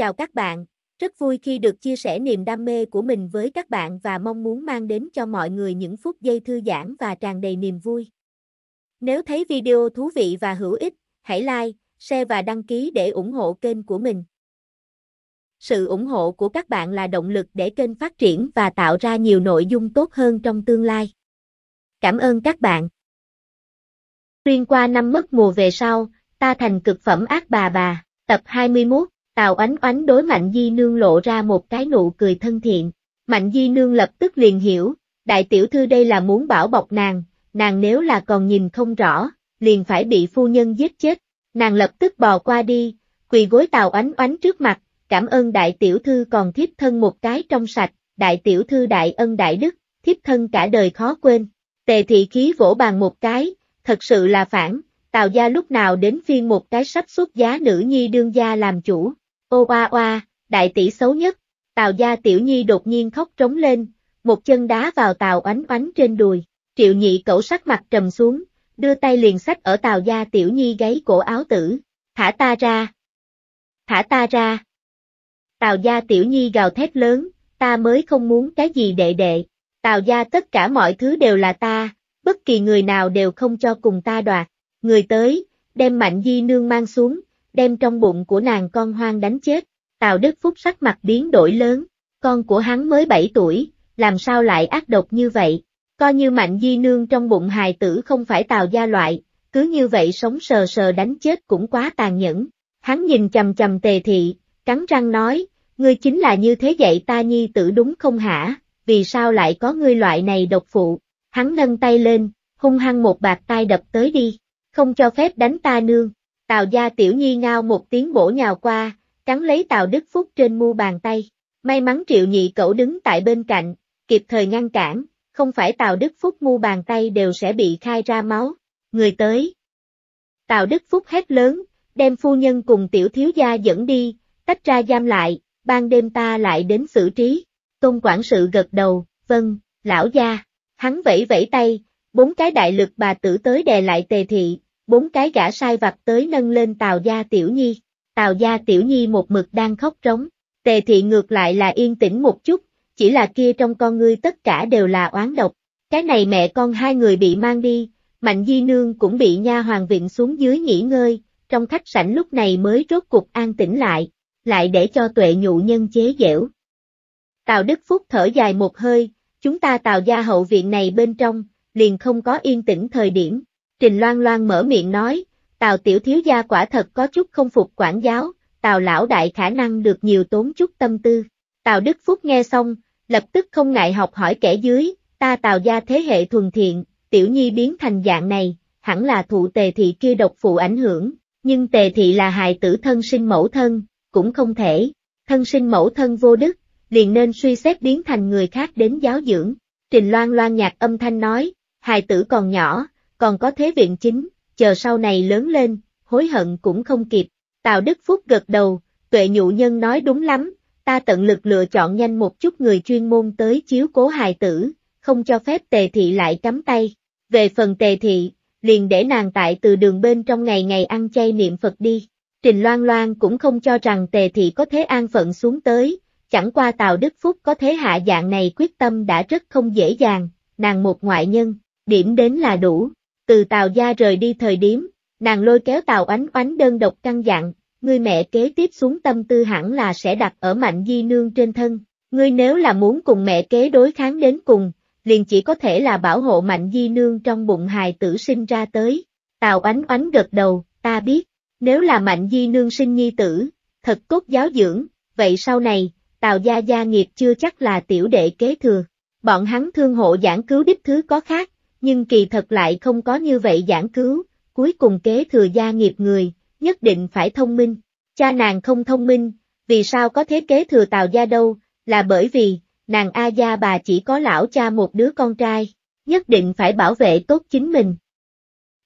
Chào các bạn, rất vui khi được chia sẻ niềm đam mê của mình với các bạn và mong muốn mang đến cho mọi người những phút giây thư giãn và tràn đầy niềm vui. Nếu thấy video thú vị và hữu ích, hãy like, share và đăng ký để ủng hộ kênh của mình. Sự ủng hộ của các bạn là động lực để kênh phát triển và tạo ra nhiều nội dung tốt hơn trong tương lai. Cảm ơn các bạn. Xuyên qua năm mất mùa về sau, ta thành cực phẩm ác bà bà, tập 21. Tào Ánh oánh đối Mạnh Di Nương lộ ra một cái nụ cười thân thiện. Mạnh Di Nương lập tức liền hiểu, đại tiểu thư đây là muốn bảo bọc nàng, nàng nếu là còn nhìn không rõ, liền phải bị phu nhân giết chết. Nàng lập tức bò qua đi, quỳ gối Tào Ánh oánh trước mặt, cảm ơn đại tiểu thư còn thiếp thân một cái trong sạch, đại tiểu thư đại ân đại đức, thiếp thân cả đời khó quên. Tề thị khí vỗ bàn một cái, thật sự là phản, Tào gia lúc nào đến phiên một cái sắp xuất giá nữ nhi đương gia làm chủ. Ô oa oa, đại tỷ xấu nhất, Tào gia tiểu nhi đột nhiên khóc trống lên, một chân đá vào Tào oánh oánh trên đùi, triệu nhị cẩu sắc mặt trầm xuống, đưa tay liền sách ở Tào gia tiểu nhi gáy cổ áo tử, thả ta ra, thả ta ra. Tào gia tiểu nhi gào thét lớn, ta mới không muốn cái gì đệ đệ, Tào gia tất cả mọi thứ đều là ta, bất kỳ người nào đều không cho cùng ta đoạt, người tới, đem mạnh di nương mang xuống, đem trong bụng của nàng con hoang đánh chết. Tào Đức Phúc sắc mặt biến đổi lớn, con của hắn mới 7 tuổi, làm sao lại ác độc như vậy, coi như mạnh di nương trong bụng hài tử không phải tào gia loại, cứ như vậy sống sờ sờ đánh chết cũng quá tàn nhẫn. Hắn nhìn chầm chầm tề thị, cắn răng nói, ngươi chính là như thế vậy ta nhi tử đúng không hả, vì sao lại có ngươi loại này độc phụ, hắn nâng tay lên, hung hăng một bạt tay đập tới đi, không cho phép đánh ta nương, Tào gia tiểu nhi ngao một tiếng bổ nhào qua, cắn lấy Tào Đức Phúc trên mu bàn tay. May mắn triệu nhị cẩu đứng tại bên cạnh, kịp thời ngăn cản, không phải Tào Đức Phúc mu bàn tay đều sẽ bị khai ra máu. Người tới. Tào Đức Phúc hét lớn, đem phu nhân cùng tiểu thiếu gia dẫn đi, tách ra giam lại, ban đêm ta lại đến xử trí. Tôn quản sự gật đầu, vâng, lão gia. Hắn vẫy vẫy tay, bốn cái đại lực bà tử tới đè lại tề thị, bốn cái gã sai vặt tới nâng lên tàu Gia Tiểu Nhi. tàu Gia Tiểu Nhi một mực đang khóc trống, tề thị ngược lại là yên tĩnh một chút, chỉ là kia trong con ngươi tất cả đều là oán độc. Cái này mẹ con hai người bị mang đi, Mạnh Di Nương cũng bị nha hoàng viện xuống dưới nghỉ ngơi, trong khách sảnh lúc này mới rốt cục an tĩnh lại, lại để cho tuệ nhụ nhân chế dẻo. Tào Đức Phúc thở dài một hơi, chúng ta tào gia hậu viện này bên trong, liền không có yên tĩnh thời điểm, Trình Loan Loan mở miệng nói, Tào tiểu thiếu gia quả thật có chút không phục quản giáo, Tào lão đại khả năng được nhiều tốn chút tâm tư. Tào Đức Phúc nghe xong, lập tức không ngại học hỏi kẻ dưới, ta Tào gia thế hệ thuần thiện, tiểu nhi biến thành dạng này, hẳn là thụ tề thị kia độc phụ ảnh hưởng, nhưng tề thị là hài tử thân sinh mẫu thân, cũng không thể, thân sinh mẫu thân vô đức, liền nên suy xét biến thành người khác đến giáo dưỡng. Trình Loan Loan nhạc âm thanh nói, hài tử còn nhỏ, còn có thế viện chính, chờ sau này lớn lên, hối hận cũng không kịp. Tào Đức Phúc gật đầu, tuệ nhụ nhân nói đúng lắm, ta tận lực lựa chọn nhanh một chút người chuyên môn tới chiếu cố hài tử, không cho phép tề thị lại cắm tay. Về phần tề thị, liền để nàng tại từ đường bên trong ngày ngày ăn chay niệm Phật đi. Trình Loan Loan cũng không cho rằng tề thị có thế an phận xuống tới, chẳng qua Tào Đức Phúc có thế hạ dạng này quyết tâm đã rất không dễ dàng, nàng một ngoại nhân, điểm đến là đủ. Từ tàu gia rời đi thời điểm, nàng lôi kéo tàu ánh oánh đơn độc căn dặn, ngươi mẹ kế tiếp xuống tâm tư hẳn là sẽ đặt ở mạnh di nương trên thân. Ngươi nếu là muốn cùng mẹ kế đối kháng đến cùng, liền chỉ có thể là bảo hộ mạnh di nương trong bụng hài tử sinh ra tới. tàu ánh oánh gật đầu, ta biết, nếu là mạnh di nương sinh nhi tử, thật cốt giáo dưỡng, vậy sau này, tàu gia gia nghiệp chưa chắc là tiểu đệ kế thừa. Bọn hắn thương hộ giảng cứu đích thứ có khác, nhưng kỳ thật lại không có như vậy giảng cứu, cuối cùng kế thừa gia nghiệp người, nhất định phải thông minh. Cha nàng không thông minh, vì sao có thế kế thừa tào gia đâu, là bởi vì, nàng A gia bà chỉ có lão cha một đứa con trai, nhất định phải bảo vệ tốt chính mình.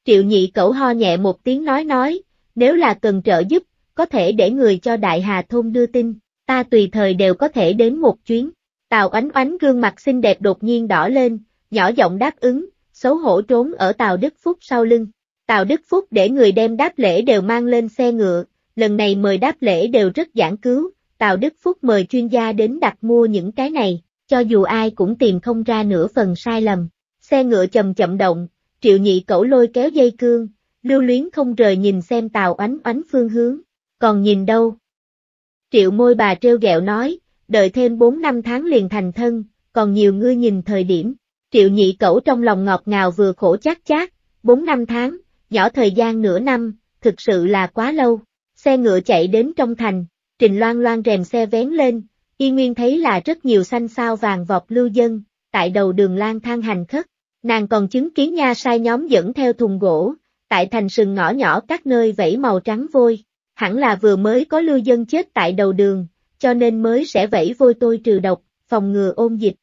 Triệu nhị cẩu ho nhẹ một tiếng nói nói, nếu là cần trợ giúp, có thể để người cho Đại Hà Thôn đưa tin, ta tùy thời đều có thể đến một chuyến. Tào ánh ánh gương mặt xinh đẹp đột nhiên đỏ lên, nhỏ giọng đáp ứng, xấu hổ trốn ở Tào Đức Phúc sau lưng. Tào Đức Phúc để người đem đáp lễ đều mang lên xe ngựa, lần này mời đáp lễ đều rất giảng cứu, Tào Đức Phúc mời chuyên gia đến đặt mua những cái này, cho dù ai cũng tìm không ra nửa phần sai lầm. Xe ngựa chậm chậm động, triệu nhị cẩu lôi kéo dây cương, lưu luyến không rời nhìn xem Tào Ánh Ánh phương hướng, còn nhìn đâu. Triệu môi bà trêu ghẹo nói, đợi thêm 4 năm tháng liền thành thân, còn nhiều ngươi nhìn thời điểm triệu nhị cẩu trong lòng ngọt ngào vừa khổ chát chát, bốn năm tháng, nhỏ thời gian nửa năm, thực sự là quá lâu. Xe ngựa chạy đến trong thành, Trình Loan Loan rèm xe vén lên, y nguyên thấy là rất nhiều xanh sao vàng vọt lưu dân, tại đầu đường lang thang hành khất. Nàng còn chứng kiến nha sai nhóm dẫn theo thùng gỗ, tại thành sừng ngõ nhỏ các nơi vẫy màu trắng vôi, hẳn là vừa mới có lưu dân chết tại đầu đường, cho nên mới sẽ vẫy vôi tôi trừ độc, phòng ngừa ôn dịch.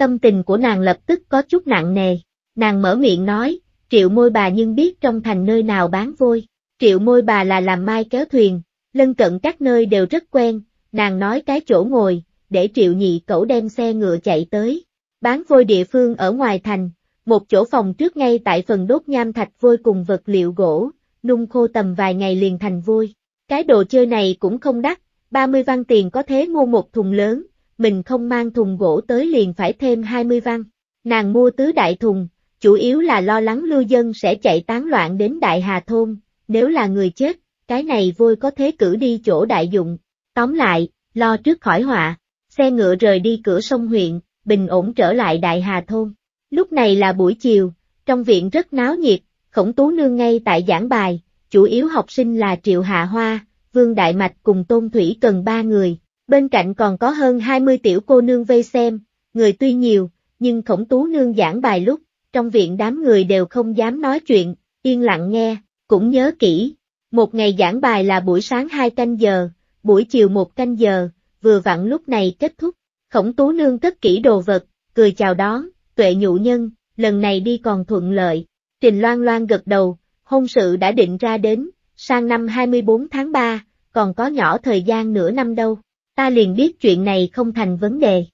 Tâm tình của nàng lập tức có chút nặng nề. Nàng mở miệng nói, triệu môi bà nhưng biết trong thành nơi nào bán vôi. Triệu môi bà là làm mai kéo thuyền, lân cận các nơi đều rất quen, nàng nói cái chỗ ngồi, để triệu nhị cẩu đem xe ngựa chạy tới. Bán vôi địa phương ở ngoài thành, một chỗ phòng trước ngay tại phần đốt nham thạch vôi cùng vật liệu gỗ, nung khô tầm vài ngày liền thành vôi. Cái đồ chơi này cũng không đắt, 30 văn tiền có thế mua một thùng lớn, mình không mang thùng gỗ tới liền phải thêm 20 văn. Nàng mua tứ đại thùng, chủ yếu là lo lắng lưu dân sẽ chạy tán loạn đến Đại Hà Thôn, nếu là người chết, cái này vôi có thế cử đi chỗ đại dụng. Tóm lại, lo trước khỏi họa, xe ngựa rời đi cửa sông huyện, bình ổn trở lại Đại Hà Thôn. Lúc này là buổi chiều, trong viện rất náo nhiệt, khổng tú nương ngay tại giảng bài, chủ yếu học sinh là Triệu Hạ Hoa, Vương Đại Mạch cùng Tôn Thủy cần ba người, Bên cạnh còn có hơn 20 tiểu cô nương vây xem, người tuy nhiều, nhưng khổng tú nương giảng bài lúc, trong viện đám người đều không dám nói chuyện, yên lặng nghe, cũng nhớ kỹ. Một ngày giảng bài là buổi sáng 2 canh giờ, buổi chiều 1 canh giờ, vừa vặn lúc này kết thúc. Khổng tú nương cất kỹ đồ vật, cười chào đón, tuệ nhụ nhân, lần này đi còn thuận lợi. Trình loan loan gật đầu, hôn sự đã định ra đến, sang năm 24 tháng 3, còn có nhỏ thời gian nửa năm đâu ta liền biết chuyện này không thành vấn đề.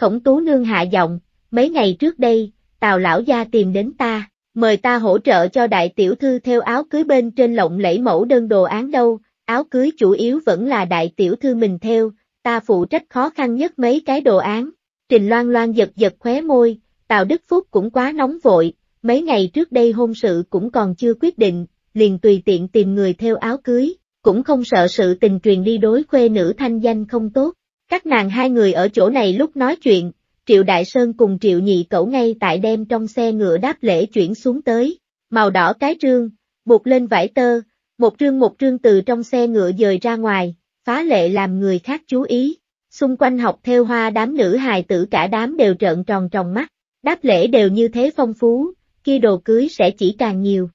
Khổng tú nương hạ giọng, mấy ngày trước đây, tào lão gia tìm đến ta, mời ta hỗ trợ cho đại tiểu thư theo áo cưới bên trên lộng lẫy mẫu đơn đồ án đâu, áo cưới chủ yếu vẫn là đại tiểu thư mình theo, ta phụ trách khó khăn nhất mấy cái đồ án. Trình loan loan giật giật khóe môi, Tào Đức Phúc cũng quá nóng vội, mấy ngày trước đây hôn sự cũng còn chưa quyết định, liền tùy tiện tìm người theo áo cưới, cũng không sợ sự tình truyền đi đối khuê nữ thanh danh không tốt. Các nàng hai người ở chỗ này lúc nói chuyện, Triệu Đại Sơn cùng Triệu Nhị Cẩu ngay tại đem trong xe ngựa đáp lễ chuyển xuống tới, màu đỏ cái trương, buộc lên vải tơ, một trương một trương từ trong xe ngựa dời ra ngoài, phá lệ làm người khác chú ý. Xung quanh học theo hoa đám nữ hài tử cả đám đều trợn tròn tròn mắt, đáp lễ đều như thế phong phú, kia đồ cưới sẽ chỉ càng nhiều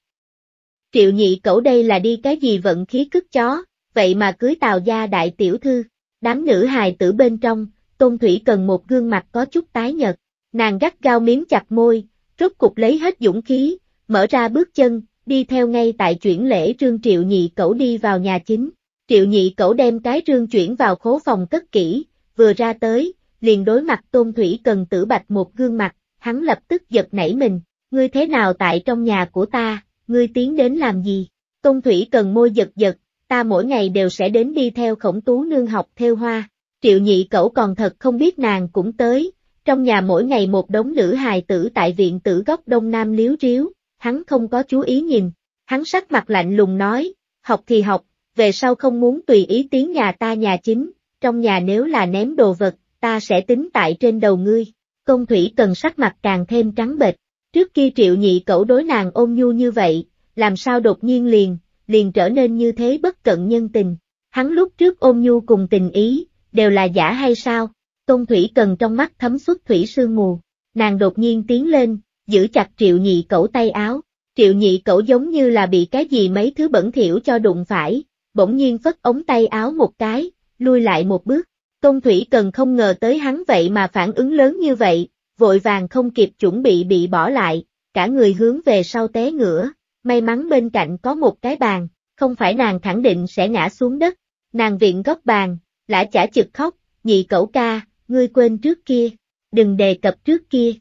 triệu nhị cẩu đây là đi cái gì vận khí cứt chó, vậy mà cưới tào gia đại tiểu thư, đám nữ hài tử bên trong, tôn thủy cần một gương mặt có chút tái nhật, nàng gắt gao miếm chặt môi, rốt cục lấy hết dũng khí, mở ra bước chân, đi theo ngay tại chuyển lễ trương triệu nhị cẩu đi vào nhà chính, triệu nhị cẩu đem cái trương chuyển vào khố phòng cất kỹ, vừa ra tới, liền đối mặt tôn thủy cần tử bạch một gương mặt, hắn lập tức giật nảy mình, ngươi thế nào tại trong nhà của ta, ngươi tiến đến làm gì? Công thủy cần môi giật giật, ta mỗi ngày đều sẽ đến đi theo khổng tú nương học theo hoa. Triệu nhị cẩu còn thật không biết nàng cũng tới, trong nhà mỗi ngày một đống nữ hài tử tại viện tử gốc đông nam liếu riếu, hắn không có chú ý nhìn, hắn sắc mặt lạnh lùng nói, học thì học, về sau không muốn tùy ý tiếng nhà ta nhà chính, trong nhà nếu là ném đồ vật, ta sẽ tính tại trên đầu ngươi. Công thủy cần sắc mặt càng thêm trắng bệch, Trước kia triệu nhị cẩu đối nàng ôm nhu như vậy, làm sao đột nhiên liền, liền trở nên như thế bất cận nhân tình. Hắn lúc trước ôm nhu cùng tình ý, đều là giả hay sao? Tôn Thủy Cần trong mắt thấm xuất thủy sương mù, nàng đột nhiên tiến lên, giữ chặt triệu nhị cẩu tay áo. Triệu nhị cẩu giống như là bị cái gì mấy thứ bẩn thỉu cho đụng phải, bỗng nhiên phất ống tay áo một cái, lui lại một bước. Tôn Thủy Cần không ngờ tới hắn vậy mà phản ứng lớn như vậy, vội vàng không kịp chuẩn bị bị bỏ lại, cả người hướng về sau té ngửa, may mắn bên cạnh có một cái bàn, không phải nàng khẳng định sẽ ngã xuống đất, nàng viện góc bàn, lã chả chực khóc, nhị cẩu ca, ngươi quên trước kia, đừng đề cập trước kia.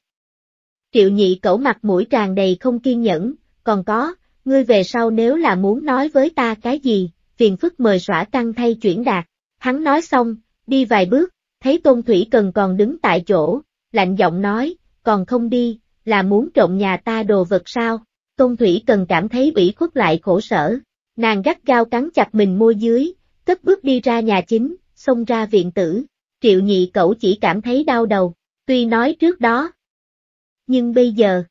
Triệu nhị cẩu mặt mũi tràn đầy không kiên nhẫn, còn có, ngươi về sau nếu là muốn nói với ta cái gì, phiền phức mời xỏa căng thay chuyển đạt. Hắn nói xong, đi vài bước, thấy Tôn Thủy Cần còn đứng tại chỗ, lạnh giọng nói, còn không đi, là muốn trộm nhà ta đồ vật sao? Tôn Thủy Cần cảm thấy ủy khuất lại khổ sở, nàng gắt gao cắn chặt mình môi dưới, cất bước đi ra nhà chính, xông ra viện tử, triệu nhị cậu chỉ cảm thấy đau đầu, tuy nói trước đó. Nhưng bây giờ,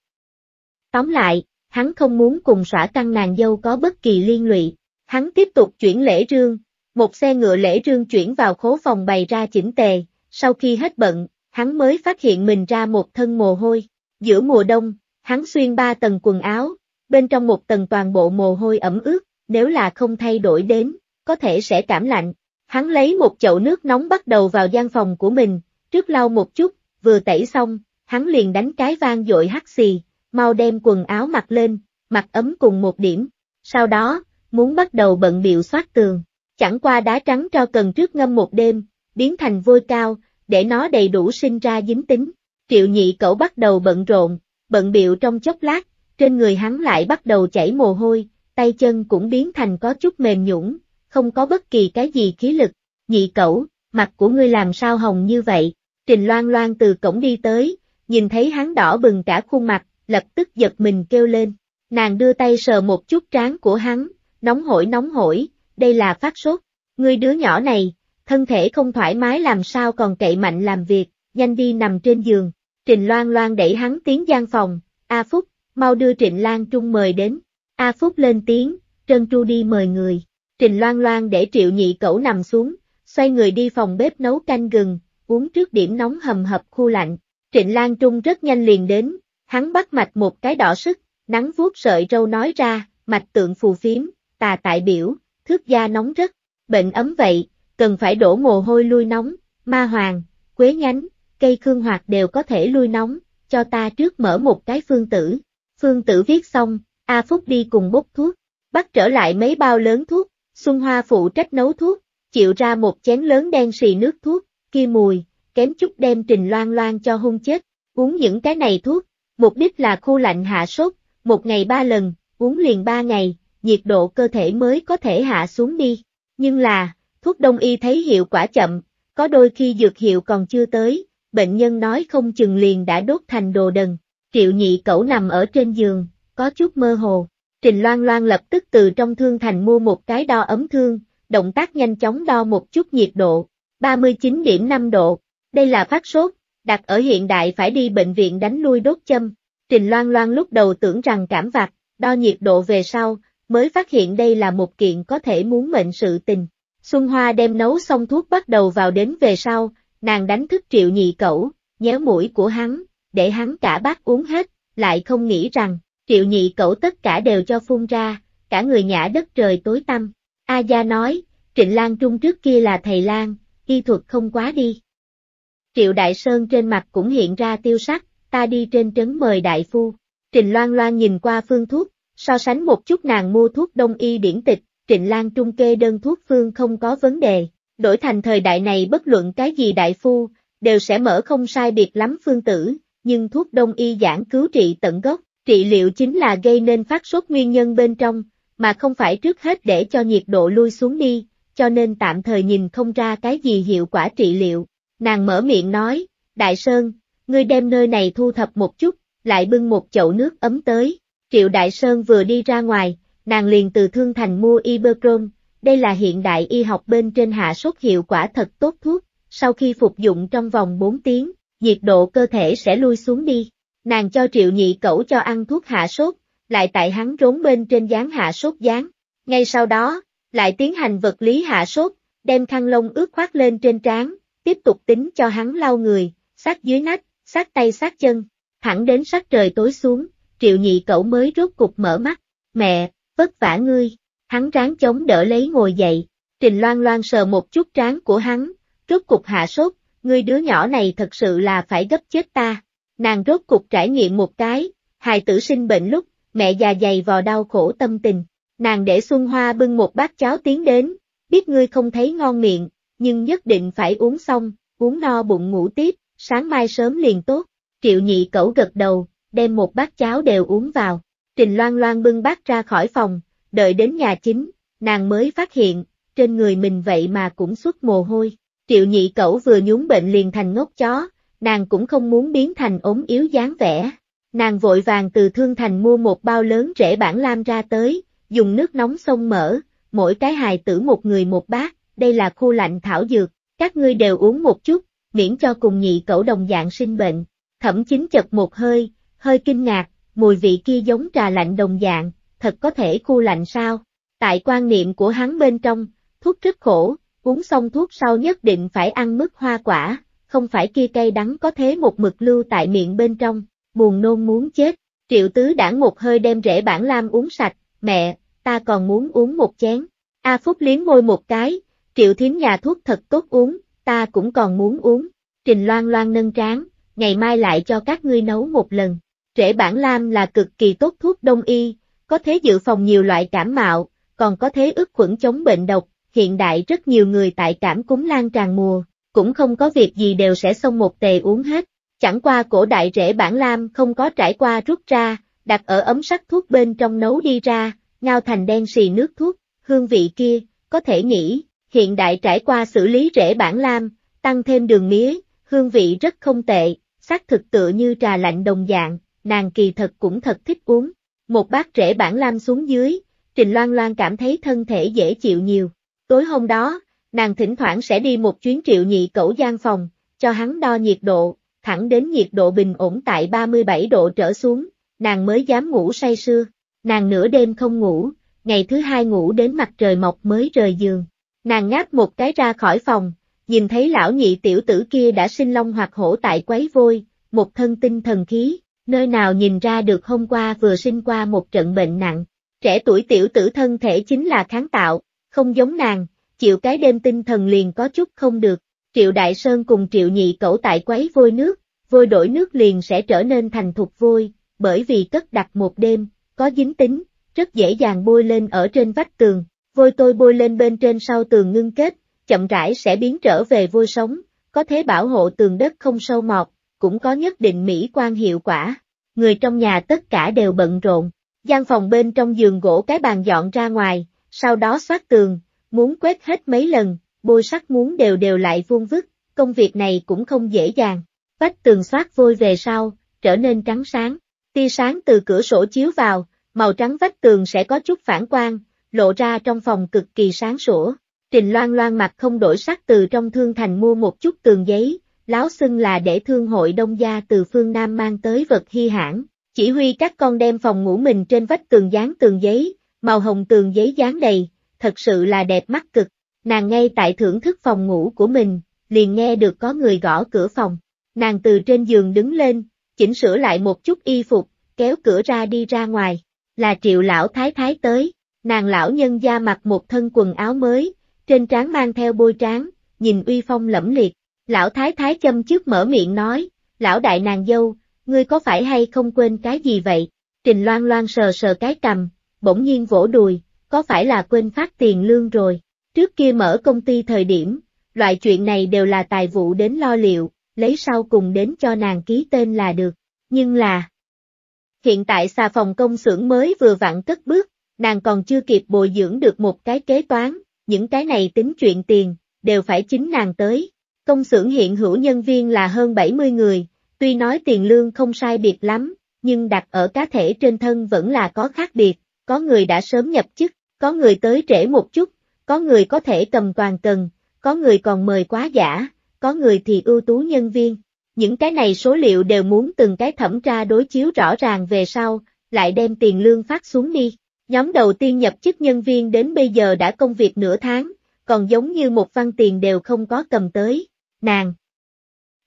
tóm lại, hắn không muốn cùng xỏa căng nàng dâu có bất kỳ liên lụy, hắn tiếp tục chuyển lễ rương, một xe ngựa lễ rương chuyển vào khố phòng bày ra chỉnh tề, sau khi hết bận, hắn mới phát hiện mình ra một thân mồ hôi. Giữa mùa đông, hắn xuyên ba tầng quần áo, bên trong một tầng toàn bộ mồ hôi ẩm ướt, nếu là không thay đổi đến, có thể sẽ cảm lạnh. Hắn lấy một chậu nước nóng bắt đầu vào gian phòng của mình, trước lau một chút, vừa tẩy xong, hắn liền đánh cái vang dội hắt xì, mau đem quần áo mặc lên, mặc ấm cùng một điểm. Sau đó, muốn bắt đầu bận biệu soát tường, chẳng qua đá trắng cho cần trước ngâm một đêm, biến thành vôi cao, để nó đầy đủ sinh ra dính tính. Triệu nhị cậu bắt đầu bận rộn, bận biệu trong chốc lát, trên người hắn lại bắt đầu chảy mồ hôi, tay chân cũng biến thành có chút mềm nhũn, không có bất kỳ cái gì khí lực. Nhị cậu, mặt của ngươi làm sao hồng như vậy? Trình loan loan từ cổng đi tới, nhìn thấy hắn đỏ bừng cả khuôn mặt, lập tức giật mình kêu lên. Nàng đưa tay sờ một chút trán của hắn, nóng hổi nóng hổi, đây là phát sốt. Ngươi đứa nhỏ này, thân thể không thoải mái làm sao còn cậy mạnh làm việc, nhanh đi nằm trên giường, Trình Loan Loan đẩy hắn tiến gian phòng, A Phúc, mau đưa Trịnh Lan Trung mời đến, A Phúc lên tiếng, Trân chu đi mời người, Trình Loan Loan để Triệu Nhị Cẩu nằm xuống, xoay người đi phòng bếp nấu canh gừng, uống trước điểm nóng hầm hập khu lạnh, Trịnh Lan Trung rất nhanh liền đến, hắn bắt mạch một cái đỏ sức, nắng vuốt sợi râu nói ra, mạch tượng phù phiếm, tà tại biểu, thước da nóng rất, bệnh ấm vậy, cần phải đổ mồ hôi lui nóng, ma hoàng, quế nhánh, cây khương hoạt đều có thể lui nóng, cho ta trước mở một cái phương tử. Phương tử viết xong, A Phúc đi cùng bốc thuốc, bắt trở lại mấy bao lớn thuốc, Xuân Hoa phụ trách nấu thuốc, chịu ra một chén lớn đen xì nước thuốc, kia mùi, kém chút đem trình loan loan cho hôn chết, uống những cái này thuốc, mục đích là khu lạnh hạ sốt, một ngày ba lần, uống liền ba ngày, nhiệt độ cơ thể mới có thể hạ xuống đi, nhưng là, thuốc đông y thấy hiệu quả chậm, có đôi khi dược hiệu còn chưa tới, bệnh nhân nói không chừng liền đã đốt thành đồ đần. Triệu nhị cẩu nằm ở trên giường, có chút mơ hồ. Trình Loan Loan lập tức từ trong thương thành mua một cái đo ấm thương, động tác nhanh chóng đo một chút nhiệt độ, 39.5 độ. Đây là phát sốt, đặt ở hiện đại phải đi bệnh viện đánh lui đốt châm. Trình Loan Loan lúc đầu tưởng rằng cảm vặt, đo nhiệt độ về sau, mới phát hiện đây là một kiện có thể muốn mệnh sự tình. Xuân Hoa đem nấu xong thuốc bắt đầu vào đến về sau, nàng đánh thức triệu nhị cẩu, nhớ mũi của hắn, để hắn cả bát uống hết, lại không nghĩ rằng, triệu nhị cẩu tất cả đều cho phun ra, cả người nhã đất trời tối tăm. A Gia nói, Trịnh Lan Trung trước kia là thầy Lan, y thuật không quá đi. Triệu Đại Sơn trên mặt cũng hiện ra tiêu sắc, ta đi trên trấn mời đại phu. Trình Loan Loan nhìn qua phương thuốc, so sánh một chút nàng mua thuốc đông y điển tịch, Trịnh Lan Trung kê đơn thuốc phương không có vấn đề, đổi thành thời đại này bất luận cái gì đại phu, đều sẽ mở không sai biệt lắm phương tử, nhưng thuốc đông y giảng cứu trị tận gốc, trị liệu chính là gây nên phát sốt nguyên nhân bên trong, mà không phải trước hết để cho nhiệt độ lui xuống đi, cho nên tạm thời nhìn không ra cái gì hiệu quả trị liệu. Nàng mở miệng nói, Đại Sơn, ngươi đem nơi này thu thập một chút, lại bưng một chậu nước ấm tới. Triệu Đại Sơn vừa đi ra ngoài, nàng liền từ Thương Thành mua Ibercrom, đây là hiện đại y học bên trên hạ sốt hiệu quả thật tốt thuốc, sau khi phục dụng trong vòng 4 tiếng, nhiệt độ cơ thể sẽ lui xuống đi. Nàng cho triệu nhị cẩu cho ăn thuốc hạ sốt, lại tại hắn rốn bên trên dán hạ sốt dán. Ngay sau đó, lại tiến hành vật lý hạ sốt, đem khăn lông ướt khoát lên trên trán, tiếp tục tính cho hắn lau người, sát dưới nách, sát tay sát chân, thẳng đến sát trời tối xuống, triệu nhị cẩu mới rốt cục mở mắt. Mẹ, vất vả ngươi, hắn ráng chống đỡ lấy ngồi dậy, trình loan loan sờ một chút trán của hắn, rốt cục hạ sốt, ngươi đứa nhỏ này thật sự là phải gấp chết ta, nàng rốt cục trải nghiệm một cái, hài tử sinh bệnh lúc, mẹ già dày vò đau khổ tâm tình, nàng để Xuân Hoa bưng một bát cháo tiến đến, biết ngươi không thấy ngon miệng, nhưng nhất định phải uống xong, uống no bụng ngủ tiếp, sáng mai sớm liền tốt, triệu nhị cẩu gật đầu, đem một bát cháo đều uống vào, Trình Loan Loan bưng bát ra khỏi phòng, đợi đến nhà chính, nàng mới phát hiện, trên người mình vậy mà cũng xuất mồ hôi. Triệu nhị cẩu vừa nhún bệnh liền thành ngốc chó, nàng cũng không muốn biến thành ốm yếu dáng vẻ. Nàng vội vàng từ thương thành mua một bao lớn rễ bản lam ra tới, dùng nước nóng xông mở, mỗi cái hài tử một người một bát, đây là khu lạnh thảo dược, các ngươi đều uống một chút, miễn cho cùng nhị cẩu đồng dạng sinh bệnh. Thẩm chính chật một hơi, hơi kinh ngạc, mùi vị kia giống trà lạnh đồng dạng, thật có thể khu lạnh sao? Tại quan niệm của hắn bên trong, thuốc rất khổ, uống xong thuốc sau nhất định phải ăn mứt hoa quả, không phải kia cây đắng có thế một mực lưu tại miệng bên trong, buồn nôn muốn chết. Triệu tứ đảng một hơi đem rễ bản lam uống sạch, mẹ, ta còn muốn uống một chén. A Phúc liếm môi một cái, triệu thím nhà thuốc thật tốt uống, ta cũng còn muốn uống. Trình loan loan nâng tráng, ngày mai lại cho các ngươi nấu một lần. Rễ bản lam là cực kỳ tốt thuốc đông y, có thế dự phòng nhiều loại cảm mạo, còn có thế ức khuẩn chống bệnh độc, hiện đại rất nhiều người tại cảm cúng lan tràn mùa, cũng không có việc gì đều sẽ xông một tề uống hết. Chẳng qua cổ đại rễ bản lam không có trải qua rút ra, đặt ở ấm sắc thuốc bên trong nấu đi ra, ngao thành đen xì nước thuốc, hương vị kia, có thể nghĩ, hiện đại trải qua xử lý rễ bản lam, tăng thêm đường mía, hương vị rất không tệ, xác thực tựa như trà lạnh đồng dạng, nàng kỳ thật cũng thật thích uống. Một bát rễ bản lam xuống dưới, Trình Loan Loan cảm thấy thân thể dễ chịu nhiều. Tối hôm đó, nàng thỉnh thoảng sẽ đi một chuyến triệu nhị cẩu gian phòng, cho hắn đo nhiệt độ, thẳng đến nhiệt độ bình ổn tại 37 độ trở xuống, nàng mới dám ngủ say sưa. Nàng nửa đêm không ngủ, ngày thứ hai ngủ đến mặt trời mọc mới rời giường. Nàng ngáp một cái ra khỏi phòng, nhìn thấy lão nhị tiểu tử kia đã sinh long hoặc hổ tại quấy vôi, một thân tinh thần khí, nơi nào nhìn ra được hôm qua vừa sinh qua một trận bệnh nặng. Trẻ tuổi tiểu tử thân thể chính là kháng tạo, không giống nàng, chịu cái đêm tinh thần liền có chút không được. Triệu Đại Sơn cùng Triệu Nhị Cẩu tại quấy vôi nước, vôi đổi nước liền sẽ trở nên thành thục vôi, bởi vì cất đặt một đêm, có dính tính, rất dễ dàng bôi lên ở trên vách tường, vôi tôi bôi lên bên trên sau tường ngưng kết, chậm rãi sẽ biến trở về vôi sống, có thế bảo hộ tường đất không sâu mọt, cũng có nhất định mỹ quan hiệu quả. Người trong nhà tất cả đều bận rộn, gian phòng bên trong giường gỗ cái bàn dọn ra ngoài, sau đó xoát tường, muốn quét hết mấy lần, bôi sắc muốn đều đều lại vuông vức, công việc này cũng không dễ dàng. Vách tường xoát vôi về sau, trở nên trắng sáng, tia sáng từ cửa sổ chiếu vào, màu trắng vách tường sẽ có chút phản quang, lộ ra trong phòng cực kỳ sáng sủa. Trình loan loan mặt không đổi sắc từ trong thương thành mua một chút tường giấy, láo xưng là để thương hội đông gia từ phương Nam mang tới vật hy hãn, chỉ huy các con đem phòng ngủ mình trên vách tường dán tường giấy, màu hồng tường giấy dán đầy, thật sự là đẹp mắt cực, nàng ngay tại thưởng thức phòng ngủ của mình, liền nghe được có người gõ cửa phòng, nàng từ trên giường đứng lên, chỉnh sửa lại một chút y phục, kéo cửa ra đi ra ngoài, là triệu lão thái thái tới, nàng lão nhân da mặc một thân quần áo mới, trên trán mang theo bôi trán, nhìn uy phong lẫm liệt, Lão thái thái châm trước mở miệng nói, lão đại nàng dâu, ngươi có phải hay không quên cái gì vậy? Trình loan loan sờ sờ cái cầm, bỗng nhiên vỗ đùi, có phải là quên phát tiền lương rồi? Trước kia mở công ty thời điểm, loại chuyện này đều là tài vụ đến lo liệu, lấy sau cùng đến cho nàng ký tên là được, nhưng là... Hiện tại xà phòng công xưởng mới vừa vặn cất bước, nàng còn chưa kịp bồi dưỡng được một cái kế toán, những cái này tính chuyện tiền, đều phải chính nàng tới, Công xưởng hiện hữu nhân viên là hơn 70 người, tuy nói tiền lương không sai biệt lắm, nhưng đặt ở cá thể trên thân vẫn là có khác biệt, có người đã sớm nhập chức, có người tới trễ một chút, có người có thể cầm toàn cần, có người còn mời quá giả, có người thì ưu tú nhân viên. Những cái này số liệu đều muốn từng cái thẩm tra đối chiếu rõ ràng về sau, lại đem tiền lương phát xuống đi. Nhóm đầu tiên nhập chức nhân viên đến bây giờ đã công việc nửa tháng, còn giống như một văn tiền đều không có cầm tới, nàng.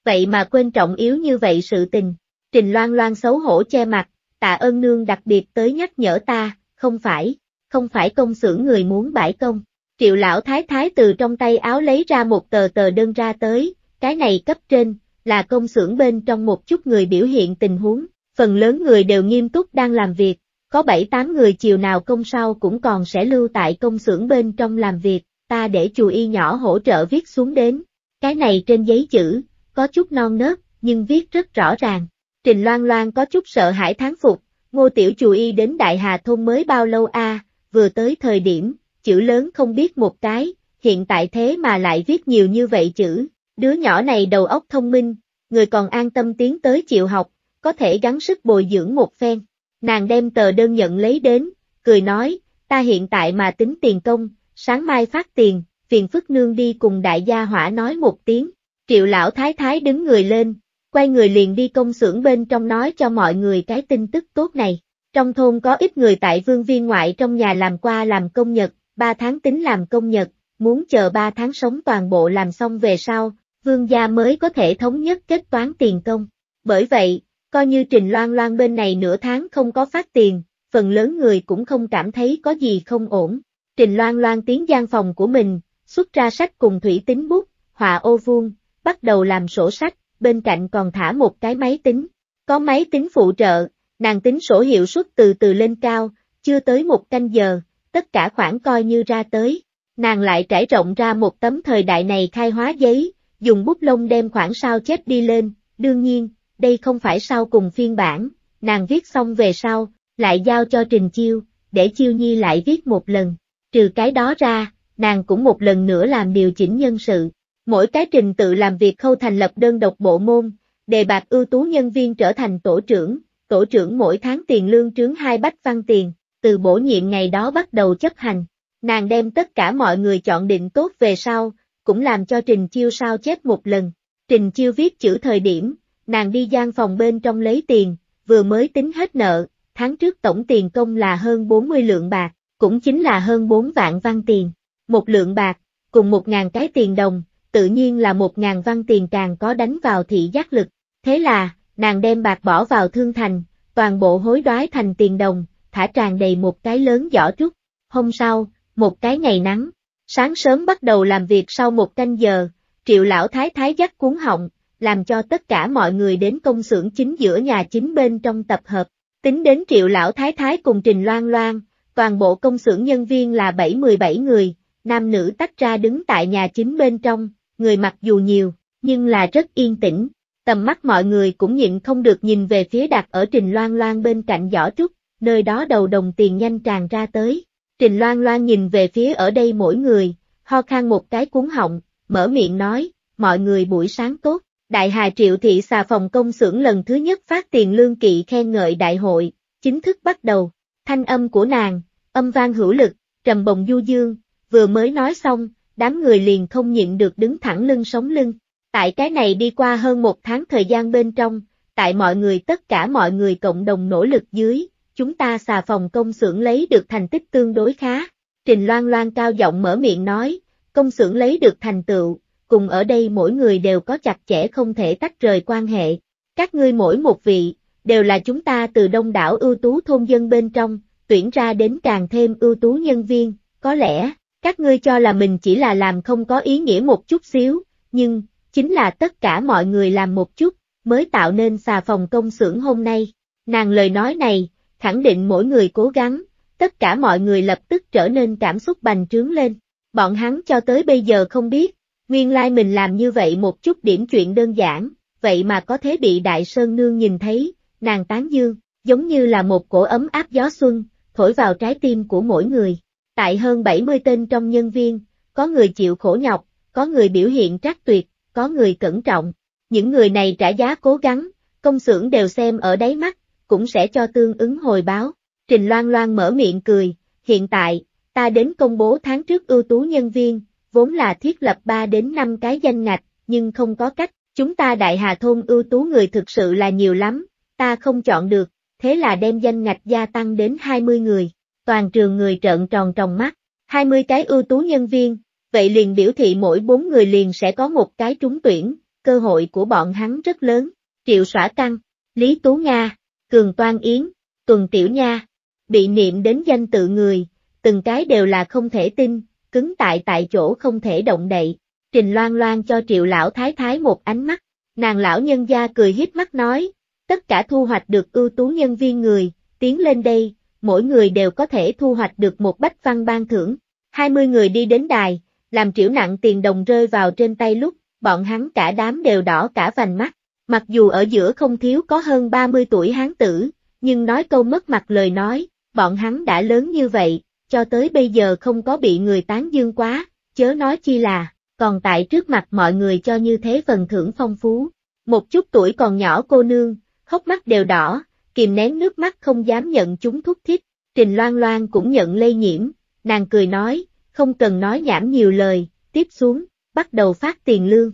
Vậy mà quên trọng yếu như vậy sự tình, trình loan loan xấu hổ che mặt, tạ ơn nương đặc biệt tới nhắc nhở ta, không phải, không phải công xưởng người muốn bãi công. Triệu lão thái thái từ trong tay áo lấy ra một tờ tờ đơn ra tới, cái này cấp trên, là công xưởng bên trong một chút người biểu hiện tình huống, phần lớn người đều nghiêm túc đang làm việc, có 7-8 người chiều nào công sau cũng còn sẽ lưu tại công xưởng bên trong làm việc, ta để chù y nhỏ hỗ trợ viết xuống đến, cái này trên giấy chữ, có chút non nớt, nhưng viết rất rõ ràng. Trình Loan Loan có chút sợ hãi tháng phục, ngô tiểu chù y đến Đại Hà Thôn mới bao lâu a vừa tới thời điểm, chữ lớn không biết một cái, hiện tại thế mà lại viết nhiều như vậy chữ, đứa nhỏ này đầu óc thông minh, người còn an tâm tiến tới chịu học, có thể gắng sức bồi dưỡng một phen. Nàng đem tờ đơn nhận lấy đến, cười nói, ta hiện tại mà tính tiền công, sáng mai phát tiền, phiền phức nương đi cùng đại gia hỏa nói một tiếng, triệu lão thái thái đứng người lên, quay người liền đi công xưởng bên trong nói cho mọi người cái tin tức tốt này. Trong thôn có ít người tại vương viên ngoại trong nhà làm qua làm công nhật, 3 tháng tính làm công nhật, muốn chờ 3 tháng sống toàn bộ làm xong về sau, vương gia mới có thể thống nhất kết toán tiền công. Bởi vậy, coi như trình loan loan bên này nửa tháng không có phát tiền, phần lớn người cũng không cảm thấy có gì không ổn. Trình loan loan tiếng gian phòng của mình, xuất ra sách cùng thủy tính bút, họa ô vuông, bắt đầu làm sổ sách, bên cạnh còn thả một cái máy tính. Có máy tính phụ trợ, nàng tính sổ hiệu suất từ từ lên cao, chưa tới một canh giờ, tất cả khoản coi như ra tới. Nàng lại trải rộng ra một tấm thời đại này khai hóa giấy, dùng bút lông đem khoảng sao chép đi lên, đương nhiên, đây không phải sau cùng phiên bản, nàng viết xong về sau, lại giao cho Trình Chiêu, để Chiêu Nhi lại viết một lần. Trừ cái đó ra, nàng cũng một lần nữa làm điều chỉnh nhân sự. Mỗi cái trình tự làm việc khâu thành lập đơn độc bộ môn, đề bạc ưu tú nhân viên trở thành tổ trưởng, tổ trưởng mỗi tháng tiền lương trướng hai bách văn tiền, từ bổ nhiệm ngày đó bắt đầu chấp hành. Nàng đem tất cả mọi người chọn định tốt về sau, cũng làm cho Trình Chiêu sao chép một lần. Trình Chiêu viết chữ thời điểm, nàng đi gian phòng bên trong lấy tiền, vừa mới tính hết nợ, tháng trước tổng tiền công là hơn 40 lượng bạc, cũng chính là hơn 4 vạn văn tiền một lượng bạc, cùng một ngàn cái tiền đồng, tự nhiên là một ngàn văn tiền càng có đánh vào thị giác lực. Thế là, nàng đem bạc bỏ vào thương thành, toàn bộ hối đoái thành tiền đồng, thả tràn đầy một cái lớn giỏ trúc. Hôm sau, một cái ngày nắng, sáng sớm bắt đầu làm việc sau một canh giờ, triệu lão thái thái dắt cuốn họng, làm cho tất cả mọi người đến công xưởng chính giữa nhà chính bên trong tập hợp. Tính đến triệu lão thái thái cùng Trình Loan Loan, toàn bộ công xưởng nhân viên là 77 người, nam nữ tách ra đứng tại nhà chính bên trong, người mặc dù nhiều, nhưng là rất yên tĩnh, tầm mắt mọi người cũng nhịn không được nhìn về phía đặt ở Trình Loan Loan bên cạnh giỏ trúc, nơi đó đầu đồng tiền nhanh tràn ra tới. Trình Loan Loan nhìn về phía ở đây mỗi người, ho khan một cái cuốn họng, mở miệng nói, mọi người buổi sáng tốt. Đại Hà Triệu Thị xà phòng công xưởng lần thứ nhất phát tiền lương kỵ khen ngợi đại hội, chính thức bắt đầu. Thanh âm của nàng, âm vang hữu lực, trầm bồng du dương, vừa mới nói xong, đám người liền không nhịn được đứng thẳng lưng sống lưng. Tại cái này đi qua hơn một tháng thời gian bên trong, tại mọi người tất cả mọi người cộng đồng nỗ lực dưới, chúng ta xà phòng công xưởng lấy được thành tích tương đối khá. Trình Loan Loan cao giọng mở miệng nói, công xưởng lấy được thành tựu, cùng ở đây mỗi người đều có chặt chẽ không thể tách rời quan hệ. Các ngươi mỗi một vị, đều là chúng ta từ đông đảo ưu tú thôn dân bên trong, tuyển ra đến càng thêm ưu tú nhân viên, có lẽ, các ngươi cho là mình chỉ là làm không có ý nghĩa một chút xíu, nhưng, chính là tất cả mọi người làm một chút, mới tạo nên xà phòng công xưởng hôm nay. Nàng lời nói này, khẳng định mỗi người cố gắng, tất cả mọi người lập tức trở nên cảm xúc bành trướng lên. Bọn hắn cho tới bây giờ không biết, nguyên lai like mình làm như vậy một chút điểm chuyện đơn giản, vậy mà có thế bị Đại Sơn Nương nhìn thấy, nàng tán dương, giống như là một cổ ấm áp gió xuân, thổi vào trái tim của mỗi người. Tại hơn 70 tên trong nhân viên, có người chịu khổ nhọc, có người biểu hiện trác tuyệt, có người cẩn trọng. Những người này trả giá cố gắng, công xưởng đều xem ở đáy mắt, cũng sẽ cho tương ứng hồi báo. Trình Loan Loan mở miệng cười, hiện tại, ta đến công bố tháng trước ưu tú nhân viên, vốn là thiết lập 3 đến 5 cái danh ngạch, nhưng không có cách, chúng ta đại hà thôn ưu tú người thực sự là nhiều lắm, ta không chọn được, thế là đem danh ngạch gia tăng đến 20 người toàn trường người trợn tròn tròng mắt, 20 cái ưu tú nhân viên, vậy liền biểu thị mỗi bốn người liền sẽ có một cái trúng tuyển, cơ hội của bọn hắn rất lớn, Triệu Sỏa Tăng, Lý Tú Nga, Cường Toan Yến, Tuần Tiểu Nha, bị niệm đến danh tự người, từng cái đều là không thể tin, cứng tại tại chỗ không thể động đậy. Trình Loan Loan cho Triệu Lão Thái Thái một ánh mắt, nàng lão nhân gia cười híp mắt nói, tất cả thu hoạch được ưu tú nhân viên người, tiến lên đây, mỗi người đều có thể thu hoạch được một bách văn ban thưởng. 20 người đi đến đài, làm triểu nặng tiền đồng rơi vào trên tay lúc, bọn hắn cả đám đều đỏ cả vành mắt. Mặc dù ở giữa không thiếu có hơn 30 tuổi hán tử, nhưng nói câu mất mặt lời nói, bọn hắn đã lớn như vậy, cho tới bây giờ không có bị người tán dương quá, chớ nói chi là, còn tại trước mặt mọi người cho như thế phần thưởng phong phú. Một chút tuổi còn nhỏ cô nương, khóc mắt đều đỏ, kìm nén nước mắt không dám nhận chúng thúc thích, trình loan loan cũng nhận lây nhiễm, nàng cười nói, không cần nói nhảm nhiều lời, tiếp xuống, bắt đầu phát tiền lương.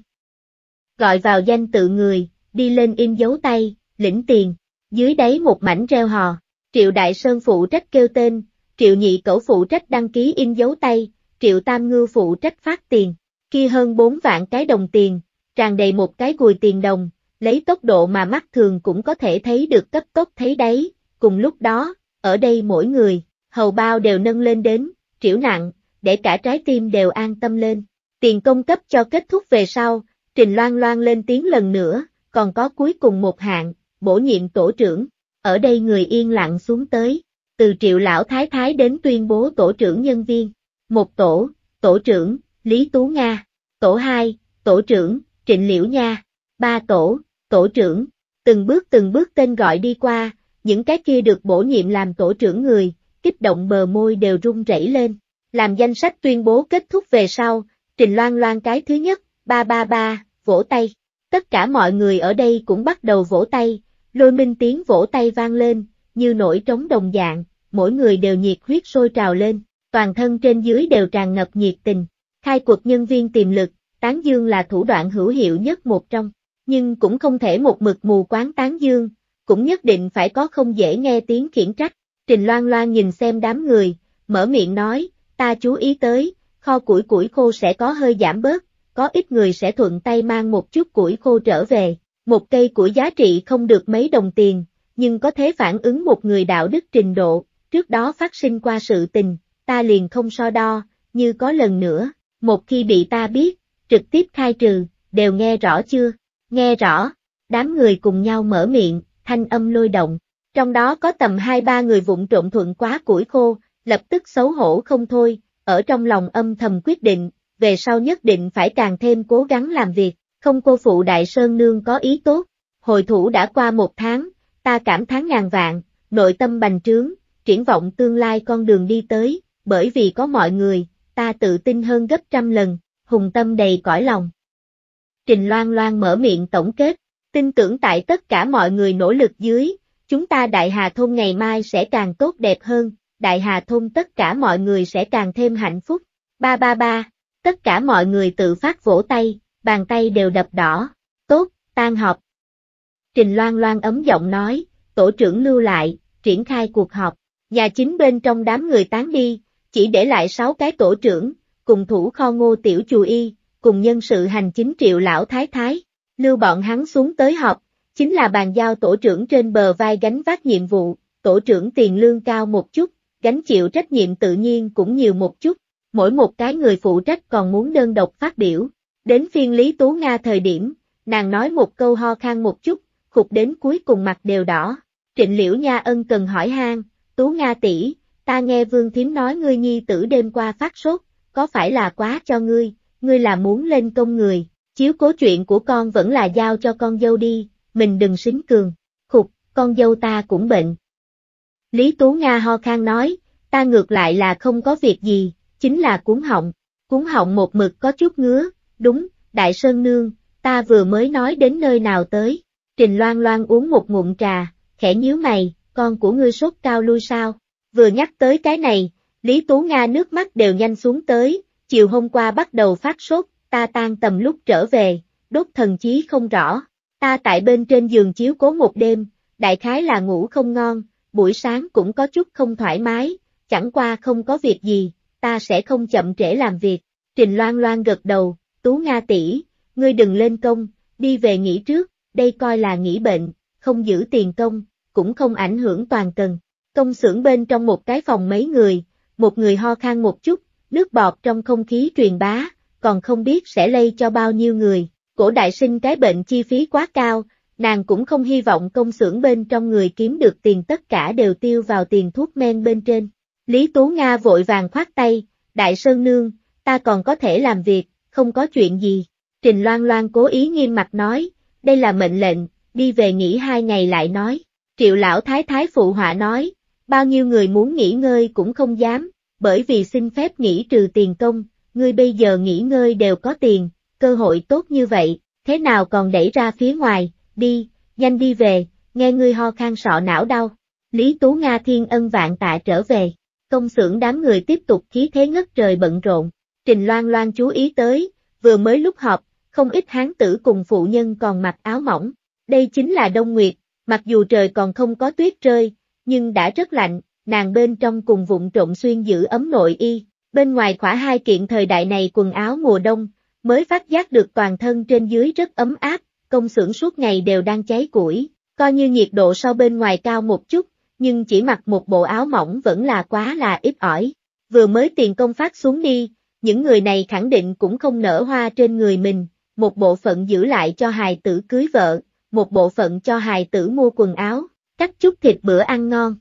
Gọi vào danh tự người, đi lên in dấu tay, lĩnh tiền, dưới đáy một mảnh reo hò, triệu đại sơn phụ trách kêu tên, triệu nhị cẩu phụ trách đăng ký in dấu tay, triệu tam ngư phụ trách phát tiền, kia hơn 4 vạn cái đồng tiền, tràn đầy một cái gùi tiền đồng, lấy tốc độ mà mắt thường cũng có thể thấy được cấp tốc thấy đấy, cùng lúc đó, ở đây mỗi người, hầu bao đều nâng lên đến, triểu nặng, để cả trái tim đều an tâm lên. Tiền công cấp cho kết thúc về sau, Trình Loan Loan lên tiếng lần nữa, còn có cuối cùng một hạng, bổ nhiệm tổ trưởng, ở đây người yên lặng xuống tới, từ triệu lão thái thái đến tuyên bố tổ trưởng nhân viên, một tổ, tổ trưởng, Lý Tú Nga, tổ hai, tổ trưởng, Trịnh Liễu Nha, ba tổ, tổ trưởng, từng bước từng bước tên gọi đi qua, những cái kia được bổ nhiệm làm tổ trưởng người, kích động bờ môi đều run rẩy lên. Làm danh sách tuyên bố kết thúc về sau, Trình Loan Loan cái thứ nhất, ba ba ba, vỗ tay. Tất cả mọi người ở đây cũng bắt đầu vỗ tay, lôi minh tiếng vỗ tay vang lên, như nổi trống đồng dạng, mỗi người đều nhiệt huyết sôi trào lên, toàn thân trên dưới đều tràn ngập nhiệt tình. Khai cuộc nhân viên tiềm lực, tán dương là thủ đoạn hữu hiệu nhất một trong nhưng cũng không thể một mực mù quáng tán dương, cũng nhất định phải có không dễ nghe tiếng khiển trách. Trình Loan Loan nhìn xem đám người, mở miệng nói, ta chú ý tới, kho củi củi khô sẽ có hơi giảm bớt, có ít người sẽ thuận tay mang một chút củi khô trở về, một cây củi giá trị không được mấy đồng tiền, nhưng có thế phản ứng một người đạo đức trình độ, trước đó phát sinh qua sự tình, ta liền không so đo, như có lần nữa, một khi bị ta biết, trực tiếp khai trừ, đều nghe rõ chưa? Nghe rõ, đám người cùng nhau mở miệng, thanh âm lôi động, trong đó có tầm hai ba người vụng trộm thuận quá củi khô, lập tức xấu hổ không thôi, ở trong lòng âm thầm quyết định, về sau nhất định phải càng thêm cố gắng làm việc, không cô phụ Đại Sơn Nương có ý tốt. Hồi thủ đã qua một tháng, ta cảm thán ngàn vạn, nội tâm bành trướng, triển vọng tương lai con đường đi tới, bởi vì có mọi người, ta tự tin hơn gấp trăm lần, hùng tâm đầy cõi lòng. Trình Loan Loan mở miệng tổng kết, tin tưởng tại tất cả mọi người nỗ lực dưới, chúng ta Đại Hà Thôn ngày mai sẽ càng tốt đẹp hơn, Đại Hà Thôn tất cả mọi người sẽ càng thêm hạnh phúc. Ba ba ba, tất cả mọi người tự phát vỗ tay, bàn tay đều đập đỏ, tốt, tan họp. Trình Loan Loan ấm giọng nói, tổ trưởng lưu lại, triển khai cuộc họp, nhà chính bên trong đám người tán đi, chỉ để lại sáu cái tổ trưởng, cùng thủ kho ngô tiểu chù y, cùng nhân sự hành chính triệu lão thái thái, lưu bọn hắn xuống tới họp, chính là bàn giao tổ trưởng trên bờ vai gánh vác nhiệm vụ, tổ trưởng tiền lương cao một chút, gánh chịu trách nhiệm tự nhiên cũng nhiều một chút, mỗi một cái người phụ trách còn muốn đơn độc phát biểu. Đến phiên Lý Tú Nga thời điểm, nàng nói một câu ho khan một chút, khục đến cuối cùng mặt đều đỏ. Trịnh Liễu Nha Ân cần hỏi han, Tú Nga tỷ, ta nghe Vương Thím nói ngươi nhi tử đêm qua phát sốt, có phải là quá cho ngươi, ngươi là muốn lên công người, chiếu cố chuyện của con vẫn là giao cho con dâu đi, mình đừng xính cường, khục, con dâu ta cũng bệnh. Lý Tú Nga ho khan nói, ta ngược lại là không có việc gì, chính là cuốn họng, cuốn họng một mực có chút ngứa, đúng, Đại Sơn Nương, ta vừa mới nói đến nơi nào tới, Trình Loan Loan uống một ngụm trà, khẽ nhíu mày, con của ngươi sốt cao lui sao, vừa nhắc tới cái này, Lý Tú Nga nước mắt đều nhanh xuống tới, chiều hôm qua bắt đầu phát sốt, ta tan tầm lúc trở về, đốt thần chí không rõ, ta tại bên trên giường chiếu cố một đêm, đại khái là ngủ không ngon, buổi sáng cũng có chút không thoải mái, chẳng qua không có việc gì, ta sẽ không chậm trễ làm việc, Trình Loan Loan gật đầu, Tú Nga tỷ, ngươi đừng lên công, đi về nghỉ trước, đây coi là nghỉ bệnh, không giữ tiền công, cũng không ảnh hưởng toàn cần. Công xưởng bên trong một cái phòng mấy người, một người ho khan một chút, nước bọt trong không khí truyền bá, còn không biết sẽ lây cho bao nhiêu người. Cổ đại sinh cái bệnh chi phí quá cao, nàng cũng không hy vọng công xưởng bên trong người kiếm được tiền tất cả đều tiêu vào tiền thuốc men bên trên. Lý Tú Nga vội vàng khoát tay, đại sơn nương, ta còn có thể làm việc, không có chuyện gì. Trình Loan Loan cố ý nghiêm mặt nói, đây là mệnh lệnh, đi về nghỉ hai ngày lại nói. Triệu lão thái thái phụ họa nói, bao nhiêu người muốn nghỉ ngơi cũng không dám, bởi vì xin phép nghỉ trừ tiền công, ngươi bây giờ nghỉ ngơi đều có tiền, cơ hội tốt như vậy, thế nào còn đẩy ra phía ngoài, đi, nhanh đi về, nghe ngươi ho khan sọ não đau. Lý Tú Nga thiên ân vạn tạ trở về, công xưởng đám người tiếp tục khí thế ngất trời bận rộn, Trình Loan Loan chú ý tới, vừa mới lúc họp, không ít hán tử cùng phụ nhân còn mặc áo mỏng, đây chính là Đông Nguyệt, mặc dù trời còn không có tuyết rơi, nhưng đã rất lạnh, nàng bên trong cùng vụn trộn xuyên giữ ấm nội y, bên ngoài khỏa hai kiện thời đại này quần áo mùa đông, mới phát giác được toàn thân trên dưới rất ấm áp, công xưởng suốt ngày đều đang cháy củi, coi như nhiệt độ so bên ngoài cao một chút, nhưng chỉ mặc một bộ áo mỏng vẫn là quá là ít ỏi. Vừa mới tiền công phát xuống đi, những người này khẳng định cũng không nở hoa trên người mình, một bộ phận giữ lại cho hài tử cưới vợ, một bộ phận cho hài tử mua quần áo, cắt chút thịt bữa ăn ngon.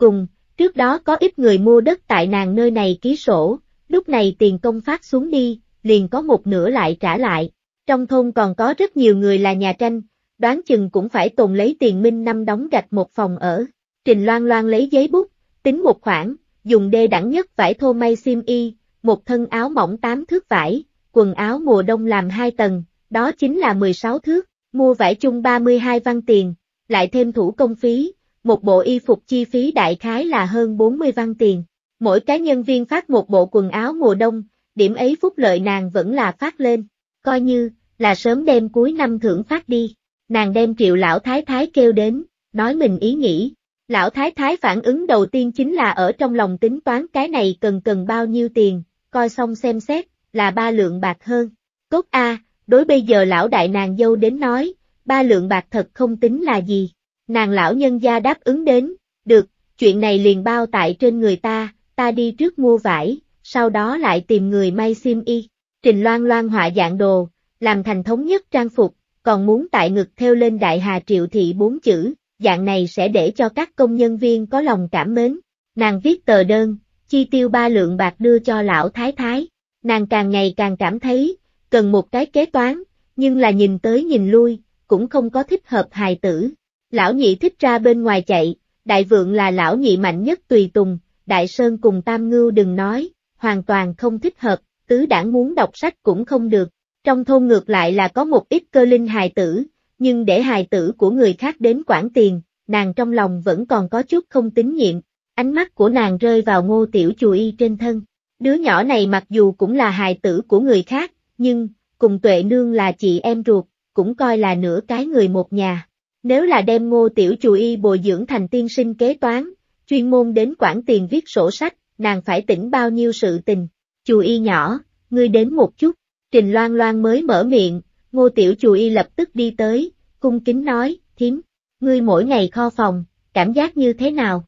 Cùng, trước đó có ít người mua đất tại nàng nơi này ký sổ, lúc này tiền công phát xuống đi, liền có một nửa lại trả lại. Trong thôn còn có rất nhiều người là nhà tranh, đoán chừng cũng phải tồn lấy tiền minh năm đóng gạch một phòng ở. Trình loan loan lấy giấy bút, tính một khoản, dùng đê đẳng nhất vải thô may sim y, một thân áo mỏng 8 thước vải, quần áo mùa đông làm 2 tầng, đó chính là 16 thước, mua vải chung 32 văn tiền, lại thêm thủ công phí, một bộ y phục chi phí đại khái là hơn 40 văn tiền. Mỗi cái nhân viên phát một bộ quần áo mùa đông, điểm ấy phúc lợi nàng vẫn là phát lên, coi như là sớm đêm cuối năm thưởng phát đi. Nàng đem triệu lão thái thái kêu đến, nói mình ý nghĩ. Lão thái thái phản ứng đầu tiên chính là ở trong lòng tính toán cái này cần cần bao nhiêu tiền, coi xong xem xét, là ba lượng bạc hơn. Cốt A, đối bây giờ lão đại nàng dâu đến nói, ba lượng bạc thật không tính là gì. Nàng lão nhân gia đáp ứng đến, được, chuyện này liền bao tại trên người ta, ta đi trước mua vải, sau đó lại tìm người may xiêm y. Trình loan loan họa dạng đồ, làm thành thống nhất trang phục, còn muốn tại ngực theo lên Đại Hà Triệu Thị bốn chữ, dạng này sẽ để cho các công nhân viên có lòng cảm mến. Nàng viết tờ đơn, chi tiêu ba lượng bạc đưa cho lão thái thái, nàng càng ngày càng cảm thấy, cần một cái kế toán, nhưng là nhìn tới nhìn lui, cũng không có thích hợp hài tử, Lão nhị thích ra bên ngoài chạy, đại vượng là lão nhị mạnh nhất tùy tùng, đại sơn cùng tam ngưu đừng nói, hoàn toàn không thích hợp, tứ đảng muốn đọc sách cũng không được. Trong thôn ngược lại là có một ít cơ linh hài tử, nhưng để hài tử của người khác đến quản tiền, nàng trong lòng vẫn còn có chút không tín nhiệm, ánh mắt của nàng rơi vào ngô tiểu chùa y trên thân. Đứa nhỏ này mặc dù cũng là hài tử của người khác, nhưng, cùng tuệ nương là chị em ruột, cũng coi là nửa cái người một nhà. Nếu là đem ngô tiểu chù y bồi dưỡng thành tiên sinh kế toán, chuyên môn đến quản tiền viết sổ sách, nàng phải tỉnh bao nhiêu sự tình. Chù y nhỏ, ngươi đến một chút, trình loan loan mới mở miệng, ngô tiểu chù y lập tức đi tới, cung kính nói, thím, ngươi mỗi ngày kho phòng, cảm giác như thế nào?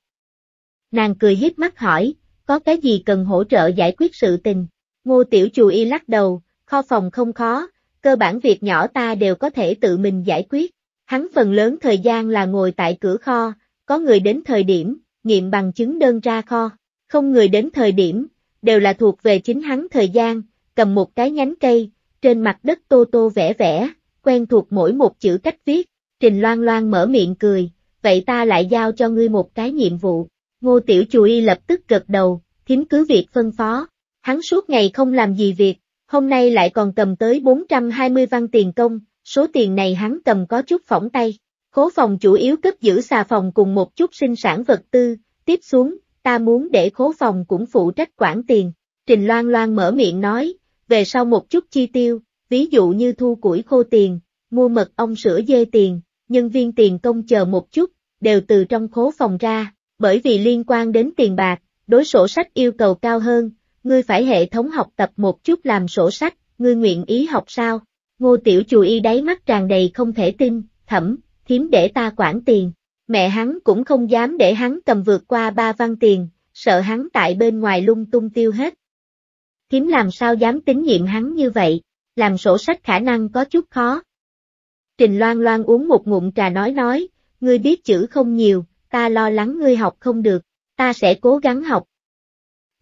Nàng cười hiếp mắt hỏi, có cái gì cần hỗ trợ giải quyết sự tình? Ngô tiểu chù y lắc đầu, kho phòng không khó, cơ bản việc nhỏ ta đều có thể tự mình giải quyết. Hắn phần lớn thời gian là ngồi tại cửa kho, có người đến thời điểm, nghiệm bằng chứng đơn ra kho, không người đến thời điểm, đều là thuộc về chính hắn thời gian, cầm một cái nhánh cây, trên mặt đất tô tô vẽ vẽ, quen thuộc mỗi một chữ cách viết, Trình Loan Loan mở miệng cười, vậy ta lại giao cho ngươi một cái nhiệm vụ, ngô tiểu chủ y lập tức gật đầu, thím cứ việc phân phó, hắn suốt ngày không làm gì việc, hôm nay lại còn cầm tới 420 văn tiền công, số tiền này hắn cầm có chút phỏng tay. Khố phòng chủ yếu cất giữ xà phòng cùng một chút sinh sản vật tư, tiếp xuống, ta muốn để khố phòng cũng phụ trách quản tiền. Trình Loan Loan mở miệng nói, về sau một chút chi tiêu, ví dụ như thu củi khô tiền, mua mật ong sữa dê tiền, nhân viên tiền công chờ một chút, đều từ trong khố phòng ra, bởi vì liên quan đến tiền bạc, đối sổ sách yêu cầu cao hơn, ngươi phải hệ thống học tập một chút làm sổ sách, ngươi nguyện ý học sao? Ngô Tiểu Y đáy mắt tràn đầy không thể tin, thẩm, thiếm để ta quản tiền. Mẹ hắn cũng không dám để hắn cầm vượt qua ba văn tiền, sợ hắn tại bên ngoài lung tung tiêu hết. Thiếm làm sao dám tín nhiệm hắn như vậy, làm sổ sách khả năng có chút khó. Trình Loan Loan uống một ngụm trà nói nói, ngươi biết chữ không nhiều, ta lo lắng ngươi học không được, ta sẽ cố gắng học.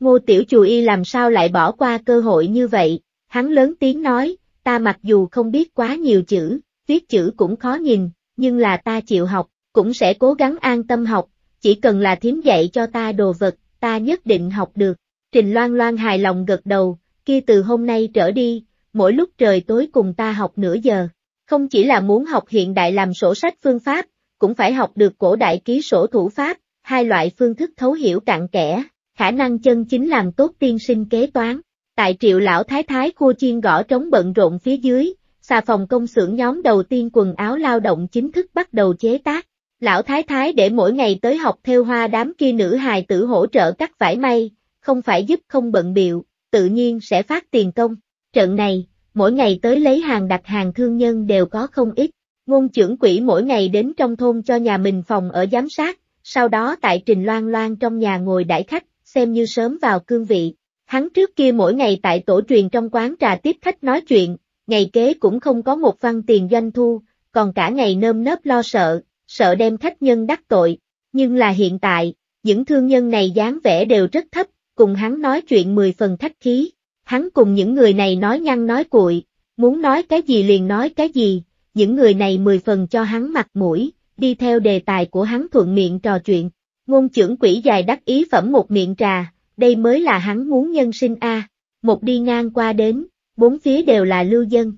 Ngô Tiểu Y làm sao lại bỏ qua cơ hội như vậy, hắn lớn tiếng nói, ta mặc dù không biết quá nhiều chữ, viết chữ cũng khó nhìn, nhưng là ta chịu học, cũng sẽ cố gắng an tâm học, chỉ cần là thím dạy cho ta đồ vật, ta nhất định học được. Trình Loan Loan hài lòng gật đầu, kia từ hôm nay trở đi, mỗi lúc trời tối cùng ta học nửa giờ, không chỉ là muốn học hiện đại làm sổ sách phương pháp, cũng phải học được cổ đại ký sổ thủ pháp, hai loại phương thức thấu hiểu cặn kẽ, khả năng chân chính làm tốt tiên sinh kế toán tại triệu lão thái thái khu chiên gõ trống bận rộn phía dưới, xà phòng công xưởng nhóm đầu tiên quần áo lao động chính thức bắt đầu chế tác. Lão thái thái để mỗi ngày tới học theo hoa đám kia nữ hài tử hỗ trợ cắt vải may, không phải giúp không bận biệu, tự nhiên sẽ phát tiền công. Trận này, mỗi ngày tới lấy hàng đặt hàng thương nhân đều có không ít. Ngôn trưởng quỹ mỗi ngày đến trong thôn cho nhà mình phòng ở giám sát, sau đó tại Trình Loan Loan trong nhà ngồi đãi khách, xem như sớm vào cương vị. Hắn trước kia mỗi ngày tại tổ truyền trong quán trà tiếp khách nói chuyện, ngày kế cũng không có một văn tiền doanh thu, còn cả ngày nơm nớp lo sợ, sợ đem khách nhân đắc tội. Nhưng là hiện tại, những thương nhân này dáng vẻ đều rất thấp, cùng hắn nói chuyện mười phần khách khí. Hắn cùng những người này nói nhăn nói cuội, muốn nói cái gì liền nói cái gì, những người này mười phần cho hắn mặt mũi, đi theo đề tài của hắn thuận miệng trò chuyện. Ngôn trưởng quỷ dài đắc ý phẩm một miệng trà, đây mới là hắn muốn nhân sinh a. Một đi ngang qua đến, bốn phía đều là lưu dân.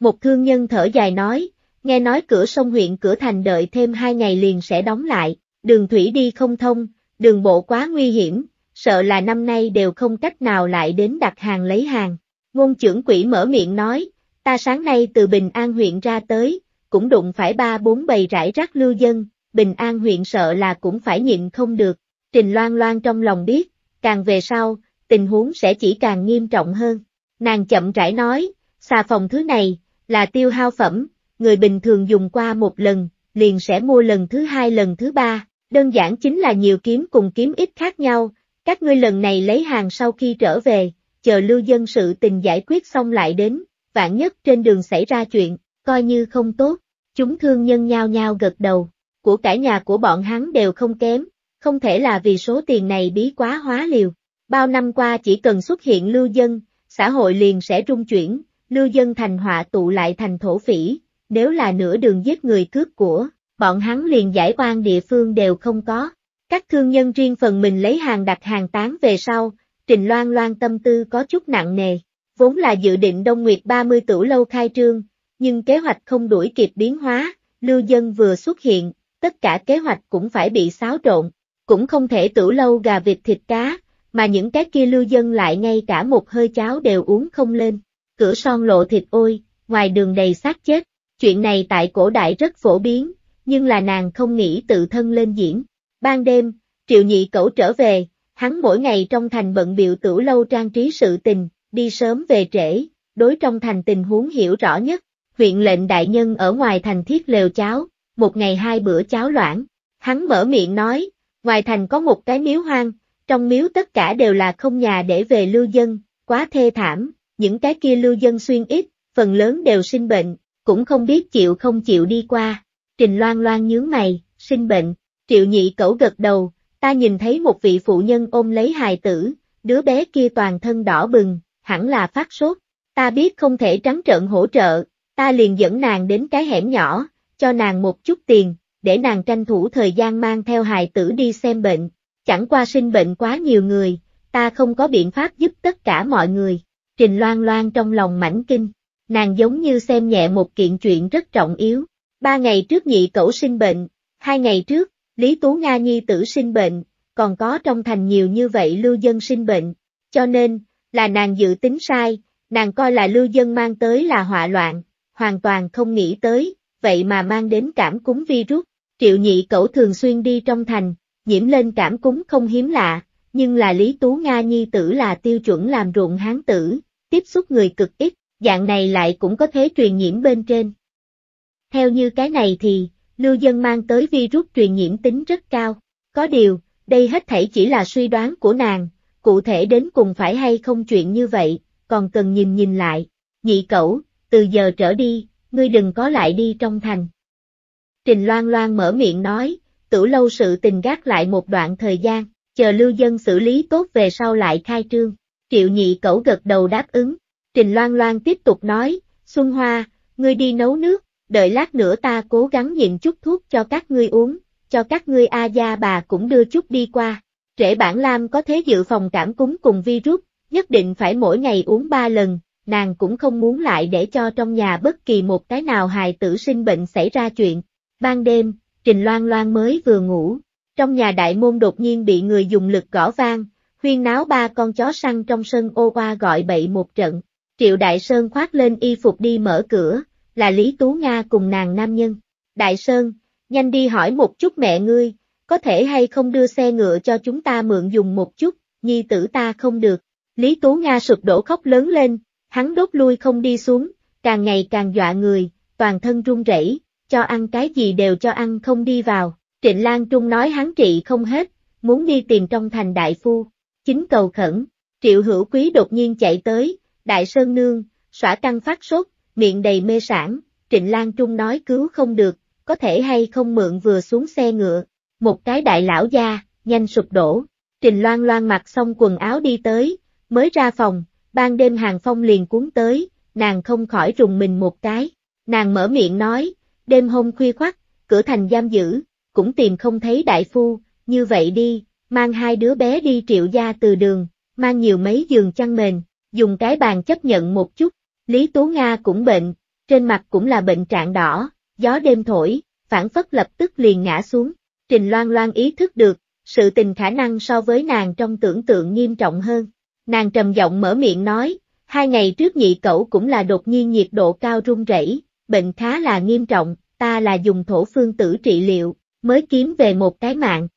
Một thương nhân thở dài nói, nghe nói cửa sông huyện cửa thành đợi thêm hai ngày liền sẽ đóng lại, đường thủy đi không thông, đường bộ quá nguy hiểm, sợ là năm nay đều không cách nào lại đến đặt hàng lấy hàng. Ngôn trưởng quỷ mở miệng nói, ta sáng nay từ Bình An huyện ra tới, cũng đụng phải ba bốn bầy rải rác lưu dân, Bình An huyện sợ là cũng phải nhịn không được. Trình Loan Loan trong lòng biết, càng về sau, tình huống sẽ chỉ càng nghiêm trọng hơn. Nàng chậm rãi nói, xà phòng thứ này, là tiêu hao phẩm, người bình thường dùng qua một lần, liền sẽ mua lần thứ hai lần thứ ba, đơn giản chính là nhiều kiếm cùng kiếm ít khác nhau, các ngươi lần này lấy hàng sau khi trở về, chờ lưu dân sự tình giải quyết xong lại đến, vạn nhất trên đường xảy ra chuyện, coi như không tốt, chúng thương nhân nhao nhao gật đầu, của cả nhà của bọn hắn đều không kém, không thể là vì số tiền này bí quá hóa liều. Bao năm qua chỉ cần xuất hiện lưu dân, xã hội liền sẽ trung chuyển, lưu dân thành họa tụ lại thành thổ phỉ, nếu là nửa đường giết người cướp của, bọn hắn liền giải quan địa phương đều không có. Các thương nhân riêng phần mình lấy hàng đặt hàng tán về sau, Trình Loan Loan tâm tư có chút nặng nề, vốn là dự định Đông Nguyệt 30 tủ lâu khai trương, nhưng kế hoạch không đuổi kịp biến hóa, lưu dân vừa xuất hiện, tất cả kế hoạch cũng phải bị xáo trộn, cũng không thể tử lâu gà vịt thịt cá, mà những cái kia lưu dân lại ngay cả một hơi cháo đều uống không lên. Cửa son lộ thịt ôi, ngoài đường đầy xác chết. Chuyện này tại cổ đại rất phổ biến, nhưng là nàng không nghĩ tự thân lên diễn. Ban đêm, triệu nhị cẩu trở về, hắn mỗi ngày trong thành bận biệu tử lâu trang trí sự tình, đi sớm về trễ, đối trong thành tình huống hiểu rõ nhất. Huyện lệnh đại nhân ở ngoài thành thiết lều cháo, một ngày hai bữa cháo loãng. Hắn mở miệng nói, Ngoài thành có một cái miếu hoang, trong miếu tất cả đều là không nhà để về lưu dân, quá thê thảm, những cái kia lưu dân xuyên ít, phần lớn đều sinh bệnh, cũng không biết chịu không chịu đi qua. Trình loan loan nhướng mày, sinh bệnh, triệu nhị cẩu gật đầu, ta nhìn thấy một vị phụ nhân ôm lấy hài tử, đứa bé kia toàn thân đỏ bừng, hẳn là phát sốt, ta biết không thể trắng trợn hỗ trợ, ta liền dẫn nàng đến cái hẻm nhỏ, cho nàng một chút tiền, để nàng tranh thủ thời gian mang theo hài tử đi xem bệnh, chẳng qua sinh bệnh quá nhiều người, ta không có biện pháp giúp tất cả mọi người. Trình loan loan trong lòng mảnh kinh, nàng giống như xem nhẹ một kiện chuyện rất trọng yếu. Ba ngày trước nhị cẩu sinh bệnh, hai ngày trước, Lý Tú Nga Nhi tử sinh bệnh, còn có trong thành nhiều như vậy lưu dân sinh bệnh, cho nên, là nàng dự tính sai, nàng coi là lưu dân mang tới là họa loạn, hoàn toàn không nghĩ tới, vậy mà mang đến cảm cúm virus. Triệu nhị cẩu thường xuyên đi trong thành, nhiễm lên cảm cúng không hiếm lạ, nhưng là Lý Tú Nga nhi tử là tiêu chuẩn làm ruộng hán tử, tiếp xúc người cực ít, dạng này lại cũng có thế truyền nhiễm bên trên. Theo như cái này thì, lưu dân mang tới virus truyền nhiễm tính rất cao, có điều, đây hết thảy chỉ là suy đoán của nàng, cụ thể đến cùng phải hay không chuyện như vậy, còn cần nhìn nhìn lại, nhị cẩu, từ giờ trở đi, ngươi đừng có lại đi trong thành. Trình Loan Loan mở miệng nói, tử lâu sự tình gác lại một đoạn thời gian, chờ lưu dân xử lý tốt về sau lại khai trương. Triệu nhị cẩu gật đầu đáp ứng. Trình Loan Loan tiếp tục nói, Xuân Hoa, ngươi đi nấu nước, đợi lát nữa ta cố gắng nhịn chút thuốc cho các ngươi uống, cho các ngươi A gia bà cũng đưa chút đi qua. Trễ bản Lam có thế dự phòng cảm cúm cùng virus, nhất định phải mỗi ngày uống ba lần, nàng cũng không muốn lại để cho trong nhà bất kỳ một cái nào hài tử sinh bệnh xảy ra chuyện, Ban đêm, Trình Loan Loan mới vừa ngủ, trong nhà đại môn đột nhiên bị người dùng lực gõ vang, huyên náo ba con chó săn trong sân ô qua gọi bậy một trận. Triệu Đại Sơn khoác lên y phục đi mở cửa, là Lý Tú Nga cùng nàng nam nhân. Đại Sơn, nhanh đi hỏi một chút mẹ ngươi, có thể hay không đưa xe ngựa cho chúng ta mượn dùng một chút, nhi tử ta không được. Lý Tú Nga sụp đổ khóc lớn lên, hắn đốt lui không đi xuống, càng ngày càng dọa người, toàn thân run rẩy, cho ăn cái gì đều cho ăn không đi vào, Trịnh Lan Trung nói hắn trị không hết, muốn đi tìm trong thành đại phu, chính cầu khẩn, triệu hữu quý đột nhiên chạy tới, đại sơn nương, xỏa căng phát sốt, miệng đầy mê sản, Trịnh Lan Trung nói cứu không được, có thể hay không mượn vừa xuống xe ngựa, một cái đại lão gia, nhanh sụp đổ, Trịnh Loan Loan mặc xong quần áo đi tới, mới ra phòng, ban đêm hàng phong liền cuốn tới, nàng không khỏi rùng mình một cái, nàng mở miệng nói, đêm hôm khuya khoắt, cửa thành giam giữ, cũng tìm không thấy đại phu, như vậy đi, mang hai đứa bé đi triệu gia từ đường, mang nhiều mấy giường chăn mền, dùng cái bàn chấp nhận một chút, Lý Tú Nga cũng bệnh, trên mặt cũng là bệnh trạng đỏ, gió đêm thổi, phản phất lập tức liền ngã xuống, Trình Loan Loan ý thức được, sự tình khả năng so với nàng trong tưởng tượng nghiêm trọng hơn, nàng trầm giọng mở miệng nói, hai ngày trước nhị cậu cũng là đột nhiên nhiệt độ cao run rẩy, bệnh khá là nghiêm trọng, ta là dùng thổ phương tử trị liệu, mới kiếm về một cái mạng.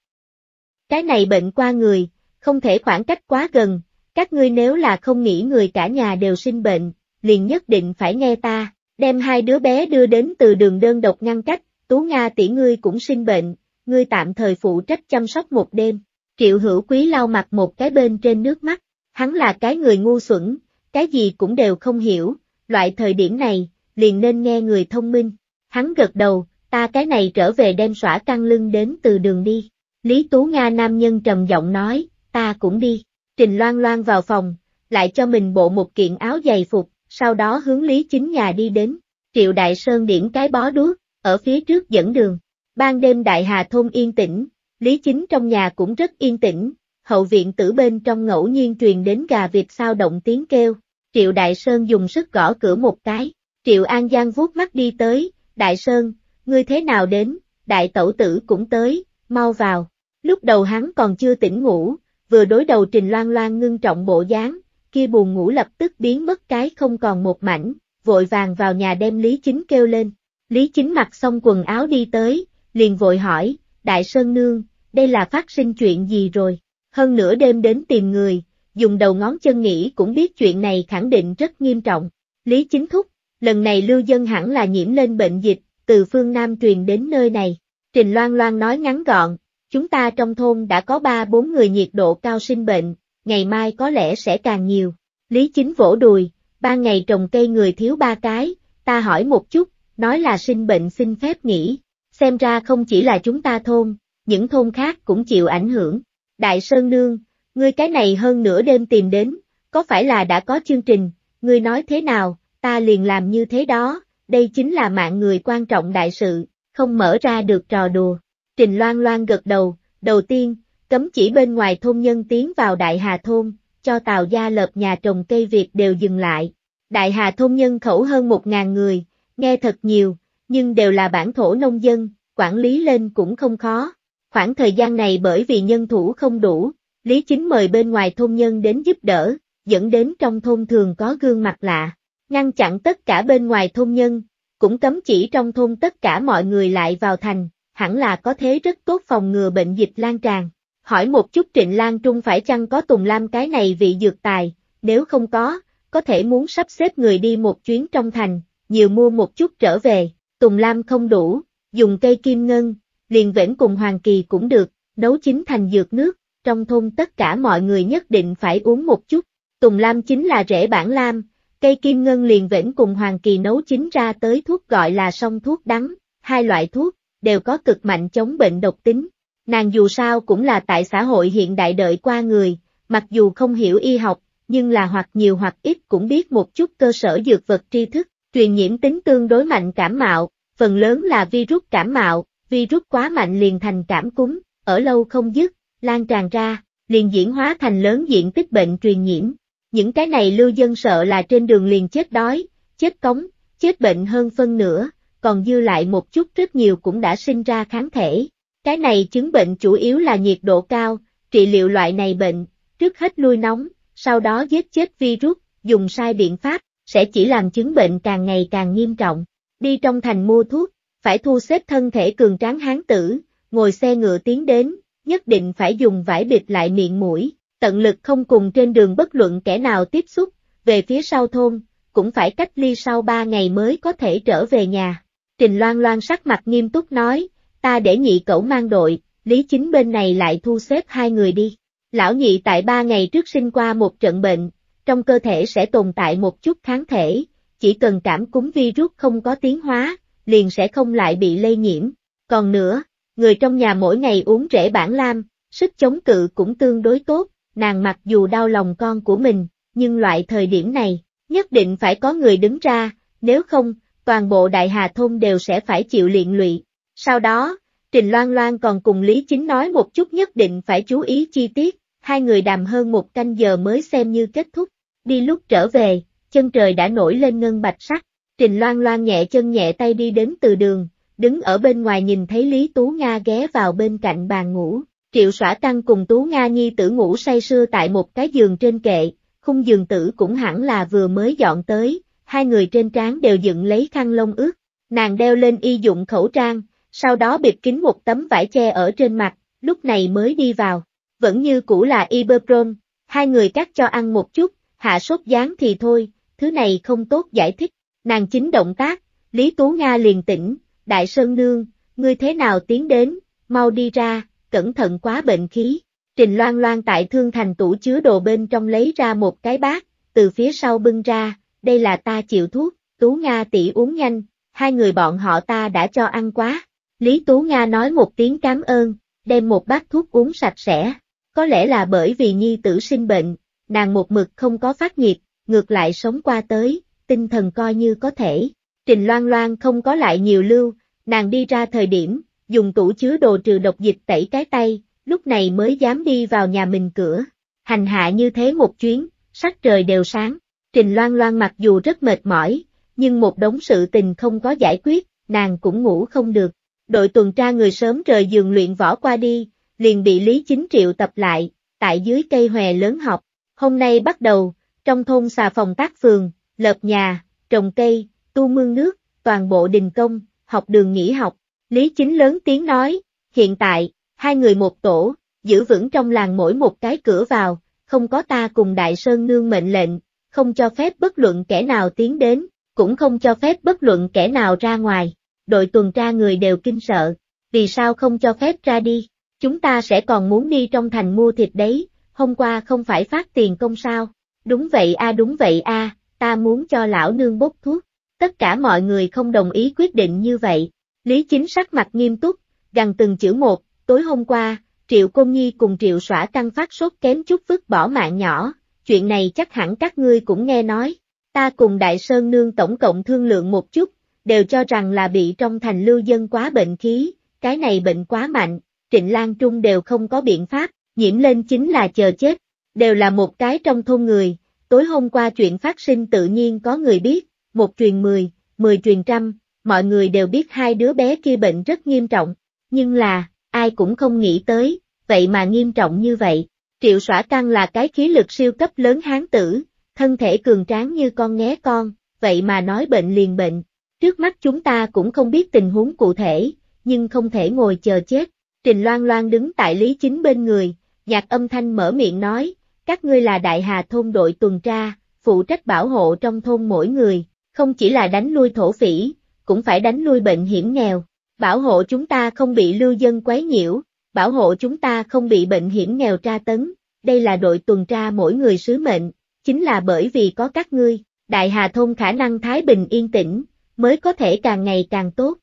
Cái này bệnh qua người, không thể khoảng cách quá gần, các ngươi nếu là không nghĩ người cả nhà đều sinh bệnh, liền nhất định phải nghe ta, đem hai đứa bé đưa đến từ đường đơn độc ngăn cách, Tú Nga tỷ ngươi cũng sinh bệnh, ngươi tạm thời phụ trách chăm sóc một đêm. Triệu hữu quý lau mặt một cái bên trên nước mắt, hắn là cái người ngu xuẩn, cái gì cũng đều không hiểu, loại thời điểm này, liền nên nghe người thông minh. Hắn gật đầu, ta cái này trở về đem xỏa căng lưng đến từ đường đi. Lý Tú Nga nam nhân trầm giọng nói, ta cũng đi. Trình loan loan vào phòng, lại cho mình bộ một kiện áo giày phục, sau đó hướng Lý Chính nhà đi đến. Triệu Đại Sơn điểm cái bó đuốc, ở phía trước dẫn đường. Ban đêm Đại Hà Thôn yên tĩnh, Lý Chính trong nhà cũng rất yên tĩnh, hậu viện tử bên trong ngẫu nhiên truyền đến gà vịt sao động tiếng kêu. Triệu Đại Sơn dùng sức gõ cửa một cái. Triệu An Giang vuốt mắt đi tới, Đại Sơn, ngươi thế nào đến, Đại Tẩu Tử cũng tới, mau vào. Lúc đầu hắn còn chưa tỉnh ngủ, vừa đối đầu Trình Loan Loan ngưng trọng bộ dáng, kia buồn ngủ lập tức biến mất cái không còn một mảnh, vội vàng vào nhà đem Lý Chính kêu lên. Lý Chính mặc xong quần áo đi tới, liền vội hỏi, Đại Sơn Nương, đây là phát sinh chuyện gì rồi? Hơn nửa đêm đến tìm người, dùng đầu ngón chân nghĩ cũng biết chuyện này khẳng định rất nghiêm trọng. Lý Chính Thúc, lần này lưu dân hẳn là nhiễm lên bệnh dịch, từ phương Nam truyền đến nơi này. Trình Loan Loan nói ngắn gọn, chúng ta trong thôn đã có 3-4 người nhiệt độ cao sinh bệnh, ngày mai có lẽ sẽ càng nhiều. Lý Chính vỗ đùi, ba ngày trồng cây người thiếu ba cái, ta hỏi một chút, nói là sinh bệnh xin phép nghỉ. Xem ra không chỉ là chúng ta thôn, những thôn khác cũng chịu ảnh hưởng. Đại Sơn Nương, ngươi cái này hơn nửa đêm tìm đến, có phải là đã có chương trình, ngươi nói thế nào, ta liền làm như thế đó, đây chính là mạng người quan trọng đại sự, không mở ra được trò đùa. Trình Loan Loan gật đầu, đầu tiên, cấm chỉ bên ngoài thôn nhân tiến vào Đại Hà Thôn, cho Tàu Gia Lợp nhà trồng cây Việt đều dừng lại. Đại Hà Thôn nhân khẩu hơn 1.000 người, nghe thật nhiều, nhưng đều là bản thổ nông dân, quản lý lên cũng không khó. Khoảng thời gian này bởi vì nhân thủ không đủ, Lý Chính mời bên ngoài thôn nhân đến giúp đỡ, dẫn đến trong thôn thường có gương mặt lạ ngăn chặn tất cả bên ngoài thôn nhân, cũng cấm chỉ trong thôn tất cả mọi người lại vào thành, hẳn là có thế rất tốt phòng ngừa bệnh dịch lan tràn. Hỏi một chút Trịnh Lan Trung phải chăng có Tùng Lam cái này vị dược tài, nếu không có, có thể muốn sắp xếp người đi một chuyến trong thành, nhiều mua một chút trở về, Tùng Lam không đủ, dùng cây kim ngân, liền vẽn cùng Hoàng Kỳ cũng được, nấu chín thành dược nước, trong thôn tất cả mọi người nhất định phải uống một chút. Tùng Lam chính là rễ bản Lam, Cây kim ngân liền vĩnh cùng hoàng kỳ nấu chín ra tới thuốc gọi là song thuốc đắng, hai loại thuốc, đều có cực mạnh chống bệnh độc tính. Nàng dù sao cũng là tại xã hội hiện đại đợi qua người, mặc dù không hiểu y học, nhưng là hoặc nhiều hoặc ít cũng biết một chút cơ sở dược vật tri thức, truyền nhiễm tính tương đối mạnh cảm mạo, phần lớn là virus cảm mạo, virus quá mạnh liền thành cảm cúm, ở lâu không dứt, lan tràn ra, liền diễn hóa thành lớn diện tích bệnh truyền nhiễm. Những cái này lưu dân sợ là trên đường liền chết đói, chết cống, chết bệnh hơn phân nửa, còn dư lại một chút rất nhiều cũng đã sinh ra kháng thể. Cái này chứng bệnh chủ yếu là nhiệt độ cao, trị liệu loại này bệnh, trước hết nuôi nóng, sau đó giết chết virus, dùng sai biện pháp, sẽ chỉ làm chứng bệnh càng ngày càng nghiêm trọng. Đi trong thành mua thuốc, phải thu xếp thân thể cường tráng hán tử, ngồi xe ngựa tiến đến, nhất định phải dùng vải bịt lại miệng mũi, tận lực không cùng trên đường bất luận kẻ nào tiếp xúc, về phía sau thôn, cũng phải cách ly sau ba ngày mới có thể trở về nhà. Trình Loan Loan sắc mặt nghiêm túc nói, ta để nhị cẩu mang đội, Lý Chính bên này lại thu xếp hai người đi. Lão nhị tại ba ngày trước sinh qua một trận bệnh, trong cơ thể sẽ tồn tại một chút kháng thể, chỉ cần cảm cúm virus không có tiến hóa, liền sẽ không lại bị lây nhiễm. Còn nữa, người trong nhà mỗi ngày uống rễ bản lam, sức chống cự cũng tương đối tốt, nàng mặc dù đau lòng con của mình, nhưng loại thời điểm này, nhất định phải có người đứng ra, nếu không, toàn bộ đại hà thôn đều sẽ phải chịu liện lụy. Sau đó, Trình Loan Loan còn cùng Lý Chính nói một chút nhất định phải chú ý chi tiết, hai người đàm hơn một canh giờ mới xem như kết thúc. Đi lúc trở về, chân trời đã nổi lên ngân bạch sắc, Trình Loan Loan nhẹ chân nhẹ tay đi đến từ đường, đứng ở bên ngoài nhìn thấy Lý Tú Nga ghé vào bên cạnh bàn ngủ, Triệu Sỏa Tăng cùng Tú Nga Nhi tử ngủ say sưa tại một cái giường trên kệ, khung giường tử cũng hẳn là vừa mới dọn tới, hai người trên trán đều dựng lấy khăn lông ướt, nàng đeo lên y dụng khẩu trang, sau đó bịt kín một tấm vải che ở trên mặt, lúc này mới đi vào, vẫn như cũ là Iberprom, hai người cắt cho ăn một chút, hạ sốt dáng thì thôi, thứ này không tốt giải thích, nàng chính động tác, Lý Tú Nga liền tỉnh, Đại Sơn Nương, ngươi thế nào tiến đến, mau đi ra, cẩn thận quá bệnh khí. Trình loan loan tại thương thành tủ chứa đồ bên trong lấy ra một cái bát, từ phía sau bưng ra, đây là ta chịu thuốc, Tú Nga tỷ uống nhanh, hai người bọn họ ta đã cho ăn quá. Lý Tú Nga nói một tiếng cảm ơn, đem một bát thuốc uống sạch sẽ. Có lẽ là bởi vì nhi tử sinh bệnh, nàng một mực không có phát nhiệt, ngược lại sống qua tới, tinh thần coi như có thể. Trình Loan Loan không có lại nhiều lưu, nàng đi ra thời điểm, dùng tủ chứa đồ trừ độc dịch tẩy cái tay, lúc này mới dám đi vào nhà mình cửa. Hành hạ như thế một chuyến, sắc trời đều sáng, Trình Loan Loan mặc dù rất mệt mỏi, nhưng một đống sự tình không có giải quyết, nàng cũng ngủ không được. Đội tuần tra người sớm rời giường luyện võ qua đi, liền bị Lý Chính Triệu tập lại, tại dưới cây hòe lớn học. Hôm nay bắt đầu, trong thôn xà phòng tác phường, lợp nhà, trồng cây, tu mương nước, toàn bộ đình công, học đường nghỉ học, Lý Chính lớn tiếng nói, hiện tại, hai người một tổ, giữ vững trong làng mỗi một cái cửa vào, không có ta cùng Đại Sơn Nương mệnh lệnh, không cho phép bất luận kẻ nào tiến đến, cũng không cho phép bất luận kẻ nào ra ngoài. Đội tuần tra người đều kinh sợ, vì sao không cho phép ra đi, chúng ta sẽ còn muốn đi trong thành mua thịt đấy, hôm qua không phải phát tiền công sao, đúng vậy a đúng vậy a, ta muốn cho lão nương bốc thuốc, tất cả mọi người không đồng ý quyết định như vậy, Lý Chính sắc mặt nghiêm túc, gần từng chữ một, tối hôm qua, Triệu Công Nhi cùng Triệu Sỏa Tăng phát sốt kém chút vứt bỏ mạng nhỏ, chuyện này chắc hẳn các ngươi cũng nghe nói. Ta cùng Đại Sơn Nương tổng cộng thương lượng một chút, đều cho rằng là bị trong thành lưu dân quá bệnh khí, cái này bệnh quá mạnh, Trịnh Lan Trung đều không có biện pháp, nhiễm lên chính là chờ chết, đều là một cái trong thôn người, tối hôm qua chuyện phát sinh tự nhiên có người biết, một truyền mười, mười truyền trăm, mọi người đều biết hai đứa bé kia bệnh rất nghiêm trọng, nhưng là, ai cũng không nghĩ tới, vậy mà nghiêm trọng như vậy. Triệu Sỏa Căng là cái khí lực siêu cấp lớn hán tử, thân thể cường tráng như con ngé con, vậy mà nói bệnh liền bệnh. Trước mắt chúng ta cũng không biết tình huống cụ thể, nhưng không thể ngồi chờ chết. Trình Loan Loan đứng tại Lý Chính bên người, nhạc âm thanh mở miệng nói, các ngươi là đại hà thôn đội tuần tra, phụ trách bảo hộ trong thôn mỗi người, không chỉ là đánh lui thổ phỉ, cũng phải đánh lui bệnh hiểm nghèo, bảo hộ chúng ta không bị lưu dân quấy nhiễu, bảo hộ chúng ta không bị bệnh hiểm nghèo tra tấn, đây là đội tuần tra mỗi người sứ mệnh, chính là bởi vì có các ngươi, Đại Hà Thôn khả năng Thái Bình yên tĩnh, mới có thể càng ngày càng tốt.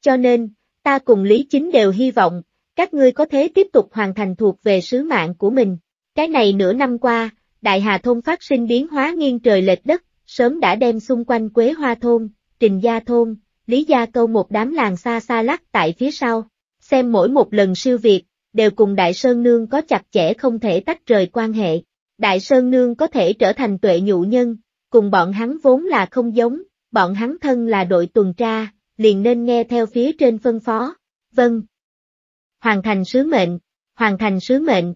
Cho nên, ta cùng Lý Chính đều hy vọng, các ngươi có thể tiếp tục hoàn thành thuộc về sứ mạng của mình. Cái này nửa năm qua, Đại Hà Thôn phát sinh biến hóa nghiêng trời lệch đất, sớm đã đem xung quanh Quế Hoa Thôn, Trình Gia Thôn, Lý Gia Câu một đám làng xa xa lắc tại phía sau, xem mỗi một lần siêu việt, đều cùng Đại Sơn Nương có chặt chẽ không thể tách rời quan hệ. Đại Sơn Nương có thể trở thành tuệ nhụ nhân, cùng bọn hắn vốn là không giống, bọn hắn thân là đội tuần tra, liền nên nghe theo phía trên phân phó. Vâng. Hoàn thành sứ mệnh, hoàn thành sứ mệnh.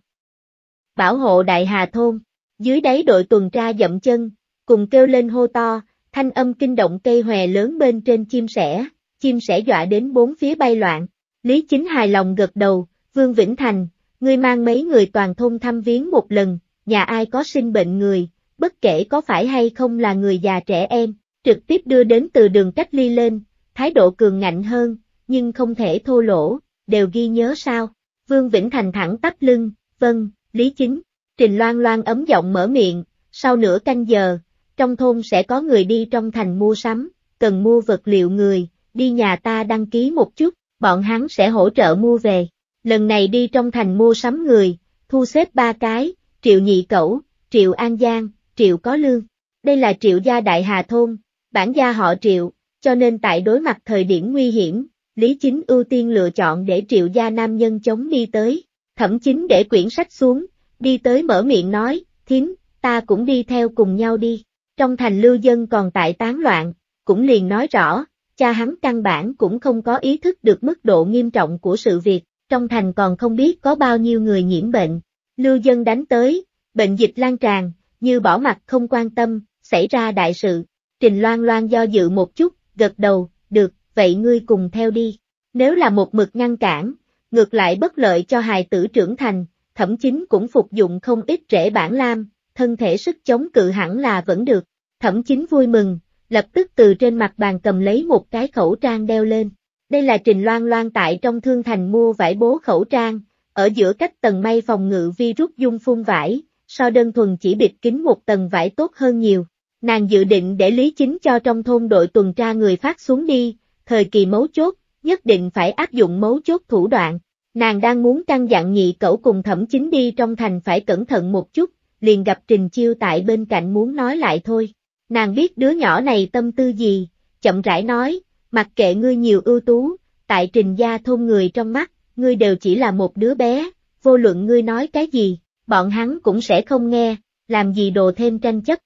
Bảo hộ Đại Hà Thôn, dưới đáy đội tuần tra dậm chân, cùng kêu lên hô to, thanh âm kinh động cây hòe lớn bên trên chim sẻ, chim sẻ dọa đến bốn phía bay loạn, Lý Chính hài lòng gật đầu, Vương Vĩnh Thành, ngươi mang mấy người toàn thôn thăm viếng một lần, nhà ai có sinh bệnh người, bất kể có phải hay không là người già trẻ em, trực tiếp đưa đến từ đường cách ly lên, thái độ cường ngạnh hơn, nhưng không thể thô lỗ, đều ghi nhớ sao. Vương Vĩnh Thành thẳng tắp lưng, vâng, Lý Chính, Trình Loan Loan ấm giọng mở miệng, sau nửa canh giờ, trong thôn sẽ có người đi trong thành mua sắm, cần mua vật liệu người, đi nhà ta đăng ký một chút, bọn hắn sẽ hỗ trợ mua về. Lần này đi trong thành mua sắm người, thu xếp ba cái, triệu nhị cẩu, triệu an giang, triệu có lương. Đây là triệu gia đại hà thôn, bản gia họ triệu, cho nên tại đối mặt thời điểm nguy hiểm, Lý Chính ưu tiên lựa chọn để triệu gia nam nhân chống đi tới, thẩm chính để quyển sách xuống, đi tới mở miệng nói, thiếm, ta cũng đi theo cùng nhau đi trong thành lưu dân còn tại tán loạn, cũng liền nói rõ, cha hắn căn bản cũng không có ý thức được mức độ nghiêm trọng của sự việc, trong thành còn không biết có bao nhiêu người nhiễm bệnh, lưu dân đánh tới, bệnh dịch lan tràn, như bỏ mặt không quan tâm, xảy ra đại sự, trình loan loan do dự một chút, gật đầu, được, vậy ngươi cùng theo đi, nếu là một mực ngăn cản, ngược lại bất lợi cho hài tử trưởng thành, thẩm chính cũng phục dụng không ít rễ bản lam, thân thể sức chống cự hẳn là vẫn được. Thẩm chính vui mừng, lập tức từ trên mặt bàn cầm lấy một cái khẩu trang đeo lên. Đây là Trình Loan Loan tại trong thương thành mua vải bố khẩu trang, ở giữa cách tầng mây phòng ngự virus dung phun vải, so đơn thuần chỉ bịt kín một tầng vải tốt hơn nhiều. Nàng dự định để Lý Chính cho trong thôn đội tuần tra người phát xuống đi, thời kỳ mấu chốt, nhất định phải áp dụng mấu chốt thủ đoạn. Nàng đang muốn căn dặn nhị cẩu cùng thẩm chính đi trong thành phải cẩn thận một chút, liền gặp Trình Chiêu tại bên cạnh muốn nói lại thôi. Nàng biết đứa nhỏ này tâm tư gì, chậm rãi nói, mặc kệ ngươi nhiều ưu tú, tại trình gia thôn người trong mắt, ngươi đều chỉ là một đứa bé, vô luận ngươi nói cái gì, bọn hắn cũng sẽ không nghe, làm gì đồ thêm tranh chấp.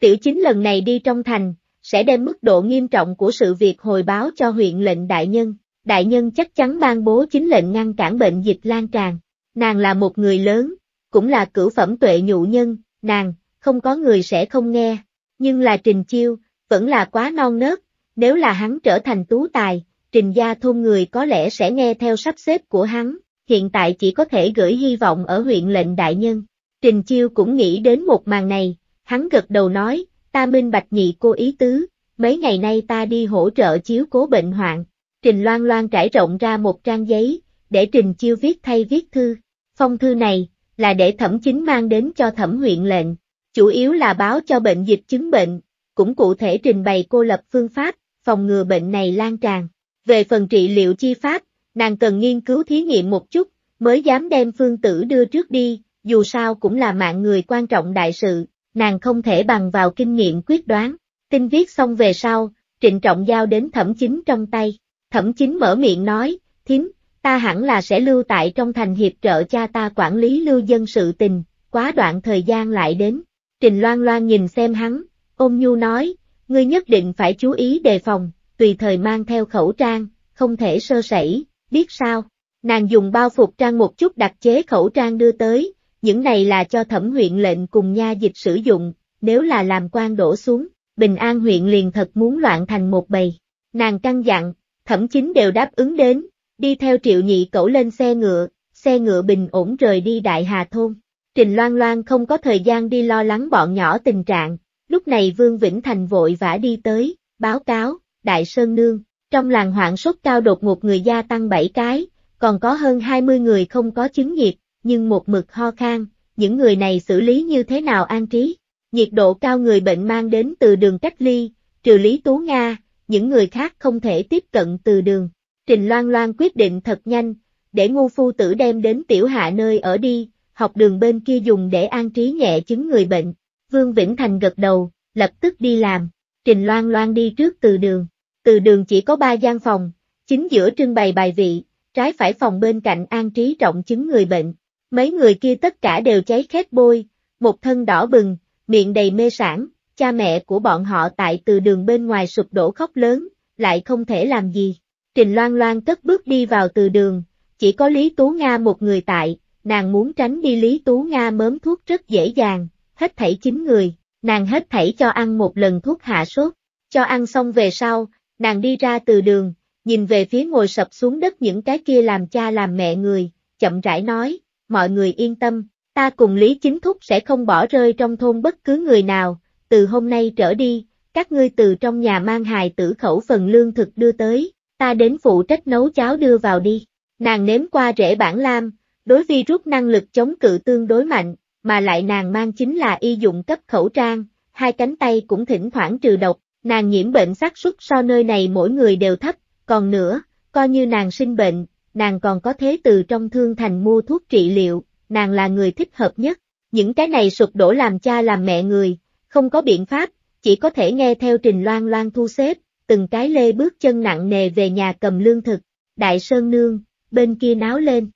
Tiểu chính lần này đi trong thành, sẽ đem mức độ nghiêm trọng của sự việc hồi báo cho huyện lệnh đại nhân, đại nhân chắc chắn ban bố chính lệnh ngăn cản bệnh dịch lan tràn, nàng là một người lớn, cũng là cửu phẩm tuệ nhụ nhân, nàng, không có người sẽ không nghe, nhưng là Trình Chiêu, vẫn là quá non nớt, nếu là hắn trở thành tú tài, Trình gia thôn người có lẽ sẽ nghe theo sắp xếp của hắn, hiện tại chỉ có thể gửi hy vọng ở huyện lệnh đại nhân. Trình Chiêu cũng nghĩ đến một màn này, hắn gật đầu nói, ta minh bạch nhị cô ý tứ, mấy ngày nay ta đi hỗ trợ chiếu cố bệnh hoạn. Trình Loan Loan trải rộng ra một trang giấy, để Trình Chiêu viết thay viết thư. Phong thư này, là để thẩm chính mang đến cho thẩm huyện lệnh chủ yếu là báo cho bệnh dịch chứng bệnh, cũng cụ thể trình bày cô lập phương pháp, phòng ngừa bệnh này lan tràn. Về phần trị liệu chi pháp, nàng cần nghiên cứu thí nghiệm một chút, mới dám đem phương tử đưa trước đi, dù sao cũng là mạng người quan trọng đại sự, nàng không thể bằng vào kinh nghiệm quyết đoán. Tin viết xong về sau, trịnh trọng giao đến thẩm chính trong tay, thẩm chính mở miệng nói, thím, ta hẳn là sẽ lưu tại trong thành hiệp trợ cha ta quản lý lưu dân sự tình, quá đoạn thời gian lại đến, Trình loan loan nhìn xem hắn, ôm nhu nói, ngươi nhất định phải chú ý đề phòng, tùy thời mang theo khẩu trang, không thể sơ sẩy, biết sao. Nàng dùng bao phục trang một chút đặc chế khẩu trang đưa tới, những này là cho thẩm huyện lệnh cùng nha dịch sử dụng, nếu là làm quan đổ xuống, Bình An huyện liền thật muốn loạn thành một bầy. Nàng căng dặn, thẩm chính đều đáp ứng đến, đi theo triệu nhị cẩu lên xe ngựa, xe ngựa bình ổn rời đi Đại Hà Thôn. Trình Loan Loan không có thời gian đi lo lắng bọn nhỏ tình trạng, lúc này Vương Vĩnh Thành vội vã đi tới, báo cáo, Đại Sơn Nương, trong làng hoạn sốt cao đột ngột người gia tăng 7 cái, còn có hơn 20 người không có chứng nhiệt, nhưng một mực ho khan, những người này xử lý như thế nào an trí. Nhiệt độ cao người bệnh mang đến từ đường cách ly, trừ Lý Tú Nga, những người khác không thể tiếp cận từ đường. Trình Loan Loan quyết định thật nhanh, để ngu phu tử đem đến tiểu hạ nơi ở đi, học đường bên kia dùng để an trí nhẹ chứng người bệnh. Vương Vĩnh Thành gật đầu, lập tức đi làm. Trình Loan Loan đi trước từ đường. Từ đường chỉ có ba gian phòng, chính giữa trưng bày bài vị, trái phải phòng bên cạnh an trí trọng chứng người bệnh. Mấy người kia tất cả đều cháy khét bôi, một thân đỏ bừng, miệng đầy mê sản, cha mẹ của bọn họ tại từ đường bên ngoài sụp đổ khóc lớn, lại không thể làm gì. Trình Loan Loan cất bước đi vào từ đường, chỉ có Lý Tú Nga một người tại, nàng muốn tránh đi Lý Tú Nga mớm thuốc rất dễ dàng, hết thảy chính người, nàng hết thảy cho ăn một lần thuốc hạ sốt, cho ăn xong về sau, nàng đi ra từ đường, nhìn về phía ngồi sập xuống đất những cái kia làm cha làm mẹ người, chậm rãi nói, mọi người yên tâm, ta cùng Lý Chính Thúc sẽ không bỏ rơi trong thôn bất cứ người nào, từ hôm nay trở đi, các ngươi từ trong nhà mang hài tử khẩu phần lương thực đưa tới, ta đến phụ trách nấu cháo đưa vào đi. Nàng nếm qua rễ bản lam, Đối rút năng lực chống cự tương đối mạnh, mà lại nàng mang chính là y dụng cấp khẩu trang, hai cánh tay cũng thỉnh thoảng trừ độc, nàng nhiễm bệnh xác suất so nơi này mỗi người đều thấp, còn nữa, coi như nàng sinh bệnh, nàng còn có thế từ trong thương thành mua thuốc trị liệu, nàng là người thích hợp nhất, những cái này sụp đổ làm cha làm mẹ người, không có biện pháp, chỉ có thể nghe theo trình loan loan thu xếp, từng cái lê bước chân nặng nề về nhà cầm lương thực, đại sơn nương, bên kia náo lên,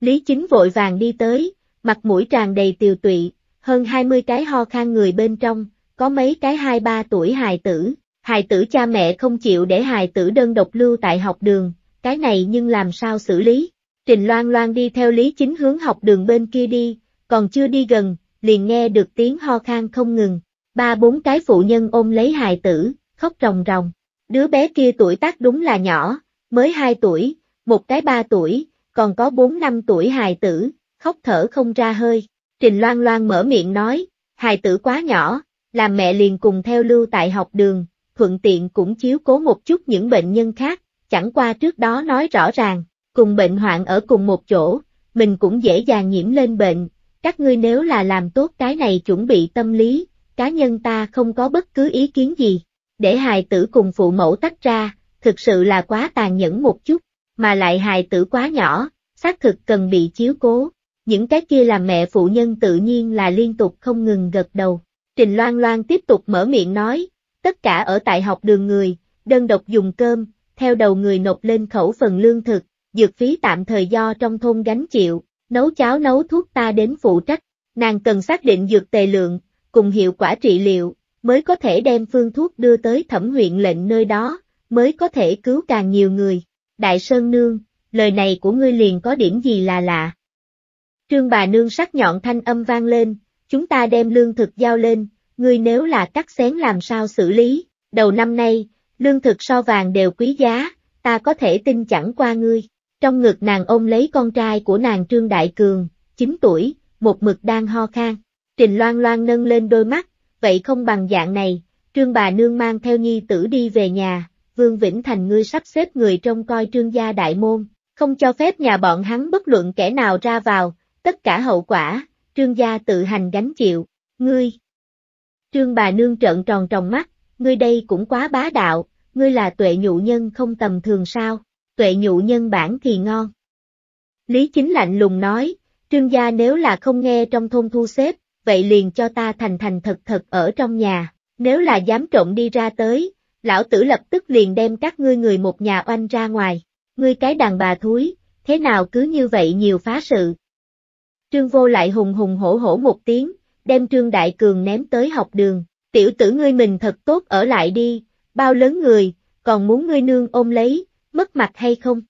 Lý Chính vội vàng đi tới, mặt mũi tràn đầy tiều tụy, hơn 20 cái ho khan người bên trong, có mấy cái 2-3 tuổi hài tử, hài tử cha mẹ không chịu để hài tử đơn độc lưu tại học đường, cái này nhưng làm sao xử lý. Trình Loan Loan đi theo Lý Chính hướng học đường bên kia đi, còn chưa đi gần, liền nghe được tiếng ho khan không ngừng, ba bốn cái phụ nhân ôm lấy hài tử, khóc ròng ròng. Đứa bé kia tuổi tác đúng là nhỏ, mới 2 tuổi, một cái 3 tuổi, còn có 4 năm tuổi hài tử, khóc thở không ra hơi. Trình Loan Loan mở miệng nói, hài tử quá nhỏ, làm mẹ liền cùng theo lưu tại học đường, thuận tiện cũng chiếu cố một chút những bệnh nhân khác, chẳng qua trước đó nói rõ ràng, cùng bệnh hoạn ở cùng một chỗ, mình cũng dễ dàng nhiễm lên bệnh, các ngươi nếu là làm tốt cái này chuẩn bị tâm lý, cá nhân ta không có bất cứ ý kiến gì, để hài tử cùng phụ mẫu tách ra, thực sự là quá tàn nhẫn một chút mà lại hài tử quá nhỏ, xác thực cần bị chiếu cố. Những cái kia làm mẹ phụ nhân tự nhiên là liên tục không ngừng gật đầu. Trình Loan Loan tiếp tục mở miệng nói, tất cả ở tại học đường người, đơn độc dùng cơm, theo đầu người nộp lên khẩu phần lương thực, dược phí tạm thời do trong thôn gánh chịu, nấu cháo nấu thuốc ta đến phụ trách, nàng cần xác định dược tề lượng, cùng hiệu quả trị liệu, mới có thể đem phương thuốc đưa tới thẩm huyện lệnh nơi đó, mới có thể cứu càng nhiều người. Đại Sơn Nương, lời này của ngươi liền có điểm gì là lạ. Trương bà nương sắc nhọn thanh âm vang lên, chúng ta đem lương thực giao lên, ngươi nếu là cắt xén làm sao xử lý, đầu năm nay, lương thực so vàng đều quý giá, ta có thể tin chẳng qua ngươi. Trong ngực nàng ôm lấy con trai của nàng Trương Đại Cường, 9 tuổi, một mực đang ho khan. Trình loan loan nâng lên đôi mắt, vậy không bằng dạng này, Trương bà nương mang theo nhi tử đi về nhà, Vương Vĩnh Thành ngươi sắp xếp người trông coi trương gia đại môn, không cho phép nhà bọn hắn bất luận kẻ nào ra vào, tất cả hậu quả, trương gia tự hành gánh chịu, ngươi. Trương bà nương trợn tròn tròng mắt, ngươi đây cũng quá bá đạo, ngươi là tuệ nhụ nhân không tầm thường sao, tuệ nhụ nhân bản thì ngon. Lý Chính lạnh lùng nói, trương gia nếu là không nghe trong thôn thu xếp, vậy liền cho ta thành thành thật thật ở trong nhà, nếu là dám trộm đi ra tới, lão tử lập tức liền đem các ngươi người một nhà oanh ra ngoài, ngươi cái đàn bà thúi, thế nào cứ như vậy nhiều phá sự. Trương vô lại hùng hùng hổ hổ một tiếng, đem Trương Đại Cường ném tới học đường, tiểu tử ngươi mình thật tốt ở lại đi, bao lớn người, còn muốn ngươi nương ôm lấy, mất mặt hay không?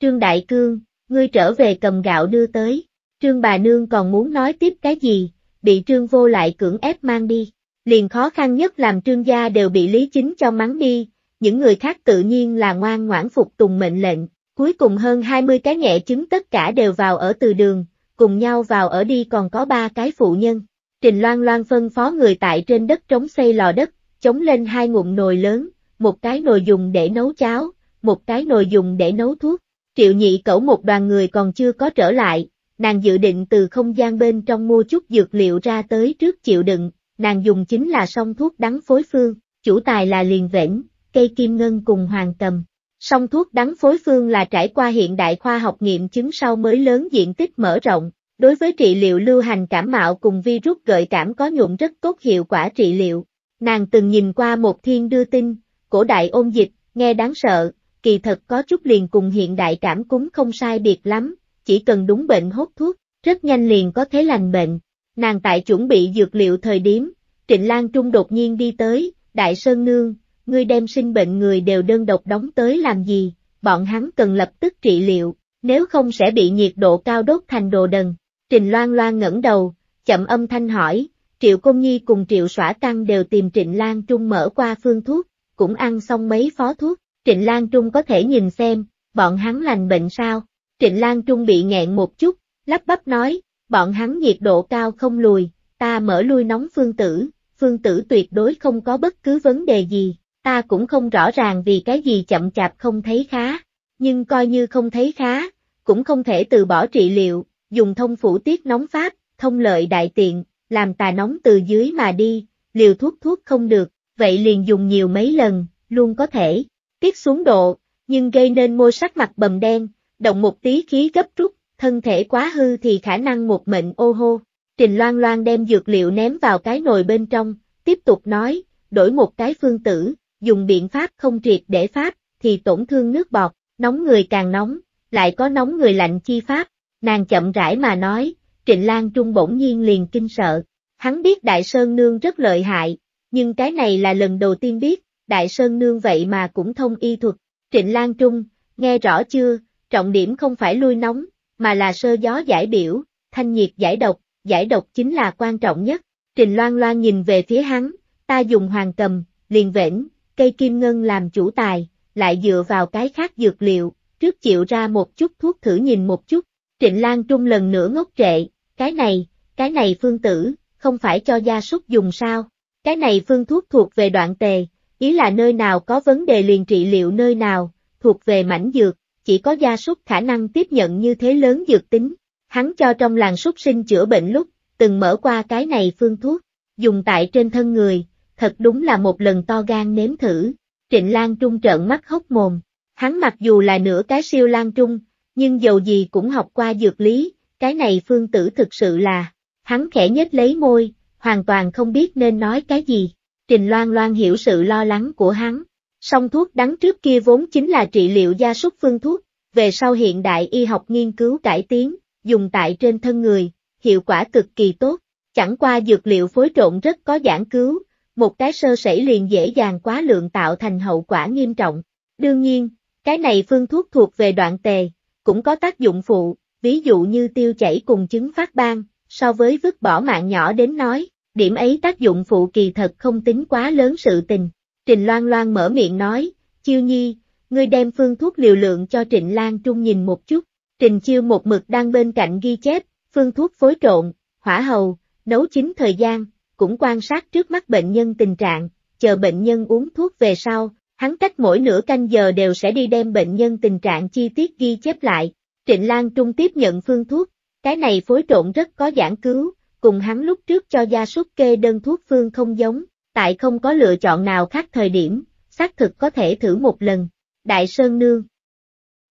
Trương Đại Cương, ngươi trở về cầm gạo đưa tới, Trương bà nương còn muốn nói tiếp cái gì, bị Trương vô lại cưỡng ép mang đi liền khó khăn nhất làm trương gia đều bị Lý Chính cho mắng đi, những người khác tự nhiên là ngoan ngoãn phục tùng mệnh lệnh, cuối cùng hơn 20 cái nhẹ chứng tất cả đều vào ở từ đường, cùng nhau vào ở đi còn có ba cái phụ nhân. Trình Loan Loan phân phó người tại trên đất trống xây lò đất, chống lên hai ngụm nồi lớn, một cái nồi dùng để nấu cháo, một cái nồi dùng để nấu thuốc. Triệu nhị cẩu một đoàn người còn chưa có trở lại, nàng dự định từ không gian bên trong mua chút dược liệu ra tới trước chịu đựng, nàng dùng chính là song thuốc đắng phối phương, chủ tài là liền vễn, cây kim ngân cùng hoàng cầm. Song thuốc đắng phối phương là trải qua hiện đại khoa học nghiệm chứng sau mới lớn diện tích mở rộng, đối với trị liệu lưu hành cảm mạo cùng virus gợi cảm có nhuộm rất tốt hiệu quả trị liệu. Nàng từng nhìn qua một thiên đưa tin, cổ đại ôn dịch, nghe đáng sợ, kỳ thật có chút liền cùng hiện đại cảm cúng không sai biệt lắm, chỉ cần đúng bệnh hốt thuốc, rất nhanh liền có thể lành bệnh. Nàng tại chuẩn bị dược liệu thời điểm, Trịnh Lan Trung đột nhiên đi tới, Đại Sơn Nương, ngươi đem sinh bệnh người đều đơn độc đóng tới làm gì, bọn hắn cần lập tức trị liệu, nếu không sẽ bị nhiệt độ cao đốt thành đồ đần. Trình Loan Loan ngẩng đầu, chậm âm thanh hỏi, Triệu Công Nhi cùng Triệu Sỏa Căng đều tìm Trịnh Lan Trung mở qua phương thuốc, cũng ăn xong mấy phó thuốc, Trịnh Lan Trung có thể nhìn xem, bọn hắn lành bệnh sao. Trịnh Lan Trung bị nghẹn một chút, lắp bắp nói, bọn hắn nhiệt độ cao không lùi, ta mở lui nóng phương tử, phương tử tuyệt đối không có bất cứ vấn đề gì, ta cũng không rõ ràng vì cái gì chậm chạp không thấy khá, nhưng coi như không thấy khá, cũng không thể từ bỏ trị liệu, dùng thông phủ tiết nóng pháp, thông lợi đại tiện, làm tà nóng từ dưới mà đi, liều thuốc thuốc không được, vậy liền dùng nhiều mấy lần, luôn có thể, tiết xuống độ, nhưng gây nên môi sắc mặt bầm đen, động một tí khí gấp rút thân thể quá hư thì khả năng một mệnh ô hô. Trình loan loan đem dược liệu ném vào cái nồi bên trong, tiếp tục nói, đổi một cái phương tử, dùng biện pháp không triệt để pháp, thì tổn thương nước bọt, nóng người càng nóng, lại có nóng người lạnh chi pháp, nàng chậm rãi mà nói, Trịnh Lan Trung bỗng nhiên liền kinh sợ, hắn biết Đại Sơn Nương rất lợi hại, nhưng cái này là lần đầu tiên biết, Đại Sơn Nương vậy mà cũng thông y thuật, Trịnh Lan Trung, nghe rõ chưa, trọng điểm không phải lui nóng, mà là sơ gió giải biểu, thanh nhiệt giải độc, giải độc chính là quan trọng nhất. Trình Loan Loan nhìn về phía hắn, ta dùng hoàng cầm, liền vễn, cây kim ngân làm chủ tài, lại dựa vào cái khác dược liệu, trước chịu ra một chút thuốc thử nhìn một chút. Trịnh Lan Trung lần nữa ngốc trệ, cái này, cái này phương tử, không phải cho gia súc dùng sao? Cái này phương thuốc thuộc về đoạn tề, ý là nơi nào có vấn đề liền trị liệu nơi nào, thuộc về mảnh dược, chỉ có gia súc khả năng tiếp nhận như thế lớn dược tính. Hắn cho trong làng súc sinh chữa bệnh lúc, từng mở qua cái này phương thuốc, dùng tại trên thân người, thật đúng là một lần to gan nếm thử. Trịnh Lan Trung trợn mắt hốc mồm, hắn mặc dù là nửa cái siêu Lan Trung, nhưng dầu gì cũng học qua dược lý, cái này phương tử thực sự là, hắn khẽ nhếch lấy môi, hoàn toàn không biết nên nói cái gì. Trình Loan Loan hiểu sự lo lắng của hắn, Song thuốc đắng trước kia vốn chính là trị liệu gia súc phương thuốc, về sau hiện đại y học nghiên cứu cải tiến, dùng tại trên thân người, hiệu quả cực kỳ tốt, chẳng qua dược liệu phối trộn rất có giảng cứu, một cái sơ sẩy liền dễ dàng quá lượng tạo thành hậu quả nghiêm trọng. Đương nhiên, cái này phương thuốc thuộc về đoạn tề, cũng có tác dụng phụ, ví dụ như tiêu chảy cùng chứng phát ban, so với vứt bỏ mạng nhỏ đến nói, điểm ấy tác dụng phụ kỳ thật không tính quá lớn sự tình, Trình Loan Loan mở miệng nói, Chiêu Nhi, ngươi đem phương thuốc liều lượng cho Trịnh Lan Trung nhìn một chút. Trình Chiêu một mực đang bên cạnh ghi chép, phương thuốc phối trộn, hỏa hầu, nấu chín thời gian, cũng quan sát trước mắt bệnh nhân tình trạng, chờ bệnh nhân uống thuốc về sau, hắn cách mỗi nửa canh giờ đều sẽ đi đem bệnh nhân tình trạng chi tiết ghi chép lại. Trịnh Lan Trung tiếp nhận phương thuốc, cái này phối trộn rất có giảng cứu, cùng hắn lúc trước cho gia súc kê đơn thuốc phương không giống, tại không có lựa chọn nào khác thời điểm, xác thực có thể thử một lần. Đại Sơn Nương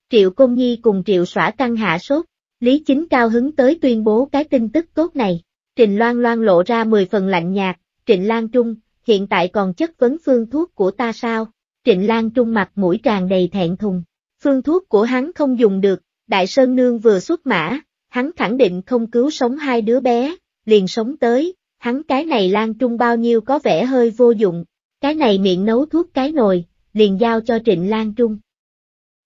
Triệu Công Nhi cùng Triệu Sỏa Căng hạ sốt, Lý Chính cao hứng tới tuyên bố cái tin tức tốt này. Trình Loan Loan lộ ra 10 phần lạnh nhạt, Trịnh Lan Trung, hiện tại còn chất vấn phương thuốc của ta sao? Trịnh Lan Trung mặt mũi tràn đầy thẹn thùng. Phương thuốc của hắn không dùng được, Đại Sơn Nương vừa xuất mã, hắn khẳng định không cứu sống hai đứa bé, liền sống tới, hắn cái này Lan Trung bao nhiêu có vẻ hơi vô dụng, cái này miệng nấu thuốc cái nồi, liền giao cho Trịnh Lan Trung.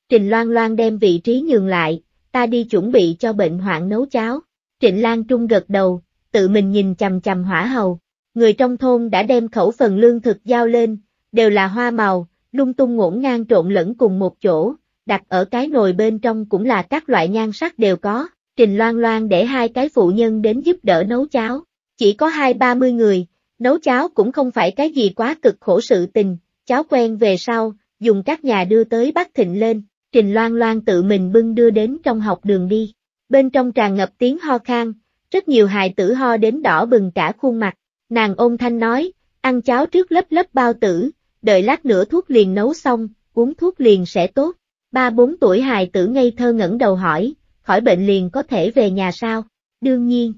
Trịnh Loan Loan đem vị trí nhường lại, ta đi chuẩn bị cho bệnh hoạn nấu cháo. Trịnh Lan Trung gật đầu, tự mình nhìn chầm chầm hỏa hầu. Người trong thôn đã đem khẩu phần lương thực giao lên, đều là hoa màu, lung tung ngổn ngang trộn lẫn cùng một chỗ, đặt ở cái nồi bên trong cũng là các loại nhan sắc đều có. Trình Loan Loan để hai cái phụ nhân đến giúp đỡ nấu cháo. Chỉ có hai ba mươi người, nấu cháo cũng không phải cái gì quá cực khổ sự tình, cháo quen về sau, dùng các nhà đưa tới bác thịnh lên, trình loan loan tự mình bưng đưa đến trong học đường đi. Bên trong tràn ngập tiếng ho khan, rất nhiều hài tử ho đến đỏ bừng cả khuôn mặt, nàng ôn thanh nói, ăn cháo trước lớp lớp bao tử, đợi lát nữa thuốc liền nấu xong, uống thuốc liền sẽ tốt. Ba bốn tuổi hài tử ngây thơ ngẩng đầu hỏi, khỏi bệnh liền có thể về nhà sao? Đương nhiên,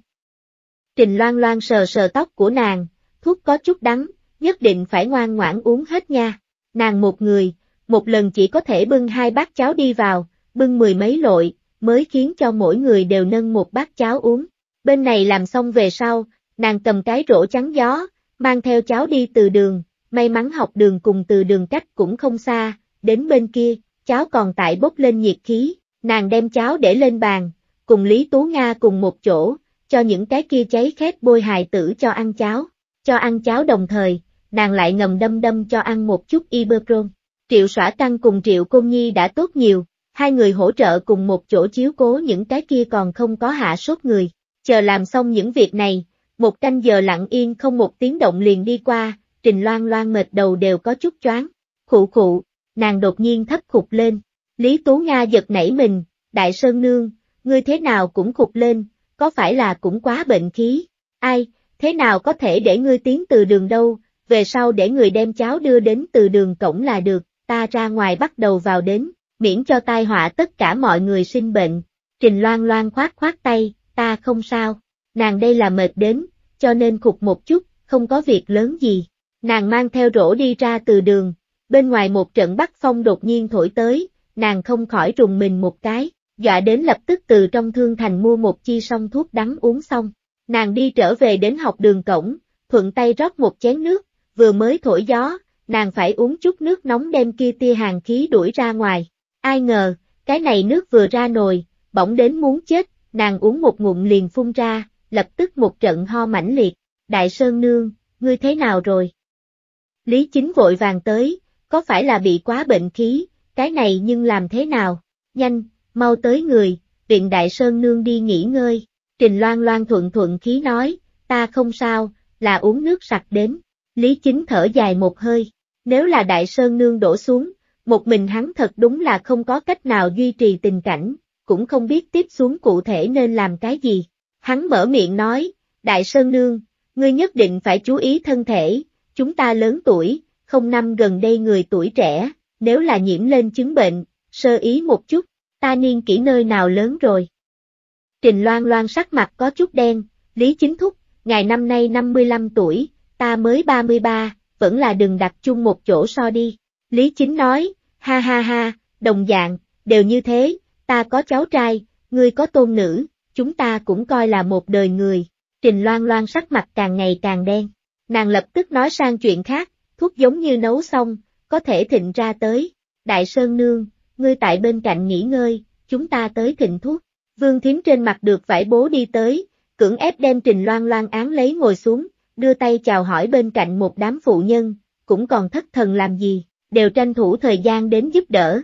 Trình loan loan sờ sờ tóc của nàng, thuốc có chút đắng, nhất định phải ngoan ngoãn uống hết nha. Nàng một người, một lần chỉ có thể bưng hai bát cháo đi vào, bưng mười mấy lội, mới khiến cho mỗi người đều nâng một bát cháo uống. Bên này làm xong về sau, nàng cầm cái rổ trắng gió, mang theo cháo đi từ đường, may mắn học đường cùng từ đường cách cũng không xa, đến bên kia, cháo còn tại bốc lên nhiệt khí, nàng đem cháo để lên bàn, cùng Lý Tú Nga cùng một chỗ, cho những cái kia cháy khét bôi hài tử cho ăn cháo, cho ăn cháo đồng thời, nàng lại ngầm đâm đâm cho ăn một chút Ibercron. Triệu Sỏa Tăng cùng Triệu Côn Nhi đã tốt nhiều, hai người hỗ trợ cùng một chỗ chiếu cố những cái kia còn không có hạ sốt người. Chờ làm xong những việc này, một canh giờ lặng yên không một tiếng động liền đi qua, Trình Loan Loan mệt đầu đều có chút choáng. Khụ khụ, nàng đột nhiên thấp khục lên. Lý Tú Nga giật nảy mình, Đại Sơn Nương, ngươi thế nào cũng khục lên, có phải là cũng quá bệnh khí? Ai, thế nào có thể để ngươi tiến từ đường đâu, về sau để người đem cháu đưa đến từ đường cổng là được, ta ra ngoài bắt đầu vào đến, miễn cho tai họa tất cả mọi người sinh bệnh. Trình loan loan khoát khoát tay, ta không sao, nàng đây là mệt đến, cho nên khục một chút, không có việc lớn gì. Nàng mang theo rổ đi ra từ đường, bên ngoài một trận bắc phong đột nhiên thổi tới, nàng không khỏi rùng mình một cái, dọa đến lập tức từ trong thương thành mua một chi xong thuốc đắng uống xong. Nàng đi trở về đến học đường cổng, thuận tay rót một chén nước, vừa mới thổi gió, nàng phải uống chút nước nóng đem kia tia hàng khí đuổi ra ngoài. Ai ngờ, cái này nước vừa ra nồi, bỗng đến muốn chết, nàng uống một ngụm liền phun ra, lập tức một trận ho mãnh liệt. Đại Sơn Nương, ngươi thế nào rồi? Lý Chính vội vàng tới, có phải là bị quá bệnh khí, cái này nhưng làm thế nào? Nhanh, mau tới người, viện đại sơn nương đi nghỉ ngơi, trình loan loan thuận thuận khí nói, ta không sao, là uống nước sặc đến, lý chính thở dài một hơi, nếu là đại sơn nương đổ xuống, một mình hắn thật đúng là không có cách nào duy trì tình cảnh, cũng không biết tiếp xuống cụ thể nên làm cái gì, hắn mở miệng nói, đại sơn nương, ngươi nhất định phải chú ý thân thể, chúng ta lớn tuổi, không năm gần đây người tuổi trẻ, nếu là nhiễm lên chứng bệnh, sơ ý một chút, ta niên kỹ nơi nào lớn rồi. Trình Loan Loan sắc mặt có chút đen, Lý Chính Thúc, ngài năm nay 55 tuổi, ta mới 33, vẫn là đừng đặt chung một chỗ so đi. Lý Chính nói, ha ha ha, đồng dạng, đều như thế, ta có cháu trai, ngươi có tôn nữ, chúng ta cũng coi là một đời người. Trình Loan Loan sắc mặt càng ngày càng đen, nàng lập tức nói sang chuyện khác, thuốc giống như nấu xong, có thể thịnh ra tới. Đại Sơn Nương, ngươi tại bên cạnh nghỉ ngơi, chúng ta tới thịnh thuốc. Vương Thiến trên mặt được vải bố đi tới, cưỡng ép đem Trình Loan Loan án lấy ngồi xuống, đưa tay chào hỏi bên cạnh một đám phụ nhân, cũng còn thất thần làm gì, đều tranh thủ thời gian đến giúp đỡ.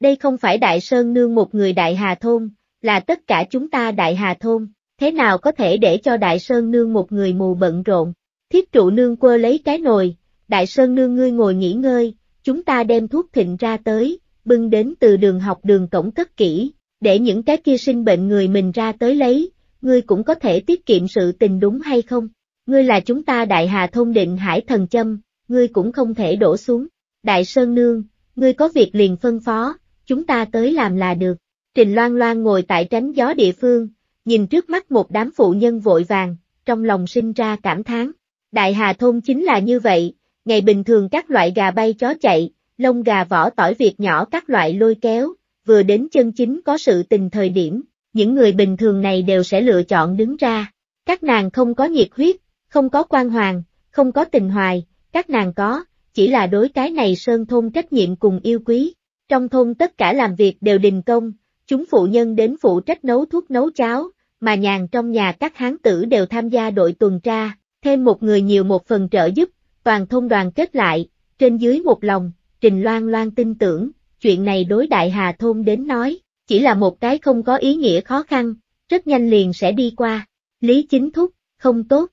Đây không phải Đại Sơn Nương một người Đại Hà Thôn, là tất cả chúng ta Đại Hà Thôn, thế nào có thể để cho Đại Sơn Nương một người mù bận rộn, thiết trụ nương quơ lấy cái nồi, Đại Sơn Nương ngươi ngồi nghỉ ngơi, chúng ta đem thuốc thịnh ra tới, bưng đến từ đường học đường cổng cất kỹ, để những cái kia sinh bệnh người mình ra tới lấy, ngươi cũng có thể tiết kiệm sự tình đúng hay không? Ngươi là chúng ta đại hà thông định hải thần châm, ngươi cũng không thể đổ xuống. Đại Sơn Nương, ngươi có việc liền phân phó, chúng ta tới làm là được. Trình Loan Loan ngồi tại tránh gió địa phương, nhìn trước mắt một đám phụ nhân vội vàng, trong lòng sinh ra cảm thán. Đại Hà Thôn chính là như vậy, ngày bình thường các loại gà bay chó chạy, lông gà vỏ tỏi việc nhỏ các loại lôi kéo, vừa đến chân chính có sự tình thời điểm, những người bình thường này đều sẽ lựa chọn đứng ra. Các nàng không có nhiệt huyết, không có quan hoàng, không có tình hoài, các nàng có, chỉ là đối cái này sơn thôn trách nhiệm cùng yêu quý. Trong thôn tất cả làm việc đều đình công, chúng phụ nhân đến phụ trách nấu thuốc nấu cháo, mà nhàn trong nhà các hán tử đều tham gia đội tuần tra, thêm một người nhiều một phần trợ giúp, toàn thôn đoàn kết lại, trên dưới một lòng, Trình Loan Loan tin tưởng, chuyện này đối Đại Hà Thôn đến nói, chỉ là một cái không có ý nghĩa khó khăn, rất nhanh liền sẽ đi qua. Lý Chính Thúc, không tốt.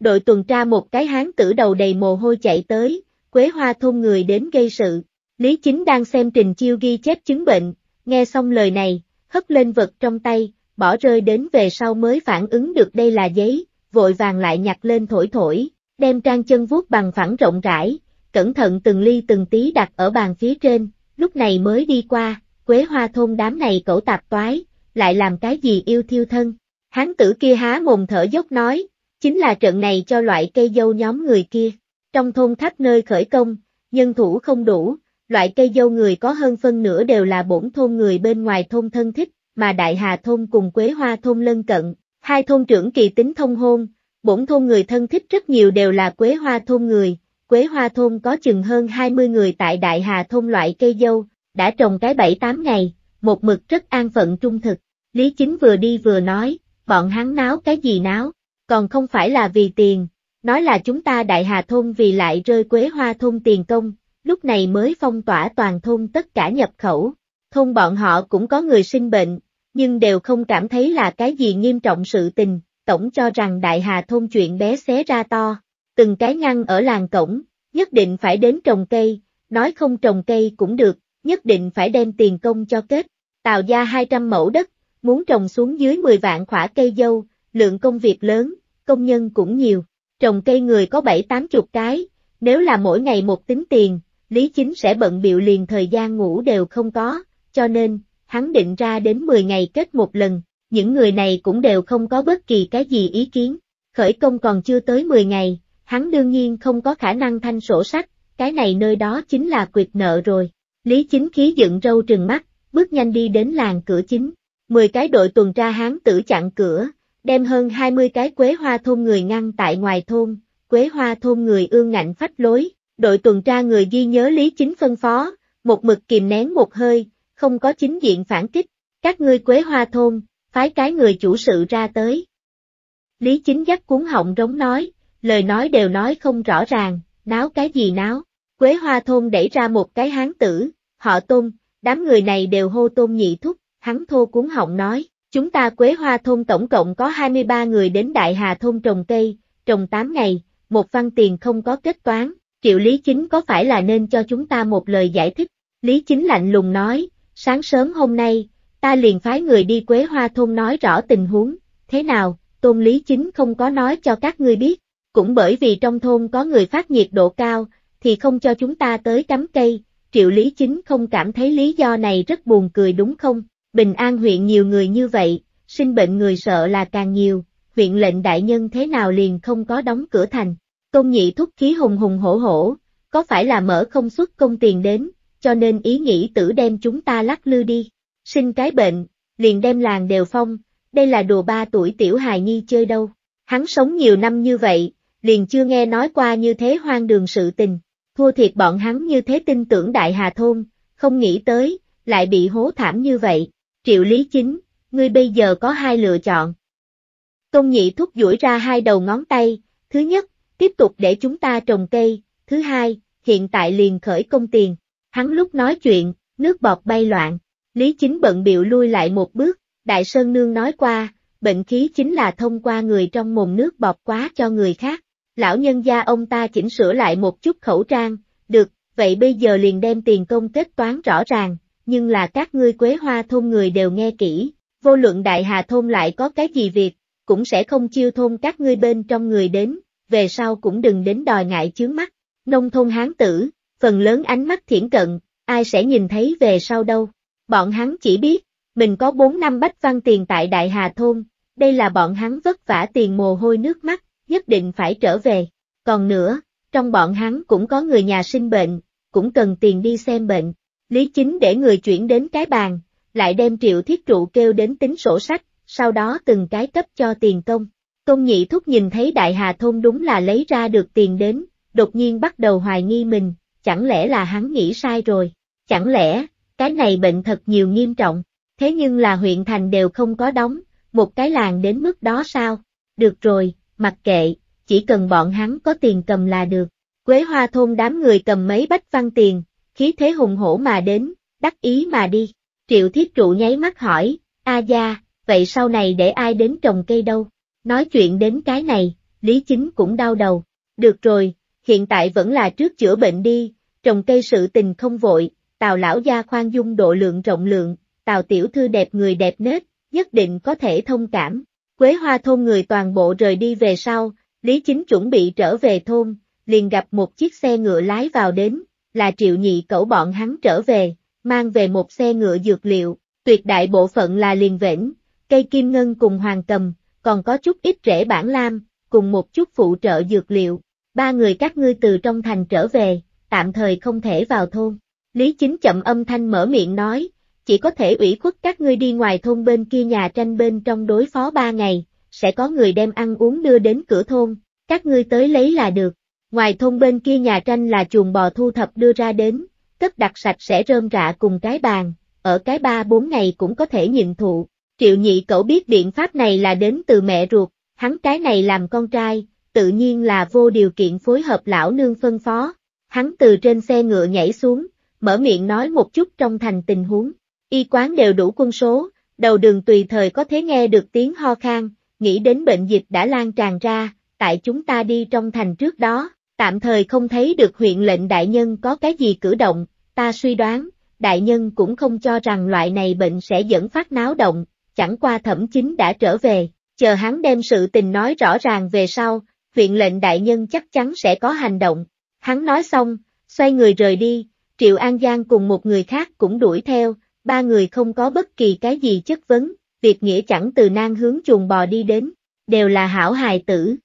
Đội tuần tra một cái hán tử đầu đầy mồ hôi chạy tới, Quế Hoa Thôn người đến gây sự. Lý Chính đang xem Trình Chiêu ghi chép chứng bệnh, nghe xong lời này, hất lên vật trong tay, bỏ rơi đến về sau mới phản ứng được đây là giấy, vội vàng lại nhặt lên thổi thổi, đem trang chân vuốt bằng phẳng rộng rãi, cẩn thận từng ly từng tí đặt ở bàn phía trên, lúc này mới đi qua, quế hoa thôn đám này cẩu tạp toái, lại làm cái gì yêu thiêu thân. Hán tử kia há mồm thở dốc nói, chính là trận này cho loại cây dâu nhóm người kia. Trong thôn khắp nơi khởi công, nhân thủ không đủ, loại cây dâu người có hơn phân nửa đều là bổn thôn người bên ngoài thôn thân thích, mà Đại Hà thôn cùng Quế Hoa thôn lân cận, hai thôn trưởng kỳ tính thông hôn, bổn thôn người thân thích rất nhiều đều là Quế Hoa thôn người, Quế Hoa Thôn có chừng hơn 20 người tại Đại Hà Thôn loại cây dâu, đã trồng cái 7-8 ngày, một mực rất an phận trung thực. Lý Chính vừa đi vừa nói, bọn hắn náo cái gì náo, còn không phải là vì tiền, nói là chúng ta Đại Hà Thôn vì lại rơi Quế Hoa Thôn tiền công, lúc này mới phong tỏa toàn thôn tất cả nhập khẩu. Thôn bọn họ cũng có người sinh bệnh, nhưng đều không cảm thấy là cái gì nghiêm trọng sự tình, tổng cho rằng Đại Hà Thôn chuyện bé xé ra to, từng cái ngăn ở làng cổng, nhất định phải đến trồng cây, nói không trồng cây cũng được, nhất định phải đem tiền công cho kết. Tào gia 200 mẫu đất, muốn trồng xuống dưới 10 vạn khỏa cây dâu, lượng công việc lớn, công nhân cũng nhiều. Trồng cây người có 7-8 chục cái, nếu là mỗi ngày một tính tiền, Lý Chính sẽ bận biệu liền thời gian ngủ đều không có, cho nên, hắn định ra đến 10 ngày kết một lần, những người này cũng đều không có bất kỳ cái gì ý kiến. Khởi công còn chưa tới 10 ngày, hắn đương nhiên không có khả năng thanh sổ sách, cái này nơi đó chính là quyệt nợ rồi. Lý chính khí dựng râu trừng mắt, bước nhanh đi đến làng cửa chính. Mười cái đội tuần tra hán tử chặn cửa, đem hơn hai mươi cái quế hoa thôn người ngăn tại ngoài thôn, quế hoa thôn người ương ngạnh phách lối, đội tuần tra người ghi nhớ lý chính phân phó, một mực kìm nén một hơi, không có chính diện phản kích, các ngươi quế hoa thôn, phái cái người chủ sự ra tới. Lý chính dắt cuốn họng rống nói, lời nói đều nói không rõ ràng, náo cái gì náo. Quế Hoa Thôn đẩy ra một cái hán tử, họ tôn, đám người này đều hô tôn nhị thúc, hắn thô cuốn họng nói, chúng ta Quế Hoa Thôn tổng cộng có 23 người đến Đại Hà Thôn trồng cây, trồng 8 ngày, một văn tiền không có kết toán, triệu Lý Chính có phải là nên cho chúng ta một lời giải thích? Lý Chính lạnh lùng nói, sáng sớm hôm nay, ta liền phái người đi Quế Hoa Thôn nói rõ tình huống, thế nào, tôn Lý Chính không có nói cho các ngươi biết, cũng bởi vì trong thôn có người phát nhiệt độ cao, thì không cho chúng ta tới cắm cây, triệu lý chính không cảm thấy lý do này rất buồn cười đúng không? Bình An huyện nhiều người như vậy, sinh bệnh người sợ là càng nhiều, huyện lệnh đại nhân thế nào liền không có đóng cửa thành. Công nhị thúc khí hùng hùng hổ hổ, có phải là mở không xuất công tiền đến, cho nên ý nghĩ tử đem chúng ta lắc lư đi. Sinh cái bệnh, liền đem làng đều phong, đây là đùa ba tuổi tiểu hài nhi chơi đâu. Hắn sống nhiều năm như vậy, liền chưa nghe nói qua như thế hoang đường sự tình, thua thiệt bọn hắn như thế tin tưởng đại hà thôn, không nghĩ tới, lại bị hố thảm như vậy, triệu lý chính, ngươi bây giờ có hai lựa chọn. Công nhị thúc duỗi ra hai đầu ngón tay, thứ nhất, tiếp tục để chúng ta trồng cây, thứ hai, hiện tại liền khởi công tiền, hắn lúc nói chuyện, nước bọt bay loạn, lý chính bận biểu lui lại một bước, đại sơn nương nói qua, bệnh khí chính là thông qua người trong mồm nước bọt quá cho người khác, lão nhân gia ông ta chỉnh sửa lại một chút khẩu trang, được, vậy bây giờ liền đem tiền công kết toán rõ ràng, nhưng là các ngươi quế hoa thôn người đều nghe kỹ, vô luận đại hà thôn lại có cái gì việc, cũng sẽ không chiêu thôn các ngươi bên trong người đến, về sau cũng đừng đến đòi ngại chướng mắt, nông thôn hán tử, phần lớn ánh mắt thiển cận, ai sẽ nhìn thấy về sau đâu, bọn hắn chỉ biết, mình có 4 năm bách văn tiền tại đại hà thôn, đây là bọn hắn vất vả tiền mồ hôi nước mắt, nhất định phải trở về. Còn nữa, trong bọn hắn cũng có người nhà sinh bệnh, cũng cần tiền đi xem bệnh. Lý Chính để người chuyển đến cái bàn, lại đem triệu thiết trụ kêu đến tính sổ sách, sau đó từng cái cấp cho tiền công. Công nhị thúc nhìn thấy đại hà thôn đúng là lấy ra được tiền đến, đột nhiên bắt đầu hoài nghi mình, chẳng lẽ là hắn nghĩ sai rồi, chẳng lẽ, cái này bệnh thật nhiều nghiêm trọng, thế nhưng là huyện thành đều không có đóng, một cái làng đến mức đó sao, được rồi, mặc kệ, chỉ cần bọn hắn có tiền cầm là được. Quế hoa thôn đám người cầm mấy bách văn tiền, khí thế hùng hổ mà đến, đắc ý mà đi. Triệu thiết trụ nháy mắt hỏi, a gia, vậy sau này để ai đến trồng cây đâu? Nói chuyện đến cái này, Lý Chính cũng đau đầu. Được rồi, hiện tại vẫn là trước chữa bệnh đi, trồng cây sự tình không vội, tào lão gia khoan dung độ lượng rộng lượng, tào tiểu thư đẹp người đẹp nết, nhất định có thể thông cảm. Quế hoa thôn người toàn bộ rời đi về sau, Lý Chính chuẩn bị trở về thôn, liền gặp một chiếc xe ngựa lái vào đến, là triệu nhị cẩu bọn hắn trở về, mang về một xe ngựa dược liệu, tuyệt đại bộ phận là liền vĩnh, cây kim ngân cùng hoàng cầm, còn có chút ít rễ bản lam, cùng một chút phụ trợ dược liệu. Ba người các ngươi từ trong thành trở về, tạm thời không thể vào thôn. Lý Chính chậm âm thanh mở miệng nói, chỉ có thể ủy khuất các ngươi đi ngoài thôn bên kia nhà tranh bên trong đối phó ba ngày, sẽ có người đem ăn uống đưa đến cửa thôn, các ngươi tới lấy là được. Ngoài thôn bên kia nhà tranh là chuồng bò thu thập đưa ra đến, cất đặt sạch sẽ rơm rạ cùng cái bàn, ở cái ba bốn ngày cũng có thể nhịn thụ. Triệu nhị cậu biết biện pháp này là đến từ mẹ ruột, hắn cái này làm con trai, tự nhiên là vô điều kiện phối hợp lão nương phân phó. Hắn từ trên xe ngựa nhảy xuống, mở miệng nói một chút trong thành tình huống. Y quán đều đủ quân số, đầu đường tùy thời có thể nghe được tiếng ho khan, nghĩ đến bệnh dịch đã lan tràn ra, tại chúng ta đi trong thành trước đó, tạm thời không thấy được huyện lệnh đại nhân có cái gì cử động, ta suy đoán, đại nhân cũng không cho rằng loại này bệnh sẽ dẫn phát náo động, chẳng qua thẩm chính đã trở về, chờ hắn đem sự tình nói rõ ràng về sau, huyện lệnh đại nhân chắc chắn sẽ có hành động. Hắn nói xong, xoay người rời đi, Triệu An Giang cùng một người khác cũng đuổi theo, ba người không có bất kỳ cái gì chất vấn, việc nghĩa chẳng từ nan hướng chuồng bò đi đến, đều là hảo hài tử.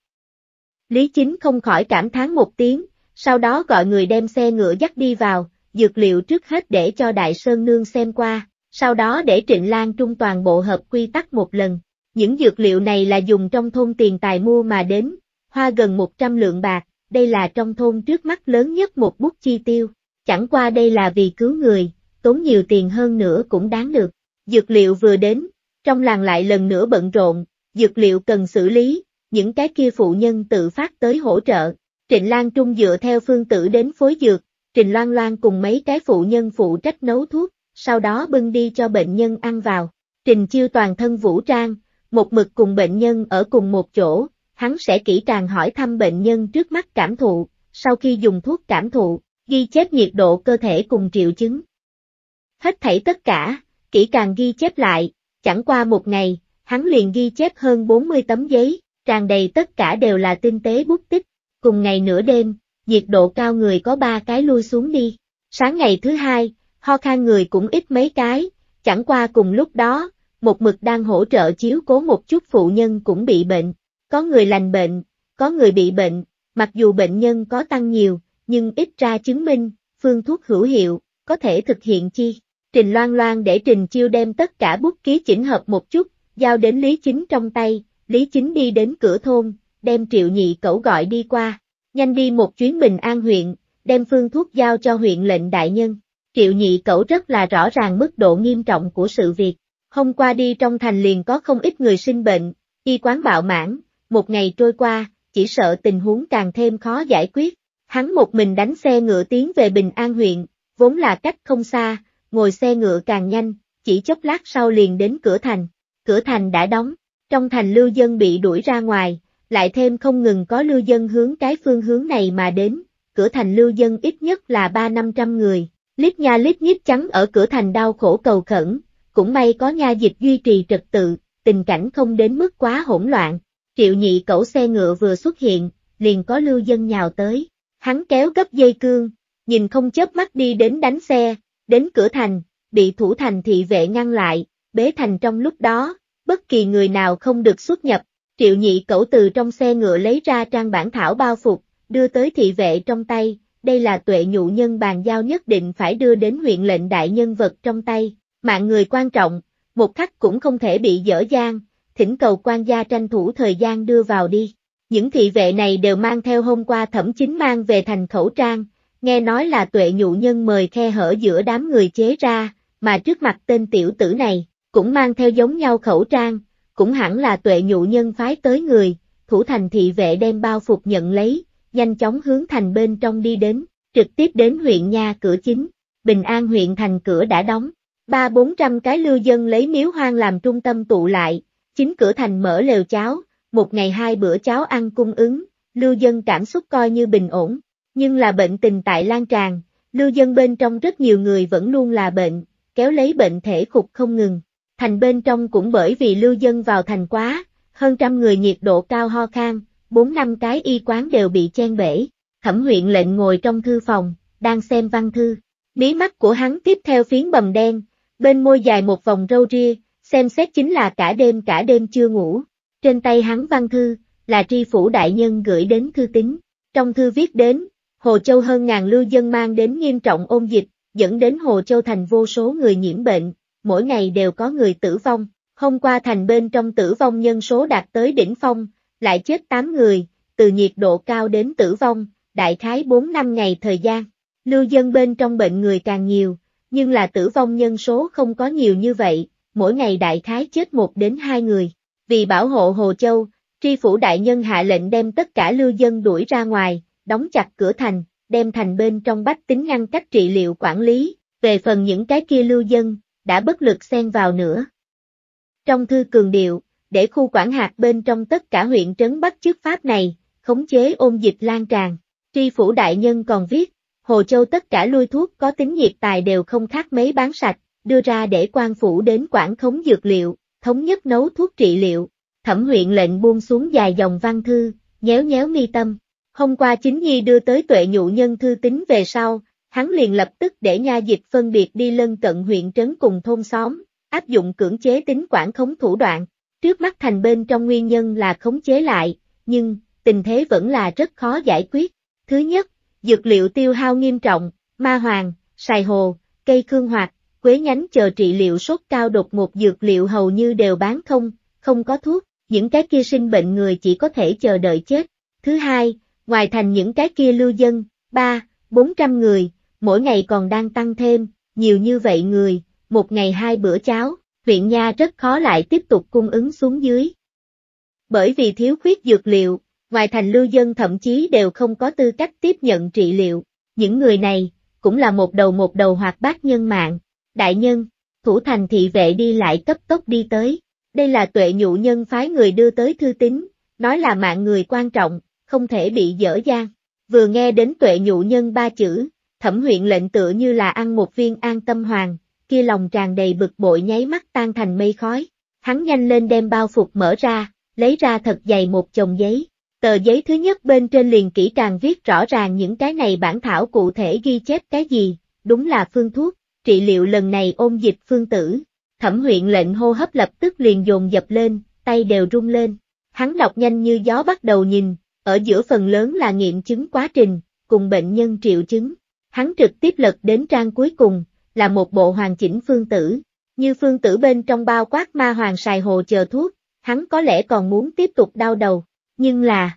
Lý Chính không khỏi cảm thán một tiếng, sau đó gọi người đem xe ngựa dắt đi vào, dược liệu trước hết để cho Đại Sơn Nương xem qua, sau đó để Trịnh Lan Trung toàn bộ hợp quy tắc một lần. Những dược liệu này là dùng trong thôn tiền tài mua mà đến, hoa gần 100 lượng bạc, đây là trong thôn trước mắt lớn nhất một bút chi tiêu. Chẳng qua đây là vì cứu người, tốn nhiều tiền hơn nữa cũng đáng được. Dược liệu vừa đến, trong làng lại lần nữa bận rộn, dược liệu cần xử lý, những cái kia phụ nhân tự phát tới hỗ trợ. Trịnh Lan Trung dựa theo phương tử đến phối dược, Trịnh Loan Loan cùng mấy cái phụ nhân phụ trách nấu thuốc, sau đó bưng đi cho bệnh nhân ăn vào. Trình Chiêu toàn thân vũ trang, một mực cùng bệnh nhân ở cùng một chỗ, hắn sẽ kỹ càng hỏi thăm bệnh nhân trước mắt cảm thụ, sau khi dùng thuốc cảm thụ, ghi chép nhiệt độ cơ thể cùng triệu chứng hết thảy tất cả, kỹ càng ghi chép lại, chẳng qua một ngày, hắn liền ghi chép hơn 40 tấm giấy, tràn đầy tất cả đều là tinh tế bút tích, cùng ngày nửa đêm, nhiệt độ cao người có ba cái lui xuống đi, sáng ngày thứ hai, ho khan người cũng ít mấy cái, chẳng qua cùng lúc đó, một mực đang hỗ trợ chiếu cố một chút phụ nhân cũng bị bệnh, có người lành bệnh, có người bị bệnh, mặc dù bệnh nhân có tăng nhiều, nhưng ít ra chứng minh, phương thuốc hữu hiệu, có thể thực hiện chi. Trình Loan Loan để Trình Chiêu đem tất cả bút ký chỉnh hợp một chút, giao đến Lý Chính trong tay, Lý Chính đi đến cửa thôn, đem Triệu Nhị Cẩu gọi đi qua, nhanh đi một chuyến Bình An huyện, đem phương thuốc giao cho huyện lệnh đại nhân. Triệu Nhị Cẩu rất là rõ ràng mức độ nghiêm trọng của sự việc, hôm qua đi trong thành liền có không ít người sinh bệnh, y quán bạo mãn, một ngày trôi qua, chỉ sợ tình huống càng thêm khó giải quyết. Hắn một mình đánh xe ngựa tiến về Bình An huyện, vốn là cách không xa, ngồi xe ngựa càng nhanh, chỉ chốc lát sau liền đến cửa thành. Cửa thành đã đóng, trong thành lưu dân bị đuổi ra ngoài, lại thêm không ngừng có lưu dân hướng cái phương hướng này mà đến, cửa thành lưu dân ít nhất là ba năm trăm người, lít nha lít nhít trắng ở cửa thành đau khổ cầu khẩn, cũng may có nha dịch duy trì trật tự, tình cảnh không đến mức quá hỗn loạn. Triệu nhị cẩu xe ngựa vừa xuất hiện, liền có lưu dân nhào tới, hắn kéo gấp dây cương, nhìn không chớp mắt đi đến đánh xe, đến cửa thành, bị thủ thành thị vệ ngăn lại, bế thành trong lúc đó, bất kỳ người nào không được xuất nhập, triệu nhị cẩu từ trong xe ngựa lấy ra trang bản thảo bao phục, đưa tới thị vệ trong tay, đây là tuệ nhụ nhân bàn giao nhất định phải đưa đến huyện lệnh đại nhân vật trong tay, mạng người quan trọng, một khắc cũng không thể bị dở dang, thỉnh cầu quan gia tranh thủ thời gian đưa vào đi. Những thị vệ này đều mang theo hôm qua thẩm chính mang về thành khẩu trang, nghe nói là tuệ nhụ nhân mời khe hở giữa đám người chế ra, mà trước mặt tên tiểu tử này, cũng mang theo giống nhau khẩu trang, cũng hẳn là tuệ nhụ nhân phái tới người, thủ thành thị vệ đem bao phục nhận lấy, nhanh chóng hướng thành bên trong đi đến, trực tiếp đến huyện nha cửa chính, bình an huyện thành cửa đã đóng, ba bốn trăm cái lưu dân lấy miếu hoang làm trung tâm tụ lại, chính cửa thành mở lều cháo, một ngày hai bữa cháo ăn cung ứng, lưu dân cảm xúc coi như bình ổn, nhưng là bệnh tình tại lan tràn, lưu dân bên trong rất nhiều người vẫn luôn là bệnh, kéo lấy bệnh thể khục không ngừng. Thành bên trong cũng bởi vì lưu dân vào thành quá, hơn trăm người nhiệt độ cao ho khang bốn năm cái y quán đều bị chen bể. Thẩm huyện lệnh ngồi trong thư phòng, đang xem văn thư. Mí mắt của hắn tiếp theo phiến bầm đen, bên môi dài một vòng râu ria, xem xét chính là cả đêm cả đêm chưa ngủ. Trên tay hắn văn thư, là tri phủ đại nhân gửi đến thư tín. Trong thư viết đến, Hồ Châu hơn ngàn lưu dân mang đến nghiêm trọng ôn dịch, dẫn đến Hồ Châu thành vô số người nhiễm bệnh, mỗi ngày đều có người tử vong. Hôm qua thành bên trong tử vong nhân số đạt tới đỉnh phong, lại chết 8 người, từ nhiệt độ cao đến tử vong, đại khái 4-5 ngày thời gian. Lưu dân bên trong bệnh người càng nhiều, nhưng là tử vong nhân số không có nhiều như vậy, mỗi ngày đại khái chết 1 đến 2 người. Vì bảo hộ Hồ Châu, tri phủ đại nhân hạ lệnh đem tất cả lưu dân đuổi ra ngoài, đóng chặt cửa thành, đem thành bên trong bách tính ngăn cách trị liệu quản lý, về phần những cái kia lưu dân, đã bất lực xen vào nữa. Trong thư cường điệu, để khu quản hạt bên trong tất cả huyện trấn bắt chức pháp này, khống chế ôn dịch lan tràn, tri phủ đại nhân còn viết, Hồ Châu tất cả lui thuốc có tính nhiệt tài đều không khác mấy bán sạch, đưa ra để quan phủ đến quản khống dược liệu, thống nhất nấu thuốc trị liệu, thẩm huyện lệnh buông xuống dài dòng văn thư, nhéo nhéo mi tâm, Hôm qua chính nhi đưa tới tuệ nhụ nhân thư tính về sau, hắn liền lập tức để nha dịch phân biệt đi lân cận huyện trấn cùng thôn xóm, áp dụng cưỡng chế tính quản khống thủ đoạn. Trước mắt thành bên trong nguyên nhân là khống chế lại, nhưng, tình thế vẫn là rất khó giải quyết. Thứ nhất, dược liệu tiêu hao nghiêm trọng, ma hoàng, sài hồ, cây khương hoạt, quế nhánh chờ trị liệu sốt cao đột ngột dược liệu hầu như đều bán không, không có thuốc, những cái kia sinh bệnh người chỉ có thể chờ đợi chết. Thứ hai, ngoài thành những cái kia lưu dân, ba, bốn trăm người, mỗi ngày còn đang tăng thêm, nhiều như vậy người, một ngày hai bữa cháo, huyện nha rất khó lại tiếp tục cung ứng xuống dưới. Bởi vì thiếu khuyết dược liệu, ngoài thành lưu dân thậm chí đều không có tư cách tiếp nhận trị liệu, những người này, cũng là một đầu một đầu hoạt bát nhân mạng, đại nhân, thủ thành thị vệ đi lại cấp tốc đi tới, đây là tuệ nhụ nhân phái người đưa tới thư tín, nói là mạng người quan trọng, không thể bị dở dang. Vừa nghe đến tuệ nhụ nhân ba chữ, thẩm huyện lệnh tựa như là ăn một viên an tâm hoàng, kia lòng tràn đầy bực bội nháy mắt tan thành mây khói. Hắn nhanh lên đem bao phục mở ra, lấy ra thật dày một chồng giấy. Tờ giấy thứ nhất bên trên liền kỹ càng viết rõ ràng những cái này bản thảo cụ thể ghi chép cái gì, đúng là phương thuốc, trị liệu lần này ôn dịch phương tử. Thẩm huyện lệnh hô hấp lập tức liền dồn dập lên, tay đều rung lên. Hắn đọc nhanh như gió bắt đầu nhìn, ở giữa phần lớn là nghiệm chứng quá trình, cùng bệnh nhân triệu chứng. Hắn trực tiếp lật đến trang cuối cùng, là một bộ hoàn chỉnh phương tử. Như phương tử bên trong bao quát ma hoàng xài hồ chờ thuốc, hắn có lẽ còn muốn tiếp tục đau đầu, nhưng là...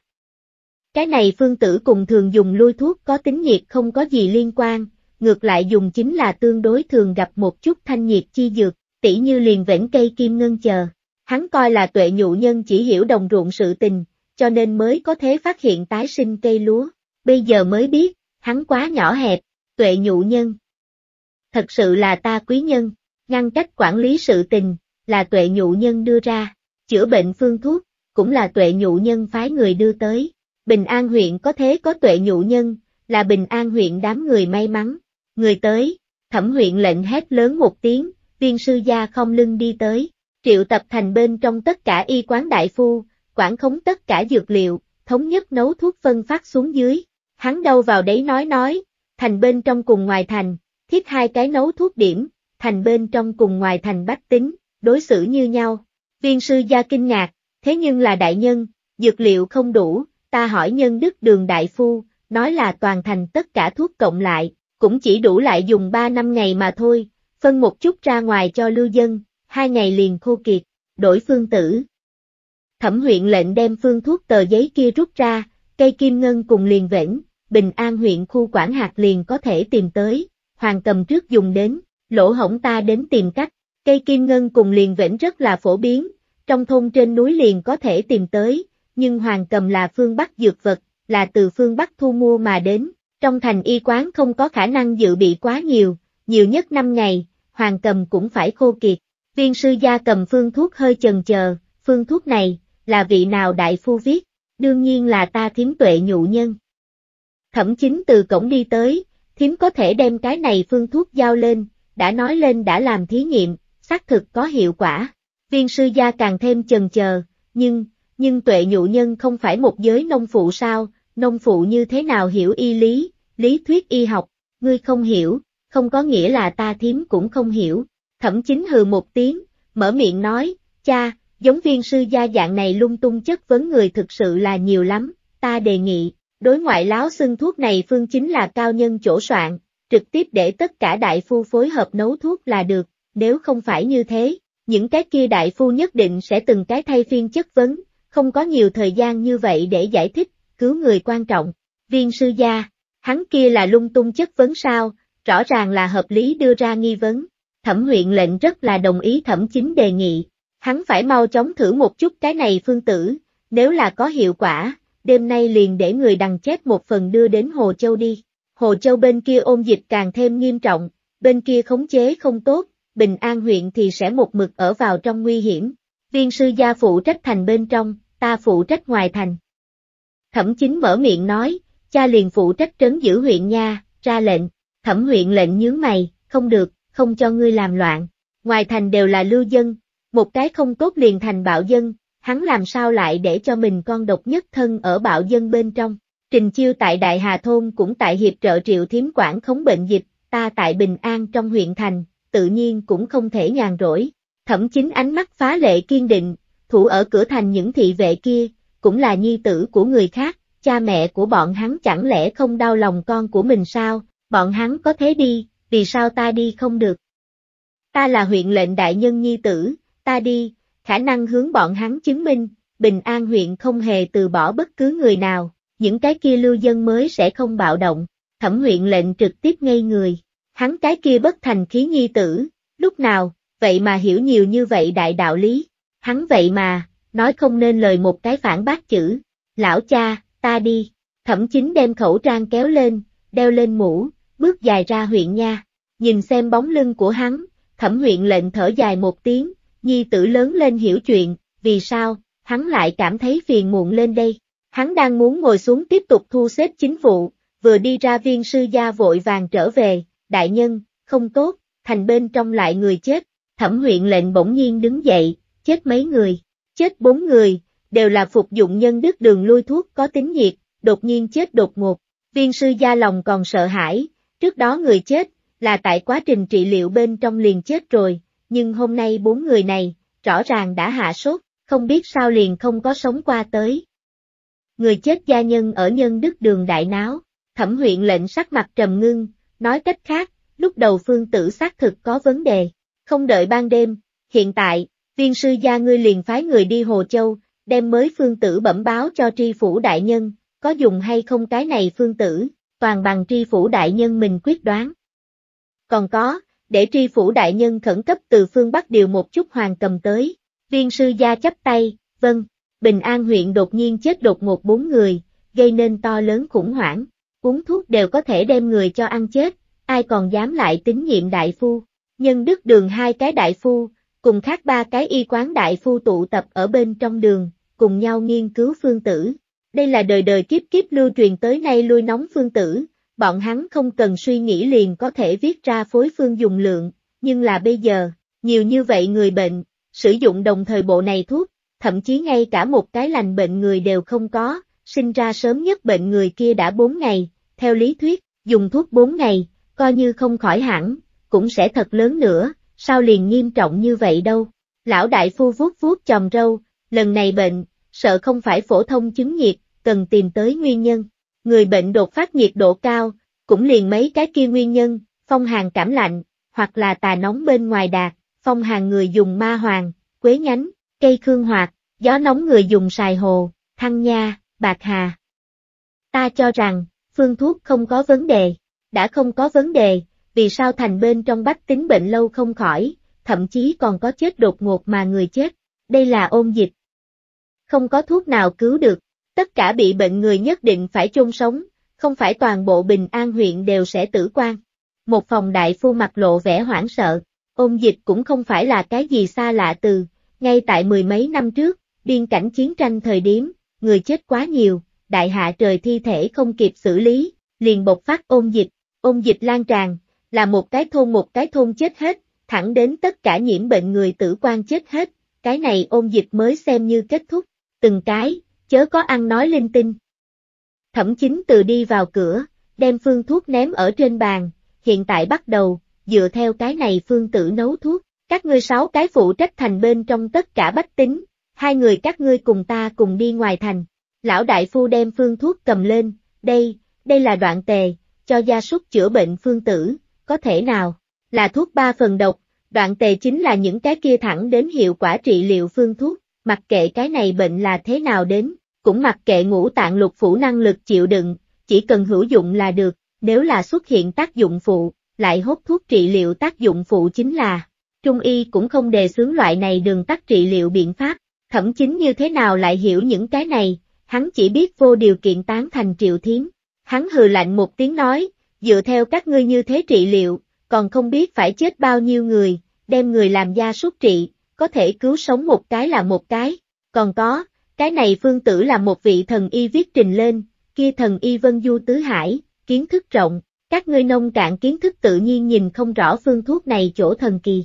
Cái này phương tử cùng thường dùng lui thuốc có tính nhiệt không có gì liên quan, ngược lại dùng chính là tương đối thường gặp một chút thanh nhiệt chi dược, tỉ như liền vẻn cây kim ngân chờ. Hắn coi là tuệ nhụ nhân chỉ hiểu đồng ruộng sự tình, cho nên mới có thể phát hiện tái sinh cây lúa, bây giờ mới biết, hắn quá nhỏ hẹp, tuệ nhụ nhân. Thật sự là ta quý nhân, ngăn cách quản lý sự tình, là tuệ nhụ nhân đưa ra, chữa bệnh phương thuốc, cũng là tuệ nhụ nhân phái người đưa tới. Bình An huyện có thế có tuệ nhụ nhân, là Bình An huyện đám người may mắn. Người tới, thẩm huyện lệnh hét lớn một tiếng, viên sư gia không lưng đi tới, triệu tập thành bên trong tất cả y quán đại phu, quản khống tất cả dược liệu, thống nhất nấu thuốc phân phát xuống dưới. Hắn đâu vào đấy nói nói, thành bên trong cùng ngoài thành, thiết hai cái nấu thuốc điểm, thành bên trong cùng ngoài thành bách tính, đối xử như nhau. Viên sư gia kinh ngạc, thế nhưng là đại nhân, dược liệu không đủ, ta hỏi nhân đức đường đại phu, nói là toàn thành tất cả thuốc cộng lại, cũng chỉ đủ lại dùng 3 năm ngày mà thôi, phân một chút ra ngoài cho lưu dân, hai ngày liền khô kiệt, đổi phương tử, Thẩm huyện lệnh đem phương thuốc tờ giấy kia rút ra, cây kim ngân cùng liền vĩnh, bình an huyện khu quản hạt liền có thể tìm tới, hoàng cầm trước dùng đến, lỗ hổng ta đến tìm cách, cây kim ngân cùng liền vĩnh rất là phổ biến, trong thôn trên núi liền có thể tìm tới, nhưng hoàng cầm là phương Bắc dược vật, là từ phương Bắc thu mua mà đến, trong thành y quán không có khả năng dự bị quá nhiều, nhiều nhất 5 ngày, hoàng cầm cũng phải khô kiệt. Viên sư gia cầm phương thuốc hơi chần chờ, phương thuốc này, là vị nào đại phu viết, đương nhiên là ta thiếm tuệ nhụ nhân. Thẩm chính từ cổng đi tới, thiếm có thể đem cái này phương thuốc giao lên, đã nói lên đã làm thí nghiệm, xác thực có hiệu quả. Viên sư gia càng thêm chần chờ, nhưng, nhưng tuệ nhụ nhân không phải một giới nông phụ sao, nông phụ như thế nào hiểu y lý, lý thuyết y học, ngươi không hiểu, không có nghĩa là ta thiếm cũng không hiểu. Thẩm chính hừ một tiếng, mở miệng nói, cha, giống viên sư gia dạng này lung tung chất vấn người thực sự là nhiều lắm, ta đề nghị, đối ngoại láo xưng thuốc này phương chính là cao nhân chỗ soạn, trực tiếp để tất cả đại phu phối hợp nấu thuốc là được, nếu không phải như thế, những cái kia đại phu nhất định sẽ từng cái thay phiên chất vấn, không có nhiều thời gian như vậy để giải thích, cứu người quan trọng, viên sư gia, hắn kia là lung tung chất vấn sao, rõ ràng là hợp lý đưa ra nghi vấn, thẩm huyện lệnh rất là đồng ý thẩm chính đề nghị, Hắn phải mau chóng thử một chút cái này phương tử, nếu là có hiệu quả, đêm nay liền để người đằng chết một phần đưa đến Hồ Châu đi. Hồ Châu bên kia ôn dịch càng thêm nghiêm trọng, bên kia khống chế không tốt, Bình An huyện thì sẽ một mực ở vào trong nguy hiểm. Viên sư gia phụ trách thành bên trong, ta phụ trách ngoài thành. Thẩm chính mở miệng nói, cha liền phụ trách trấn giữ huyện nha, ra lệnh, thẩm huyện lệnh nhướng mày, không được, không cho ngươi làm loạn. Ngoài thành đều là lưu dân, một cái không cốt liền thành bạo dân, hắn làm sao lại để cho mình con độc nhất thân ở bạo dân bên trong. Trình chiêu tại Đại Hà Thôn cũng tại hiệp trợ triệu thiếm quản khống bệnh dịch, ta tại Bình An trong huyện thành, tự nhiên cũng không thể nhàn rỗi. Thẩm chính ánh mắt phá lệ kiên định, thủ ở cửa thành những thị vệ kia, cũng là nhi tử của người khác, cha mẹ của bọn hắn chẳng lẽ không đau lòng con của mình sao, bọn hắn có thế đi, vì sao ta đi không được. Ta là huyện lệnh đại nhân nhi tử, ta đi, khả năng hướng bọn hắn chứng minh, Bình An huyện không hề từ bỏ bất cứ người nào, những cái kia lưu dân mới sẽ không bạo động, thẩm huyện lệnh trực tiếp ngay người, hắn cái kia bất thành khí nhi tử, lúc nào, vậy mà hiểu nhiều như vậy đại đạo lý, hắn vậy mà, nói không nên lời một cái phản bác chữ, lão cha, ta đi, thẩm chính đem khẩu trang kéo lên, đeo lên mũ, bước dài ra huyện nha, nhìn xem bóng lưng của hắn, thẩm huyện lệnh thở dài một tiếng, Nhi tử lớn lên hiểu chuyện, vì sao, hắn lại cảm thấy phiền muộn lên đây. Hắn đang muốn ngồi xuống tiếp tục thu xếp chính vụ, vừa đi ra viên sư gia vội vàng trở về, đại nhân, không tốt, thành bên trong lại người chết, thẩm huyện lệnh bỗng nhiên đứng dậy, chết mấy người, chết bốn người, đều là phục dụng nhân đức đường lui thuốc có tính nhiệt, đột nhiên chết đột ngột, viên sư gia lòng còn sợ hãi, trước đó người chết, là tại quá trình trị liệu bên trong liền chết rồi, nhưng hôm nay bốn người này, rõ ràng đã hạ sốt, không biết sao liền không có sống qua tới. Người chết gia nhân ở nhân đức đường đại náo, thẩm huyện lệnh sắc mặt trầm ngưng, nói cách khác, lúc đầu phương tử xác thực có vấn đề, không đợi ban đêm, hiện tại, viên sư gia ngươi liền phái người đi Hồ Châu, đem mới phương tử bẩm báo cho tri phủ đại nhân, có dùng hay không cái này phương tử, toàn bằng tri phủ đại nhân mình quyết đoán. Còn có, để tri phủ đại nhân khẩn cấp từ phương Bắc điều một chút hoàng cầm tới. Viên sư gia chấp tay, vâng, Bình An huyện đột nhiên chết đột ngột bốn người, gây nên to lớn khủng hoảng, uống thuốc đều có thể đem người cho ăn chết, ai còn dám lại tín nhiệm đại phu. Nhân đức đường hai cái đại phu, cùng khác ba cái y quán đại phu tụ tập ở bên trong đường, cùng nhau nghiên cứu phương tử. Đây là đời đời kiếp kiếp lưu truyền tới nay lui nóng phương tử, bọn hắn không cần suy nghĩ liền có thể viết ra phối phương dùng lượng, nhưng là bây giờ, nhiều như vậy người bệnh, sử dụng đồng thời bộ này thuốc, thậm chí ngay cả một cái lành bệnh người đều không có, sinh ra sớm nhất bệnh người kia đã 4 ngày, theo lý thuyết, dùng thuốc 4 ngày, coi như không khỏi hẳn, cũng sẽ thật lớn nữa, sao liền nghiêm trọng như vậy đâu. Lão đại phu vuốt vuốt chòm râu, lần này bệnh, sợ không phải phổ thông chứng nhiệt, cần tìm tới nguyên nhân. Người bệnh đột phát nhiệt độ cao, cũng liền mấy cái kia nguyên nhân, phong hàn cảm lạnh, hoặc là tà nóng bên ngoài đạt, phong hàn người dùng ma hoàng, quế nhánh, cây khương hoạt, gió nóng người dùng sài hồ, thăng nha, bạc hà. Ta cho rằng, phương thuốc không có vấn đề, đã không có vấn đề, vì sao thành bên trong bách tính bệnh lâu không khỏi, thậm chí còn có chết đột ngột mà người chết, đây là ôn dịch. Không có thuốc nào cứu được, Tất cả bị bệnh người nhất định phải chôn sống, không phải toàn bộ Bình An huyện đều sẽ tử quan. Một phòng đại phu mặt lộ vẻ hoảng sợ, ôn dịch cũng không phải là cái gì xa lạ từ, ngay tại mười mấy năm trước, biên cảnh chiến tranh thời điểm, người chết quá nhiều, đại hạ trời thi thể không kịp xử lý, liền bộc phát ôn dịch, ôn dịch lan tràn, là một cái thôn một cái thôn chết hết, thẳng đến tất cả nhiễm bệnh người tử quan chết hết, cái này ôn dịch mới xem như kết thúc, từng cái, chớ có ăn nói linh tinh. Thẩm chính từ đi vào cửa, đem phương thuốc ném ở trên bàn, hiện tại bắt đầu, dựa theo cái này phương tử nấu thuốc, các ngươi sáu cái phụ trách thành bên trong tất cả bách tính, hai người các ngươi cùng ta cùng đi ngoài thành. Lão đại phu đem phương thuốc cầm lên, đây, đây là đoạn tề, cho gia súc chữa bệnh phương tử, có thể nào, là thuốc ba phần độc, đoạn tề chính là những cái kia thẳng đến hiệu quả trị liệu phương thuốc, mặc kệ cái này bệnh là thế nào đến, cũng mặc kệ ngũ tạng lục phủ năng lực chịu đựng, chỉ cần hữu dụng là được, nếu là xuất hiện tác dụng phụ, lại hốt thuốc trị liệu tác dụng phụ chính là, Trung y cũng không đề xướng loại này đường tắt trị liệu biện pháp, thẩm chính như thế nào lại hiểu những cái này, hắn chỉ biết vô điều kiện tán thành triệu thiến. Hắn hừ lạnh một tiếng nói, dựa theo các ngươi như thế trị liệu, còn không biết phải chết bao nhiêu người, đem người làm gia súc trị, có thể cứu sống một cái là một cái. Còn có, cái này phương tử là một vị thần y viết trình lên, kia thần y vân du tứ hải, kiến thức rộng, các ngươi nông cạn kiến thức tự nhiên nhìn không rõ phương thuốc này chỗ thần kỳ.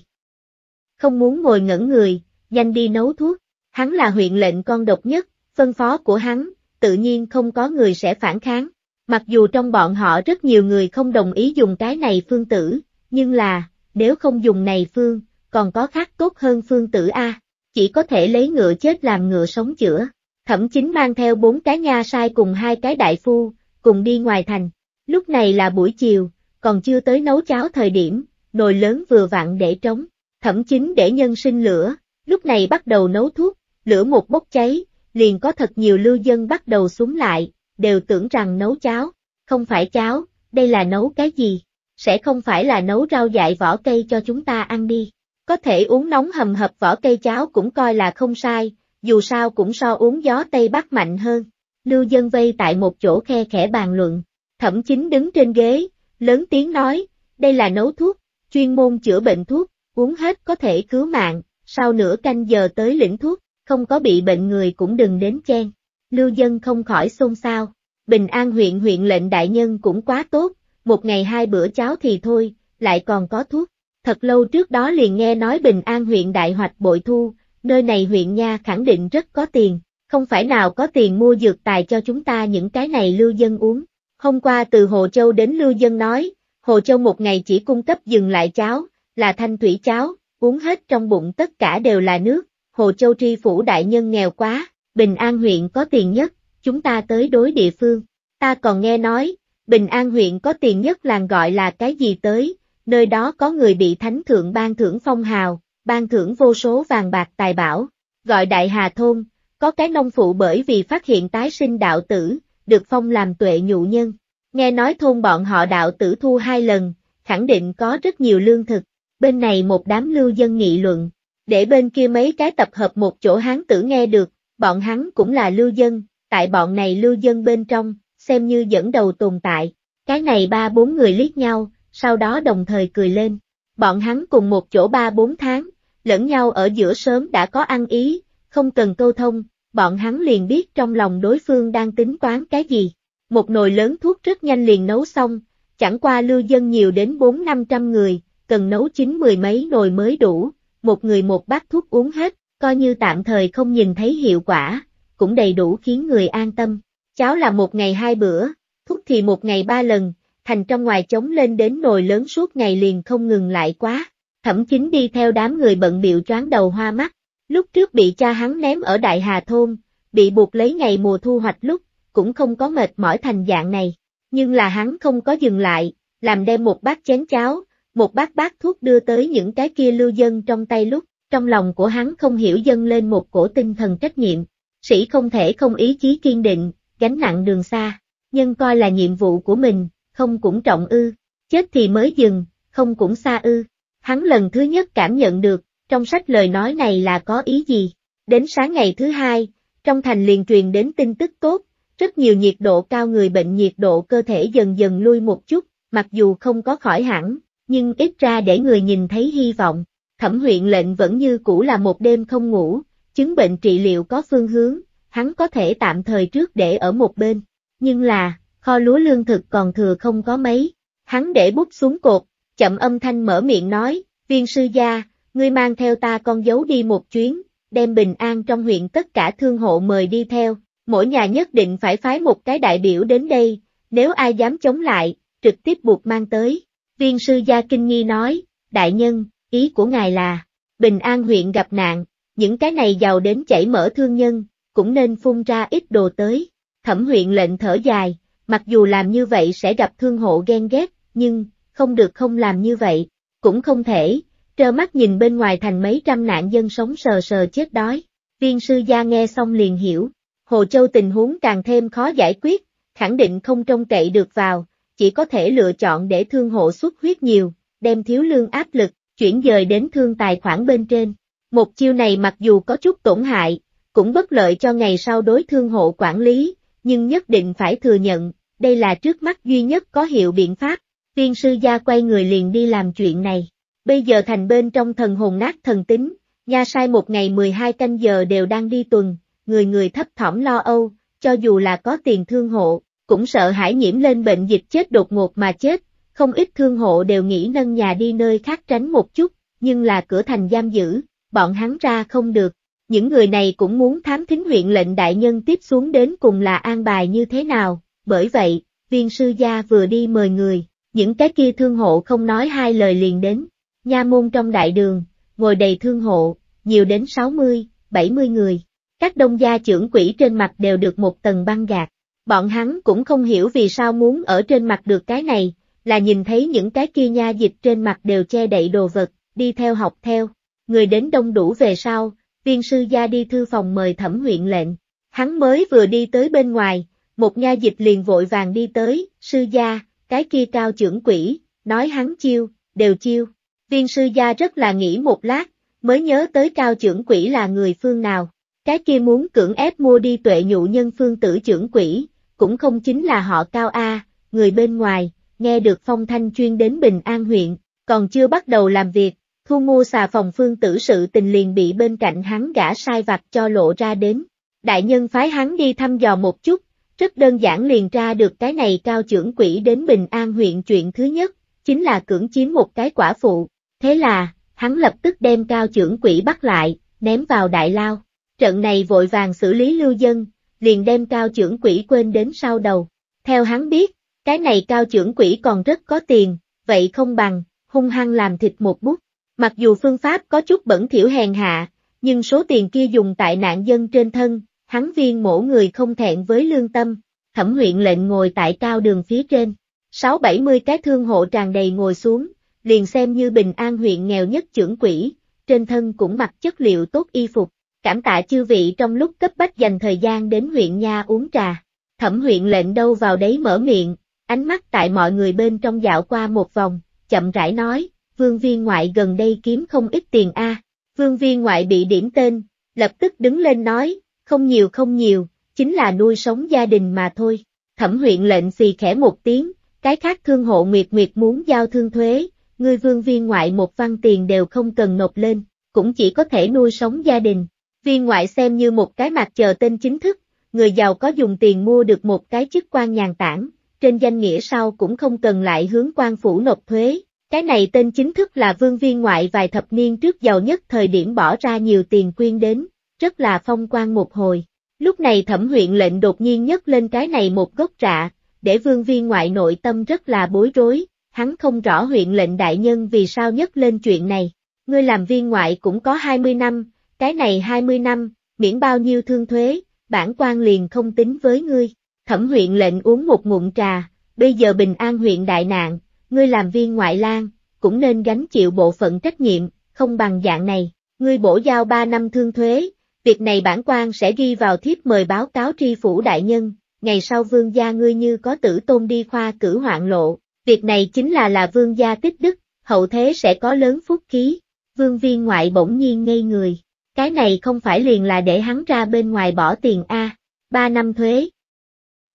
Không muốn ngồi ngẩn người, nhanh đi nấu thuốc, hắn là huyện lệnh con độc nhất, phân phó của hắn, tự nhiên không có người sẽ phản kháng. Mặc dù trong bọn họ rất nhiều người không đồng ý dùng cái này phương tử, nhưng là, nếu không dùng này phương, còn có khác tốt hơn phương tử A, chỉ có thể lấy ngựa chết làm ngựa sống chữa. Thẩm chính mang theo bốn cái nha sai cùng hai cái đại phu, cùng đi ngoài thành. Lúc này là buổi chiều, còn chưa tới nấu cháo thời điểm, nồi lớn vừa vặn để trống. Thẩm chính để nhân sinh lửa, lúc này bắt đầu nấu thuốc, lửa một bốc cháy, liền có thật nhiều lưu dân bắt đầu xuống lại, đều tưởng rằng nấu cháo, không phải cháo, đây là nấu cái gì, sẽ không phải là nấu rau dại vỏ cây cho chúng ta ăn đi. Có thể uống nóng hầm hập vỏ cây cháo cũng coi là không sai, dù sao cũng so uống gió Tây Bắc mạnh hơn. Lưu dân vây tại một chỗ khe khẽ bàn luận, thẩm chính đứng trên ghế, lớn tiếng nói, đây là nấu thuốc, chuyên môn chữa bệnh thuốc, uống hết có thể cứu mạng, sau nửa canh giờ tới lĩnh thuốc, không có bị bệnh người cũng đừng đến chen. Lưu dân không khỏi xôn xao, Bình An huyện huyện lệnh đại nhân cũng quá tốt, một ngày hai bữa cháo thì thôi, lại còn có thuốc. Thật lâu trước đó liền nghe nói Bình An huyện Đại Hoạch bội thu, nơi này huyện nha khẳng định rất có tiền, không phải nào có tiền mua dược tài cho chúng ta những cái này lưu dân uống. Hôm qua từ Hồ Châu đến lưu dân nói, Hồ Châu một ngày chỉ cung cấp dừng lại cháo, là thanh thủy cháo, uống hết trong bụng tất cả đều là nước, Hồ Châu tri phủ đại nhân nghèo quá, Bình An huyện có tiền nhất, chúng ta tới đối địa phương. Ta còn nghe nói, Bình An huyện có tiền nhất làng gọi là cái gì tới, nơi đó có người bị thánh thượng ban thưởng phong hào, ban thưởng vô số vàng bạc tài bảo, gọi Đại Hà Thôn, có cái nông phụ bởi vì phát hiện tái sinh đạo tử, được phong làm tuệ nhụ nhân. Nghe nói thôn bọn họ đạo tử thu hai lần, khẳng định có rất nhiều lương thực, bên này một đám lưu dân nghị luận, để bên kia mấy cái tập hợp một chỗ hán tử nghe được, bọn hắn cũng là lưu dân, tại bọn này lưu dân bên trong, xem như dẫn đầu tồn tại, cái này ba bốn người liếc nhau, sau đó đồng thời cười lên. Bọn hắn cùng một chỗ ba bốn tháng, lẫn nhau ở giữa sớm đã có ăn ý, không cần câu thông, bọn hắn liền biết trong lòng đối phương đang tính toán cái gì. Một nồi lớn thuốc rất nhanh liền nấu xong, chẳng qua lưu dân nhiều đến bốn năm trăm người, cần nấu chín mười mấy nồi mới đủ, một người một bát thuốc uống hết, coi như tạm thời không nhìn thấy hiệu quả, cũng đầy đủ khiến người an tâm. Cháo là một ngày hai bữa, thuốc thì một ngày ba lần, thành trong ngoài chống lên đến nồi lớn suốt ngày liền không ngừng lại quá. Thẩm chính đi theo đám người bận biệu choáng đầu hoa mắt, lúc trước bị cha hắn ném ở Đại Hà Thôn, bị buộc lấy ngày mùa thu hoạch lúc, cũng không có mệt mỏi thành dạng này, nhưng là hắn không có dừng lại, làm đem một bát chén cháo, một bát bát thuốc đưa tới những cái kia lưu dân trong tay lúc, trong lòng của hắn không hiểu dâng lên một cổ tinh thần trách nhiệm, sĩ không thể không ý chí kiên định, gánh nặng đường xa, nhưng coi là nhiệm vụ của mình, không cũng trọng ư, chết thì mới dừng, không cũng xa ư. Hắn lần thứ nhất cảm nhận được, trong sách lời nói này là có ý gì. Đến sáng ngày thứ hai, trong thành liền truyền đến tin tức tốt, rất nhiều nhiệt độ cao người bệnh nhiệt độ cơ thể dần dần lui một chút, mặc dù không có khỏi hẳn, nhưng ít ra để người nhìn thấy hy vọng. Thẩm huyện lệnh vẫn như cũ là một đêm không ngủ, chứng bệnh trị liệu có phương hướng, hắn có thể tạm thời trước để ở một bên. Nhưng là, kho lúa lương thực còn thừa không có mấy. Hắn để bút xuống cột, chậm âm thanh mở miệng nói, viên sư gia, ngươi mang theo ta con dấu đi một chuyến, đem bình an trong huyện tất cả thương hộ mời đi theo, mỗi nhà nhất định phải phái một cái đại biểu đến đây, nếu ai dám chống lại, trực tiếp buộc mang tới. Viên sư gia kinh nghi nói, đại nhân, ý của ngài là, bình an huyện gặp nạn, những cái này giàu đến chảy mỡ thương nhân, cũng nên phun ra ít đồ tới. Thẩm huyện lệnh thở dài, Mặc dù làm như vậy sẽ gặp thương hộ ghen ghét, nhưng, không được không làm như vậy, cũng không thể, trơ mắt nhìn bên ngoài thành mấy trăm nạn dân sống sờ sờ chết đói. Viên sư gia nghe xong liền hiểu, Hồ Châu tình huống càng thêm khó giải quyết, khẳng định không trông cậy được vào, chỉ có thể lựa chọn để thương hộ xuất huyết nhiều, đem thiếu lương áp lực, chuyển dời đến thương tài khoản bên trên. Một chiêu này mặc dù có chút tổn hại, cũng bất lợi cho ngày sau đối thương hộ quản lý, nhưng nhất định phải thừa nhận, đây là trước mắt duy nhất có hiệu biện pháp, tiên sư gia quay người liền đi làm chuyện này. Bây giờ thành bên trong thần hồn nát thần tính, nha sai một ngày 12 canh giờ đều đang đi tuần, người người thấp thỏm lo âu, cho dù là có tiền thương hộ, cũng sợ hãi nhiễm lên bệnh dịch chết đột ngột mà chết, không ít thương hộ đều nghĩ nâng nhà đi nơi khác tránh một chút, nhưng là cửa thành giam giữ, bọn hắn ra không được. Những người này cũng muốn thám thính huyện lệnh đại nhân tiếp xuống đến cùng là an bài như thế nào, bởi vậy, viên sư gia vừa đi mời người, những cái kia thương hộ không nói hai lời liền đến, nha môn trong đại đường, ngồi đầy thương hộ, nhiều đến 60, 70 người, các đông gia trưởng quỹ trên mặt đều được một tầng băng gạt, bọn hắn cũng không hiểu vì sao muốn ở trên mặt được cái này, là nhìn thấy những cái kia nha dịch trên mặt đều che đậy đồ vật, đi theo học theo, người đến đông đủ về sau, viên sư gia đi thư phòng mời thẩm huyện lệnh, hắn mới vừa đi tới bên ngoài, một nha dịch liền vội vàng đi tới, sư gia, cái kia cao trưởng quỷ, nói hắn chiêu, đều chiêu. Viên sư gia rất là nghĩ một lát, mới nhớ tới cao trưởng quỷ là người phương nào. Cái kia muốn cưỡng ép mua đi tuệ nhụ nhân phương tử trưởng quỷ, cũng không chính là họ cao A, người bên ngoài, nghe được phong thanh chuyên đến Bình An huyện, còn chưa bắt đầu làm việc, thu mua xà phòng phương tử sự tình liền bị bên cạnh hắn gã sai vặt cho lộ ra đến. Đại nhân phái hắn đi thăm dò một chút, rất đơn giản liền ra được cái này cao trưởng quỷ đến Bình An huyện chuyện thứ nhất, chính là cưỡng chiếm một cái quả phụ. Thế là, hắn lập tức đem cao trưởng quỷ bắt lại, ném vào đại lao. Trận này vội vàng xử lý lưu dân, liền đem cao trưởng quỷ quên đến sau đầu. Theo hắn biết, cái này cao trưởng quỷ còn rất có tiền, vậy không bằng, hung hăng làm thịt một bút. Mặc dù phương pháp có chút bẩn thỉu hèn hạ, nhưng số tiền kia dùng tại nạn dân trên thân, hắn viên mổ người không thẹn với lương tâm, thẩm huyện lệnh ngồi tại cao đường phía trên, sáu bảy mươi cái thương hộ tràn đầy ngồi xuống, liền xem như bình an huyện nghèo nhất trưởng quỷ, trên thân cũng mặc chất liệu tốt y phục, cảm tạ chư vị trong lúc cấp bách dành thời gian đến huyện nha uống trà. Thẩm huyện lệnh đâu vào đấy mở miệng, ánh mắt tại mọi người bên trong dạo qua một vòng, chậm rãi nói, vương viên ngoại gần đây kiếm không ít tiền a. Vương viên ngoại bị điểm tên, lập tức đứng lên nói, không nhiều không nhiều, chính là nuôi sống gia đình mà thôi. Thẩm huyện lệnh xì khẽ một tiếng, cái khác thương hộ Nguyệt Nguyệt muốn giao thương thuế, người vương viên ngoại một văn tiền đều không cần nộp lên, cũng chỉ có thể nuôi sống gia đình. Viên ngoại xem như một cái mặt chờ tên chính thức, người giàu có dùng tiền mua được một cái chức quan nhàn tản, trên danh nghĩa sau cũng không cần lại hướng quan phủ nộp thuế. Cái này tên chính thức là vương viên ngoại vài thập niên trước giàu nhất thời điểm bỏ ra nhiều tiền quyên đến, rất là phong quang một hồi. Lúc này thẩm huyện lệnh đột nhiên nhấc lên cái này một gốc rạ, để vương viên ngoại nội tâm rất là bối rối, hắn không rõ huyện lệnh đại nhân vì sao nhấc lên chuyện này. Ngươi làm viên ngoại cũng có 20 năm, cái này 20 năm, miễn bao nhiêu thương thuế, bản quan liền không tính với ngươi. Thẩm huyện lệnh uống một ngụm trà, bây giờ bình an huyện đại nạn, ngươi làm viên ngoại lang, cũng nên gánh chịu bộ phận trách nhiệm, không bằng dạng này, ngươi bổ giao 3 năm thương thuế, việc này bản quan sẽ ghi vào thiếp mời báo cáo tri phủ đại nhân, ngày sau vương gia ngươi như có tử tôn đi khoa cử hoạn lộ, việc này chính là là vương gia tích đức, hậu thế sẽ có lớn phúc khí, vương viên ngoại bỗng nhiên ngây người, cái này không phải liền là để hắn ra bên ngoài bỏ tiền A, 3 năm thuế.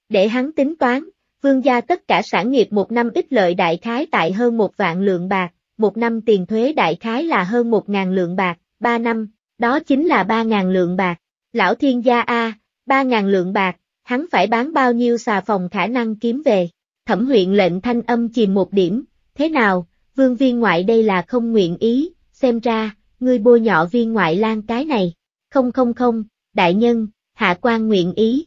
Để hắn tính toán, vương gia tất cả sản nghiệp một năm ít lợi đại khái tại hơn một vạn lượng bạc, một năm tiền thuế đại khái là hơn một ngàn lượng bạc, 3 năm, đó chính là 3.000 lượng bạc. Lão thiên gia A, 3.000 lượng bạc, hắn phải bán bao nhiêu xà phòng khả năng kiếm về. Thẩm huyện lệnh thanh âm chìm một điểm, thế nào, vương viên ngoại đây là không nguyện ý, xem ra, ngươi bôi nhọ viên ngoại lan cái này. Không không không, đại nhân, hạ quan nguyện ý.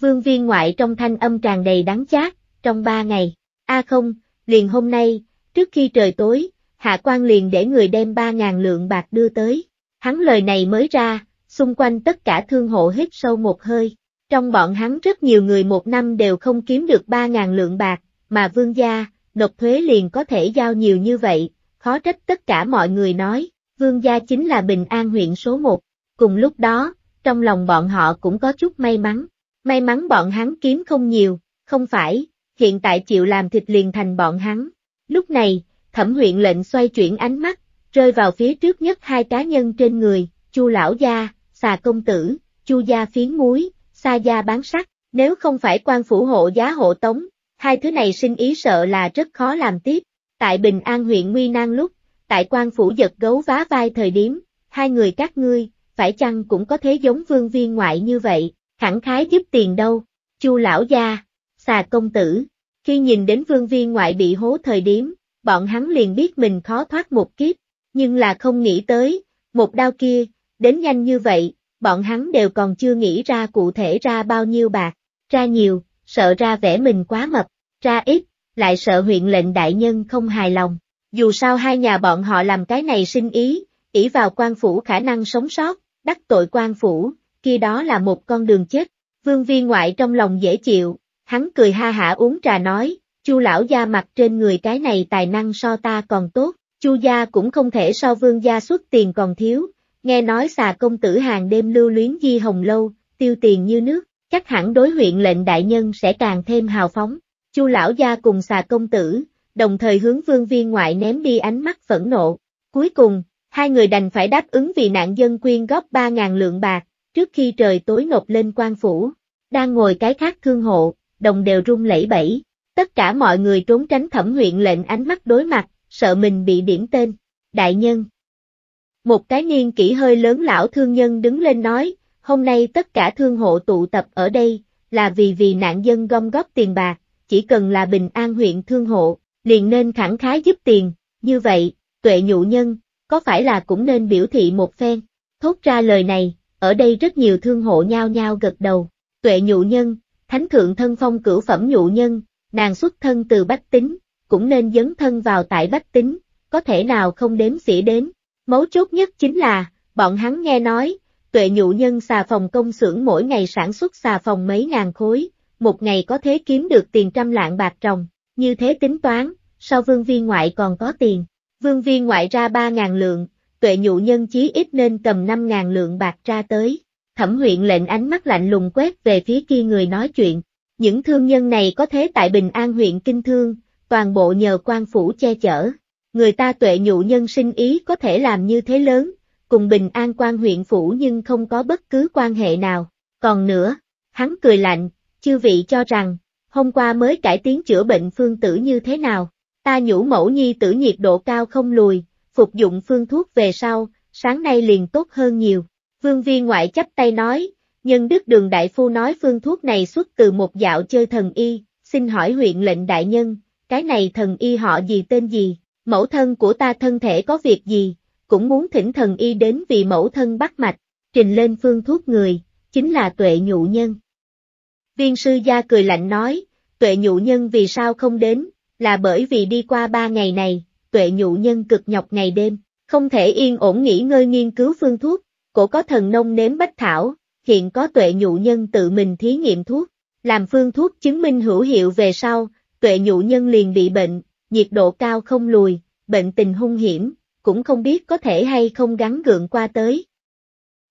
Vương viên ngoại trong thanh âm tràn đầy đáng chát, trong ba ngày, a không, liền hôm nay, trước khi trời tối, hạ quan liền để người đem ba ngàn lượng bạc đưa tới. Hắn lời này mới ra, xung quanh tất cả thương hộ hít sâu một hơi. Trong bọn hắn rất nhiều người một năm đều không kiếm được 3.000 lượng bạc, mà vương gia, nộp thuế liền có thể giao nhiều như vậy, khó trách tất cả mọi người nói, vương gia chính là Bình An huyện số 1. Cùng lúc đó, trong lòng bọn họ cũng có chút may mắn. May mắn bọn hắn kiếm không nhiều, không phải, hiện tại chịu làm thịt liền thành bọn hắn. Lúc này, thẩm huyện lệnh xoay chuyển ánh mắt, rơi vào phía trước nhất hai cá nhân trên người, Chu lão gia, xà công tử, Chu gia phiến muối, xa gia bán sắt, nếu không phải quan phủ hộ giá hộ tống, hai thứ này sinh ý sợ là rất khó làm tiếp. Tại Bình An huyện Nguy Nan lúc, tại quan phủ giật gấu vá vai thời điểm, hai người các ngươi, phải chăng cũng có thế giống vương viên ngoại như vậy, khẳng khái giúp tiền đâu, Chu lão gia, xà công tử, khi nhìn đến vương viên ngoại bị hố thời điểm, bọn hắn liền biết mình khó thoát một kiếp, nhưng là không nghĩ tới, một đao kia, đến nhanh như vậy, bọn hắn đều còn chưa nghĩ ra cụ thể ra bao nhiêu bạc, ra nhiều, sợ ra vẻ mình quá mập, ra ít, lại sợ huyện lệnh đại nhân không hài lòng. Dù sao hai nhà bọn họ làm cái này sinh ý, ỷ vào quan phủ khả năng sống sót, đắc tội quan phủ, kia đó là một con đường chết. Vương viên ngoại trong lòng dễ chịu, hắn cười ha hả uống trà nói, chu lão gia mặt trên người cái này tài năng so ta còn tốt, Chu gia cũng không thể so vương gia xuất tiền còn thiếu, nghe nói xà công tử hàng đêm lưu luyến di hồng lâu, tiêu tiền như nước, chắc hẳn đối huyện lệnh đại nhân sẽ càng thêm hào phóng. Chu lão gia cùng xà công tử, đồng thời hướng vương viên ngoại ném đi ánh mắt phẫn nộ. Cuối cùng, hai người đành phải đáp ứng vì nạn dân quyên góp 3.000 lượng bạc, trước khi trời tối nộp lên quan phủ. Đang ngồi cái khác thương hộ, đồng đều rung lẫy bẫy. Tất cả mọi người trốn tránh thẩm huyện lệnh ánh mắt đối mặt, sợ mình bị điểm tên. Đại nhân Một cái niên kỷ hơi lớn lão thương nhân đứng lên nói, hôm nay tất cả thương hộ tụ tập ở đây, là vì vì nạn dân gom góp tiền bạc, chỉ cần là bình an huyện thương hộ, liền nên khẳng khái giúp tiền, như vậy, tuệ nhụ nhân, có phải là cũng nên biểu thị một phen, thốt ra lời này, ở đây rất nhiều thương hộ nhao nhao gật đầu, tuệ nhụ nhân, thánh thượng thân phong cửu phẩm nhụ nhân, nàng xuất thân từ bách tính, cũng nên dấn thân vào tại bách tính, có thể nào không đếm xỉa đến. Mấu chốt nhất chính là, bọn hắn nghe nói, tuệ nhụ nhân xà phòng công xưởng mỗi ngày sản xuất xà phòng mấy ngàn khối, một ngày có thế kiếm được tiền trăm lạng bạc trồng, như thế tính toán, sau vương viên ngoại còn có tiền. Vương viên ngoại ra ba ngàn lượng, tuệ nhụ nhân chí ít nên cầm năm ngàn lượng bạc ra tới. Thẩm huyện lệnh ánh mắt lạnh lùng quét về phía kia người nói chuyện. Những thương nhân này có thế tại Bình An huyện Kinh Thương, toàn bộ nhờ quan phủ che chở. Người ta tuệ nhụ nhân sinh ý có thể làm như thế lớn, cùng bình an quan huyện phủ nhưng không có bất cứ quan hệ nào. Còn nữa, hắn cười lạnh, chư vị cho rằng, hôm qua mới cải tiến chữa bệnh phương tử như thế nào, ta nhũ mẫu nhi tử nhiệt độ cao không lùi, phục dụng phương thuốc về sau, sáng nay liền tốt hơn nhiều. Vương viên ngoại chấp tay nói, nhân đức đường đại phu nói phương thuốc này xuất từ một dạo chơi thần y, xin hỏi huyện lệnh đại nhân, cái này thần y họ gì tên gì, mẫu thân của ta thân thể có việc gì, cũng muốn thỉnh thần y đến vì mẫu thân bắt mạch, trình lên phương thuốc người, chính là tuệ nhụ nhân. Viên sư gia cười lạnh nói, tuệ nhụ nhân vì sao không đến, là bởi vì đi qua ba ngày này, tuệ nhụ nhân cực nhọc ngày đêm, không thể yên ổn nghỉ ngơi nghiên cứu phương thuốc, cổ có thần nông nếm bách thảo, hiện có tuệ nhụ nhân tự mình thí nghiệm thuốc, làm phương thuốc chứng minh hữu hiệu về sau, tuệ nhụ nhân liền bị bệnh, nhiệt độ cao không lùi, bệnh tình hung hiểm, cũng không biết có thể hay không gắn gượng qua tới.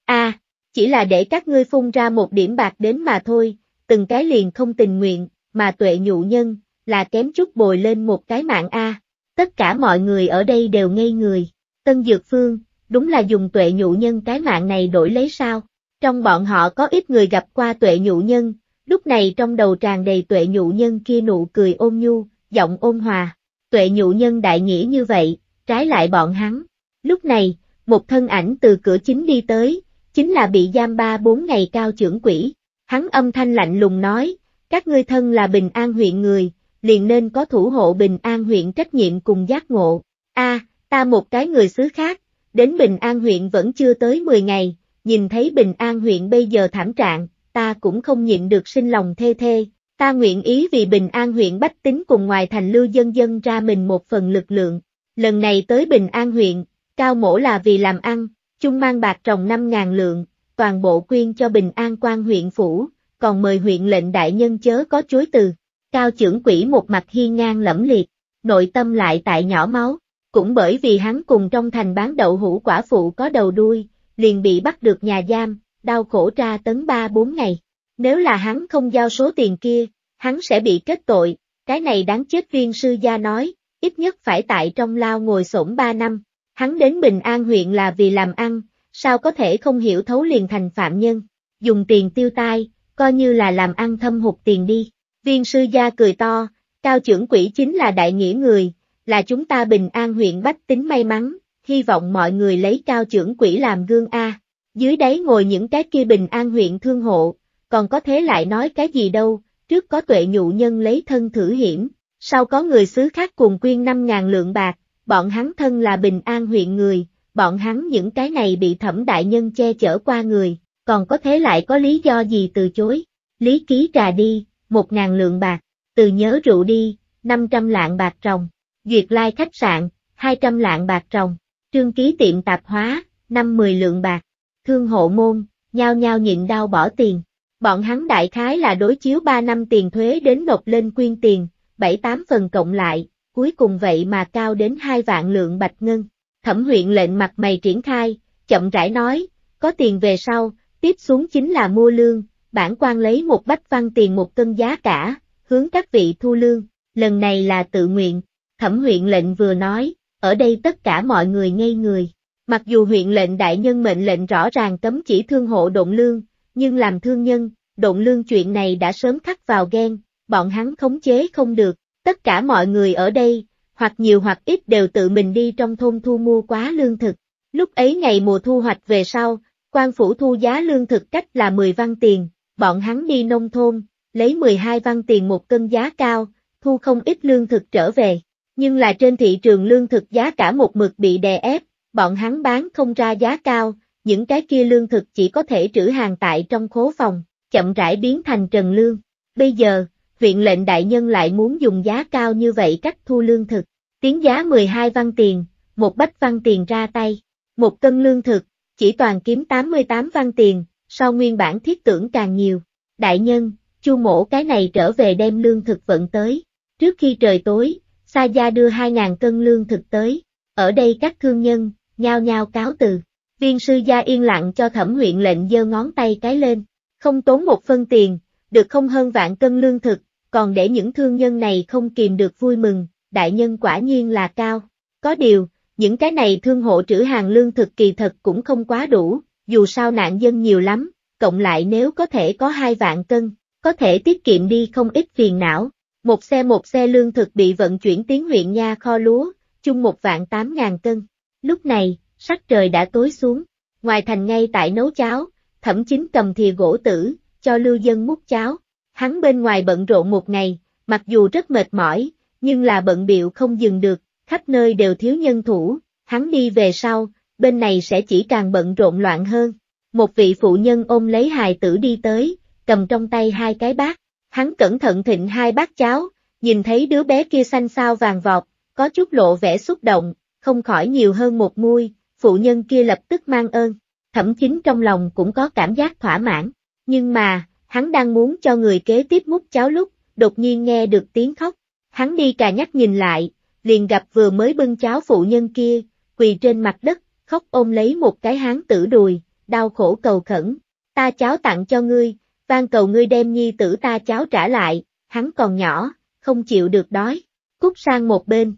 a à, chỉ là để các ngươi phun ra một điểm bạc đến mà thôi, từng cái liền không tình nguyện, mà tuệ nhụ nhân, là kém chút bồi lên một cái mạng a Tất cả mọi người ở đây đều ngây người, Tân Dược Phương, đúng là dùng tuệ nhụ nhân cái mạng này đổi lấy sao? Trong bọn họ có ít người gặp qua tuệ nhụ nhân, lúc này trong đầu tràn đầy tuệ nhụ nhân kia nụ cười ôn nhu, giọng ôn hòa, tuệ nhụ nhân đại nghĩa như vậy, trái lại bọn hắn. Lúc này, một thân ảnh từ cửa chính đi tới, chính là bị giam ba bốn ngày cao trưởng quỷ, hắn âm thanh lạnh lùng nói, các ngươi thân là bình an huyện người, liền nên có thủ hộ bình an huyện trách nhiệm cùng giác ngộ. A, ta một cái người xứ khác, đến bình an huyện vẫn chưa tới 10 ngày, nhìn thấy bình an huyện bây giờ thảm trạng, ta cũng không nhịn được sinh lòng thê thê, ta nguyện ý vì bình an huyện Bách Tính cùng ngoài thành lưu dân dân ra mình một phần lực lượng, lần này tới bình an huyện, cao mổ là vì làm ăn, chung mang bạc trồng 5.000 lượng, toàn bộ quyên cho bình an quan huyện phủ, còn mời huyện lệnh đại nhân chớ có chối từ. Cao trưởng quỷ một mặt hiên ngang lẫm liệt, nội tâm lại tại nhỏ máu, cũng bởi vì hắn cùng trong thành bán đậu hũ quả phụ có đầu đuôi, liền bị bắt được nhà giam, đau khổ tra tấn ba bốn ngày. Nếu là hắn không giao số tiền kia, hắn sẽ bị kết tội, cái này đáng chết viên sư gia nói, ít nhất phải tại trong lao ngồi sổn ba năm. Hắn đến Bình An huyện là vì làm ăn, sao có thể không hiểu thấu liền thành phạm nhân, dùng tiền tiêu tai, coi như là làm ăn thâm hụt tiền đi. Viên sư gia cười to, cao trưởng quỹ chính là đại nghĩa người, là chúng ta Bình An huyện bách tính may mắn, hy vọng mọi người lấy cao trưởng quỹ làm gương A. Dưới đáy ngồi những cái kia bình an huyện thương hộ, còn có thế lại nói cái gì đâu, trước có tuệ nhụ nhân lấy thân thử hiểm, sau có người xứ khác cùng quyên 5.000 lượng bạc, bọn hắn thân là bình an huyện người, bọn hắn những cái này bị thẩm đại nhân che chở qua người, còn có thế lại có lý do gì từ chối. Lý ký trà đi, 1.000 lượng bạc, từ nhớ rượu đi, 500 lạng bạc trồng, duyệt lai khách sạn, 200 lạng bạc trồng, trương ký tiệm tạp hóa, 5-10 lượng bạc thương hộ môn, nhao nhao nhịn đau bỏ tiền. Bọn hắn đại khái là đối chiếu 3 năm tiền thuế đến nộp lên quyên tiền, 7-8 phần cộng lại, cuối cùng vậy mà cao đến 2 vạn lượng bạch ngân. Thẩm huyện lệnh mặt mày triển khai, chậm rãi nói, có tiền về sau, tiếp xuống chính là mua lương, bản quan lấy một bách văn tiền một cân giá cả, hướng các vị thu lương, lần này là tự nguyện. Thẩm huyện lệnh vừa nói, ở đây tất cả mọi người ngây người. Mặc dù huyện lệnh đại nhân mệnh lệnh rõ ràng cấm chỉ thương hộ độn lương, nhưng làm thương nhân, độn lương chuyện này đã sớm khắc vào ghen, bọn hắn khống chế không được, tất cả mọi người ở đây, hoặc nhiều hoặc ít đều tự mình đi trong thôn thu mua quá lương thực. Lúc ấy ngày mùa thu hoạch về sau, quan phủ thu giá lương thực cách là 10 văn tiền, bọn hắn đi nông thôn, lấy 12 văn tiền một cân giá cao, thu không ít lương thực trở về. Nhưng là trên thị trường lương thực giá cả một mực bị đè ép, bọn hắn bán không ra giá cao, những cái kia lương thực chỉ có thể trữ hàng tại trong khố phòng, chậm rãi biến thành trần lương. Bây giờ, viện lệnh đại nhân lại muốn dùng giá cao như vậy cách thu lương thực, tiến giá 12 văn tiền, một bách văn tiền ra tay, một cân lương thực, chỉ toàn kiếm 88 văn tiền, so nguyên bản thiết tưởng càng nhiều. Đại nhân, chu mổ cái này trở về đem lương thực vận tới, trước khi trời tối, Sa Gia đưa 2.000 cân lương thực tới, ở đây các thương nhân, nhao nhao cáo từ. Viên sư gia yên lặng cho thẩm huyện lệnh giơ ngón tay cái lên, không tốn một phân tiền, được không hơn vạn cân lương thực, còn để những thương nhân này không kìm được vui mừng, đại nhân quả nhiên là cao. Có điều, những cái này thương hộ trữ hàng lương thực kỳ thật cũng không quá đủ, dù sao nạn dân nhiều lắm, cộng lại nếu có thể có hai vạn cân, có thể tiết kiệm đi không ít phiền não. Một xe một xe lương thực bị vận chuyển tiến huyện nha kho lúa, chung một vạn tám ngàn cân. Lúc này, sắc trời đã tối xuống, ngoài thành ngay tại nấu cháo, thẩm chính cầm thìa gỗ tử, cho lưu dân múc cháo. Hắn bên ngoài bận rộn một ngày, mặc dù rất mệt mỏi, nhưng là bận biệu không dừng được, khắp nơi đều thiếu nhân thủ, hắn đi về sau, bên này sẽ chỉ càng bận rộn loạn hơn. Một vị phụ nhân ôm lấy hài tử đi tới, cầm trong tay hai cái bát, hắn cẩn thận thịnh hai bát cháo, nhìn thấy đứa bé kia xanh xao vàng vọt, có chút lộ vẻ xúc động, không khỏi nhiều hơn một muôi, phụ nhân kia lập tức mang ơn, thậm chính trong lòng cũng có cảm giác thỏa mãn, nhưng mà, hắn đang muốn cho người kế tiếp múc cháo lúc, đột nhiên nghe được tiếng khóc, hắn đi cà nhắc nhìn lại, liền gặp vừa mới bưng cháo phụ nhân kia, quỳ trên mặt đất, khóc ôm lấy một cái hán tử đùi, đau khổ cầu khẩn, ta cháo tặng cho ngươi, van cầu ngươi đem nhi tử ta cháo trả lại, hắn còn nhỏ, không chịu được đói, cút sang một bên,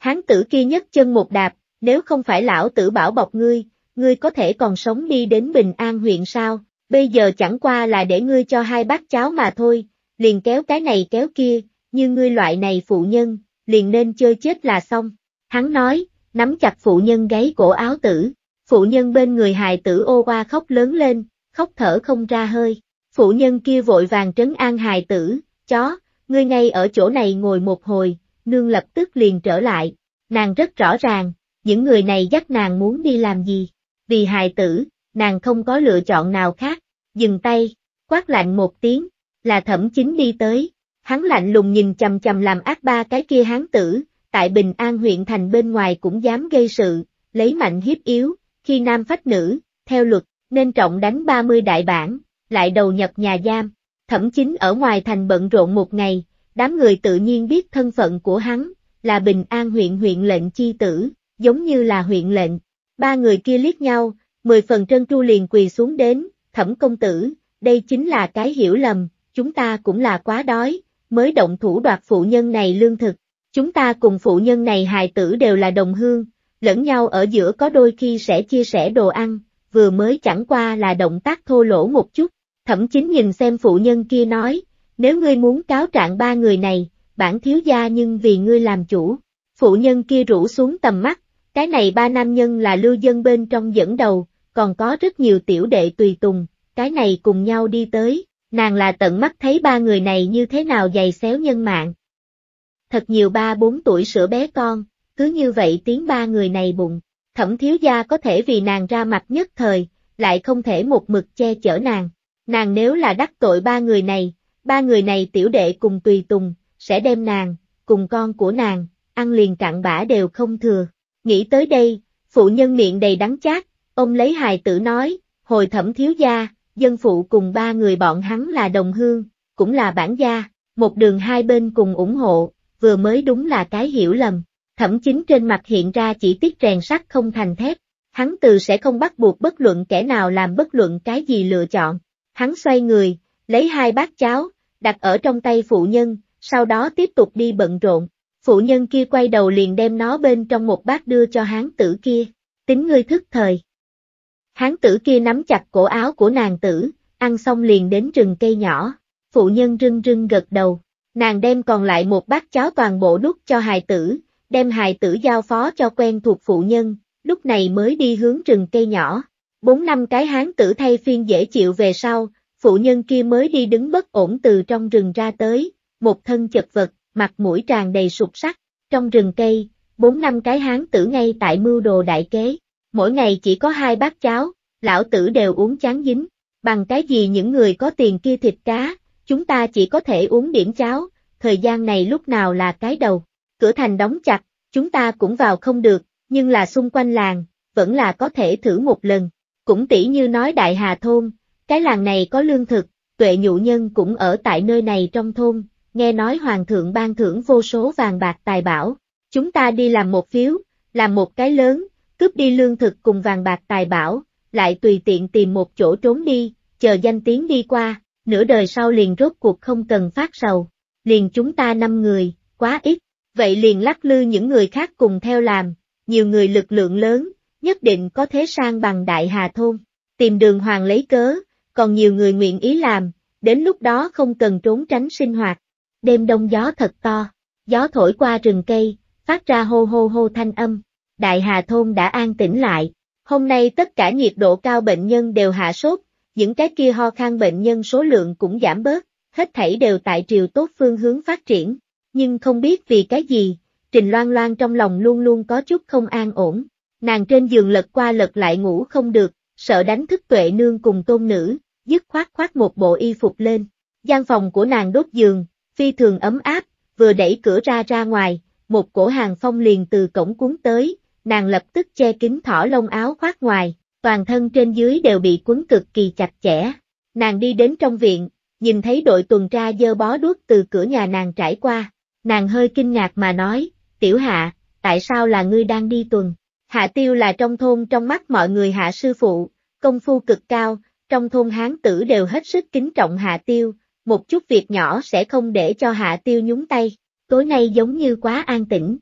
Hán tử kia nhất chân một đạp, nếu không phải lão tử bảo bọc ngươi, ngươi có thể còn sống đi đến Bình An huyện sao, bây giờ chẳng qua là để ngươi cho hai bát cháo mà thôi, liền kéo cái này kéo kia, như ngươi loại này phụ nhân, liền nên chơi chết là xong. Hắn nói, nắm chặt phụ nhân gáy cổ áo tử, phụ nhân bên người hài tử ô qua khóc lớn lên, khóc thở không ra hơi, phụ nhân kia vội vàng trấn an hài tử, chó, ngươi ngay ở chỗ này ngồi một hồi, nương lập tức liền trở lại, nàng rất rõ ràng, những người này dắt nàng muốn đi làm gì, vì hài tử, nàng không có lựa chọn nào khác, dừng tay, quát lạnh một tiếng, là thẩm chính đi tới, hắn lạnh lùng nhìn chầm chầm làm ác ba cái kia hán tử, tại Bình An huyện thành bên ngoài cũng dám gây sự, lấy mạnh hiếp yếu, khi nam phách nữ, theo luật, nên trọng đánh 30 đại bản, lại đầu nhập nhà giam, thẩm chính ở ngoài thành bận rộn một ngày, đám người tự nhiên biết thân phận của hắn, là Bình An huyện huyện lệnh chi tử, giống như là huyện lệnh. Ba người kia liếc nhau, mười phần trân tru liền quỳ xuống đến, thẩm công tử, đây chính là cái hiểu lầm, chúng ta cũng là quá đói, mới động thủ đoạt phụ nhân này lương thực, chúng ta cùng phụ nhân này hài tử đều là đồng hương, lẫn nhau ở giữa có đôi khi sẽ chia sẻ đồ ăn, vừa mới chẳng qua là động tác thô lỗ một chút, thậm chính nhìn xem phụ nhân kia nói, nếu ngươi muốn cáo trạng ba người này, bản thiếu gia nhưng vì ngươi làm chủ. Phụ nhân kia rủ xuống tầm mắt, cái này ba nam nhân là lưu dân bên trong dẫn đầu, còn có rất nhiều tiểu đệ tùy tùng, cái này cùng nhau đi tới, nàng là tận mắt thấy ba người này như thế nào dày xéo nhân mạng. Thật nhiều ba bốn tuổi sữa bé con, cứ như vậy tiếng ba người này bụng, thẩm thiếu gia có thể vì nàng ra mặt nhất thời, lại không thể một mực che chở nàng. Nàng nếu là đắc tội ba người này, ba người này tiểu đệ cùng tùy tùng, sẽ đem nàng, cùng con của nàng, ăn liền cạn bã đều không thừa. Nghĩ tới đây, phụ nhân miệng đầy đắng chát, ông lấy hài tử nói, hồi thẩm thiếu gia, dân phụ cùng ba người bọn hắn là đồng hương, cũng là bản gia, một đường hai bên cùng ủng hộ, vừa mới đúng là cái hiểu lầm. Thẩm chính trên mặt hiện ra chỉ tiết rèn sắt không thành thép, hắn từ sẽ không bắt buộc bất luận kẻ nào làm bất luận cái gì lựa chọn. Hắn xoay người, lấy hai bát cháo, đặt ở trong tay phụ nhân, sau đó tiếp tục đi bận rộn. Phụ nhân kia quay đầu liền đem nó bên trong một bát đưa cho hán tử kia, tính ngươi thức thời. Hán tử kia nắm chặt cổ áo của nàng tử, ăn xong liền đến rừng cây nhỏ, phụ nhân rưng rưng gật đầu, nàng đem còn lại một bát cháo toàn bộ đút cho hài tử, đem hài tử giao phó cho quen thuộc phụ nhân, lúc này mới đi hướng rừng cây nhỏ. Bốn năm cái hán tử thay phiên dễ chịu về sau, phụ nhân kia mới đi đứng bất ổn từ trong rừng ra tới, một thân chật vật, mặt mũi tràn đầy sụp sắc, trong rừng cây, bốn năm cái hán tử ngay tại mưu đồ đại kế, mỗi ngày chỉ có hai bát cháo, lão tử đều uống chán dính, bằng cái gì những người có tiền kia thịt cá, chúng ta chỉ có thể uống điểm cháo, thời gian này lúc nào là cái đầu, cửa thành đóng chặt, chúng ta cũng vào không được, nhưng là xung quanh làng, vẫn là có thể thử một lần, cũng tỉ như nói đại hà thôn, cái làng này có lương thực, tuệ nhụ nhân cũng ở tại nơi này trong thôn, nghe nói hoàng thượng ban thưởng vô số vàng bạc tài bảo. Chúng ta đi làm một phiếu, làm một cái lớn, cướp đi lương thực cùng vàng bạc tài bảo, lại tùy tiện tìm một chỗ trốn đi, chờ danh tiếng đi qua, nửa đời sau liền rốt cuộc không cần phát sầu. Liền chúng ta năm người, quá ít, vậy liền lắc lư những người khác cùng theo làm, nhiều người lực lượng lớn, nhất định có thế sang bằng đại hà thôn. Tìm đường hoàng lấy cớ, còn nhiều người nguyện ý làm, đến lúc đó không cần trốn tránh sinh hoạt. Đêm đông gió thật to, gió thổi qua rừng cây, phát ra hô hô hô thanh âm. Đại Hà Thôn đã an tĩnh lại, hôm nay tất cả nhiệt độ cao bệnh nhân đều hạ sốt, những cái kia ho khan bệnh nhân số lượng cũng giảm bớt, hết thảy đều tại triều tốt phương hướng phát triển, nhưng không biết vì cái gì, Trình Loan Loan trong lòng luôn luôn có chút không an ổn, nàng trên giường lật qua lật lại ngủ không được, sợ đánh thức tuệ nương cùng tôn nữ, dứt khoát khoát một bộ y phục lên. gian phòng của nàng đốt giường, phi thường ấm áp, vừa đẩy cửa ra ra ngoài, một cổ hàng phong liền từ cổng cuốn tới, nàng lập tức che kín thỏ lông áo khoác ngoài, toàn thân trên dưới đều bị cuốn cực kỳ chặt chẽ. Nàng đi đến trong viện, nhìn thấy đội tuần tra dơ bó đuốc từ cửa nhà nàng trải qua, nàng hơi kinh ngạc mà nói, tiểu hạ, tại sao là ngươi đang đi tuần? Hạ Tiêu là trong thôn trong mắt mọi người Hạ Sư Phụ, công phu cực cao, trong thôn hán tử đều hết sức kính trọng Hạ Tiêu, một chút việc nhỏ sẽ không để cho Hạ Tiêu nhúng tay, tối nay giống như quá an tĩnh.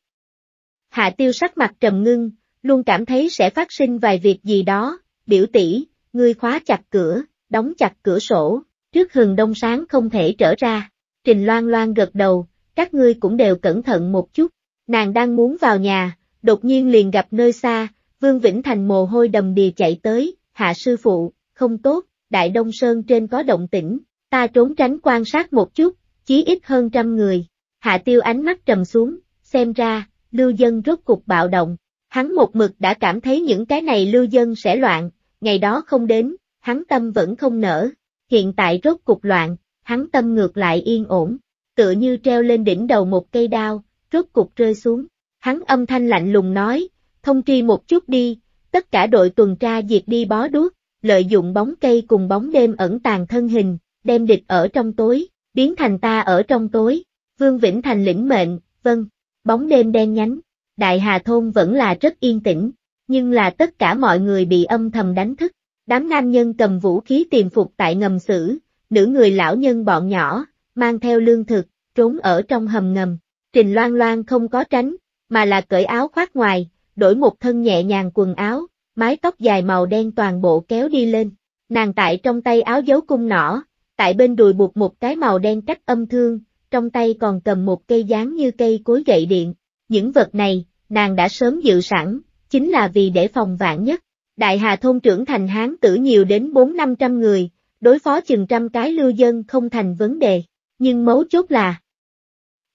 Hạ Tiêu sắc mặt trầm ngưng, luôn cảm thấy sẽ phát sinh vài việc gì đó, biểu tỷ, ngươi khóa chặt cửa, đóng chặt cửa sổ, trước hừng đông sáng không thể trở ra. Trình Loan Loan gật đầu, các ngươi cũng đều cẩn thận một chút. Nàng đang muốn vào nhà, đột nhiên liền gặp nơi xa, Vương Vĩnh Thành mồ hôi đầm đìa chạy tới, hạ sư phụ, không tốt, Đại Đông Sơn trên có động tĩnh, ta trốn tránh quan sát một chút, chí ít hơn trăm người. Hạ tiêu ánh mắt trầm xuống, xem ra, lưu dân rốt cục bạo động, hắn một mực đã cảm thấy những cái này lưu dân sẽ loạn, ngày đó không đến, hắn tâm vẫn không nở, hiện tại rốt cục loạn, hắn tâm ngược lại yên ổn, tựa như treo lên đỉnh đầu một cây đao, rốt cục rơi xuống. Hắn âm thanh lạnh lùng nói, thông tri một chút đi, tất cả đội tuần tra diệt đi bó đuốc, lợi dụng bóng cây cùng bóng đêm ẩn tàng thân hình, đem địch ở trong tối, biến thành ta ở trong tối. Vương Vĩnh Thành lĩnh mệnh, vâng, bóng đêm đen nhánh, Đại Hà Thôn vẫn là rất yên tĩnh, nhưng là tất cả mọi người bị âm thầm đánh thức. Đám nam nhân cầm vũ khí tìm phục tại ngầm xử, nữ người lão nhân bọn nhỏ, mang theo lương thực, trốn ở trong hầm ngầm. Trình Loan Loan không có tránh, mà là cởi áo khoác ngoài, đổi một thân nhẹ nhàng quần áo, mái tóc dài màu đen toàn bộ kéo đi lên. Nàng tại trong tay áo giấu cung nỏ, tại bên đùi buộc một cái màu đen cách âm thương, trong tay còn cầm một cây dáng như cây cối gậy điện. Những vật này, nàng đã sớm dự sẵn, chính là vì để phòng vạn nhất. Đại Hà thôn trưởng thành hán tử nhiều đến 4-500 người, đối phó chừng trăm cái lưu dân không thành vấn đề. Nhưng mấu chốt là,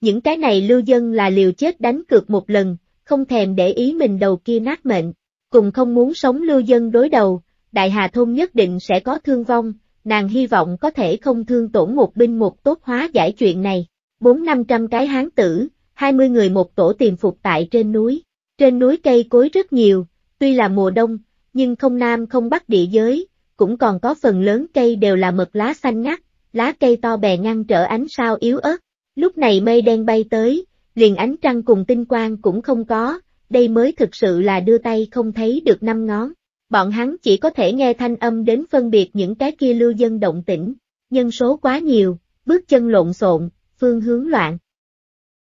những cái này lưu dân là liều chết đánh cược một lần, không thèm để ý mình đầu kia nát mệnh, cùng không muốn sống lưu dân đối đầu, đại hà thôn nhất định sẽ có thương vong, nàng hy vọng có thể không thương tổn một binh một tốt hóa giải chuyện này. Bốn năm trăm cái hán tử, hai mươi người một tổ tìm phục tại trên núi, trên núi cây cối rất nhiều, tuy là mùa đông, nhưng không nam không bắc địa giới, cũng còn có phần lớn cây đều là mật lá xanh ngắt, lá cây to bè ngăn trở ánh sao yếu ớt, Lúc này mây đen bay tới, liền ánh trăng cùng tinh quang cũng không có, đây mới thực sự là đưa tay không thấy được năm ngón. Bọn hắn chỉ có thể nghe thanh âm đến phân biệt những cái kia lưu dân động tĩnh, nhân số quá nhiều, bước chân lộn xộn, phương hướng loạn.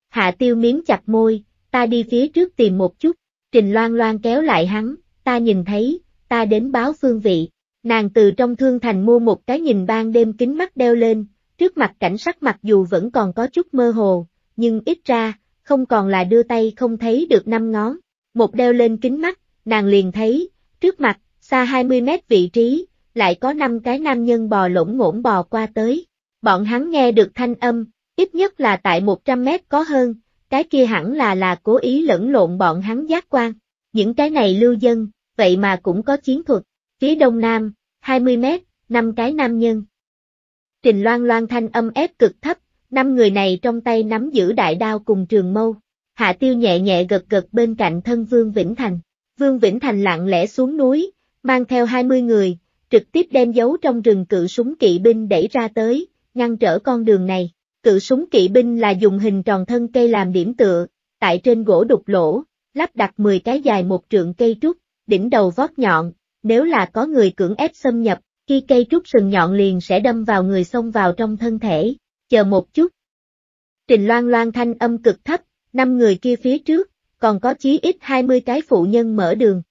Hạ tiêu miếng chặt môi, ta đi phía trước tìm một chút, trình loan loan kéo lại hắn, ta nhìn thấy, ta đến báo phương vị. Nàng từ trong thương thành mua một cái nhìn ban đêm kính mắt đeo lên, Trước mặt cảnh sắc mặc dù vẫn còn có chút mơ hồ, nhưng ít ra, không còn là đưa tay không thấy được năm ngón. Một đeo lên kính mắt, nàng liền thấy, trước mặt, xa 20 mét vị trí, lại có năm cái nam nhân bò lỗng ngỗng bò qua tới. Bọn hắn nghe được thanh âm, ít nhất là tại 100 mét có hơn, cái kia hẳn là là cố ý lẫn lộn bọn hắn giác quan. Những cái này lưu dân, vậy mà cũng có chiến thuật. Phía đông nam, 20 mét, năm cái nam nhân, Trình loan loan thanh âm ép cực thấp, năm người này trong tay nắm giữ đại đao cùng trường mâu. Hạ tiêu nhẹ nhẹ gật gật bên cạnh thân Vương Vĩnh Thành. Vương Vĩnh Thành lặng lẽ xuống núi, mang theo 20 người, trực tiếp đem giấu trong rừng cự súng kỵ binh đẩy ra tới, ngăn trở con đường này. Cự súng kỵ binh là dùng hình tròn thân cây làm điểm tựa, tại trên gỗ đục lỗ, lắp đặt 10 cái dài một trượng cây trúc, đỉnh đầu vót nhọn, nếu là có người cưỡng ép xâm nhập, khi cây trúc sừng nhọn liền sẽ đâm vào người xông vào trong thân thể, chờ một chút. Trình loan loan thanh âm cực thấp, năm người kia phía trước, còn có chí ít 20 cái phụ nhân mở đường.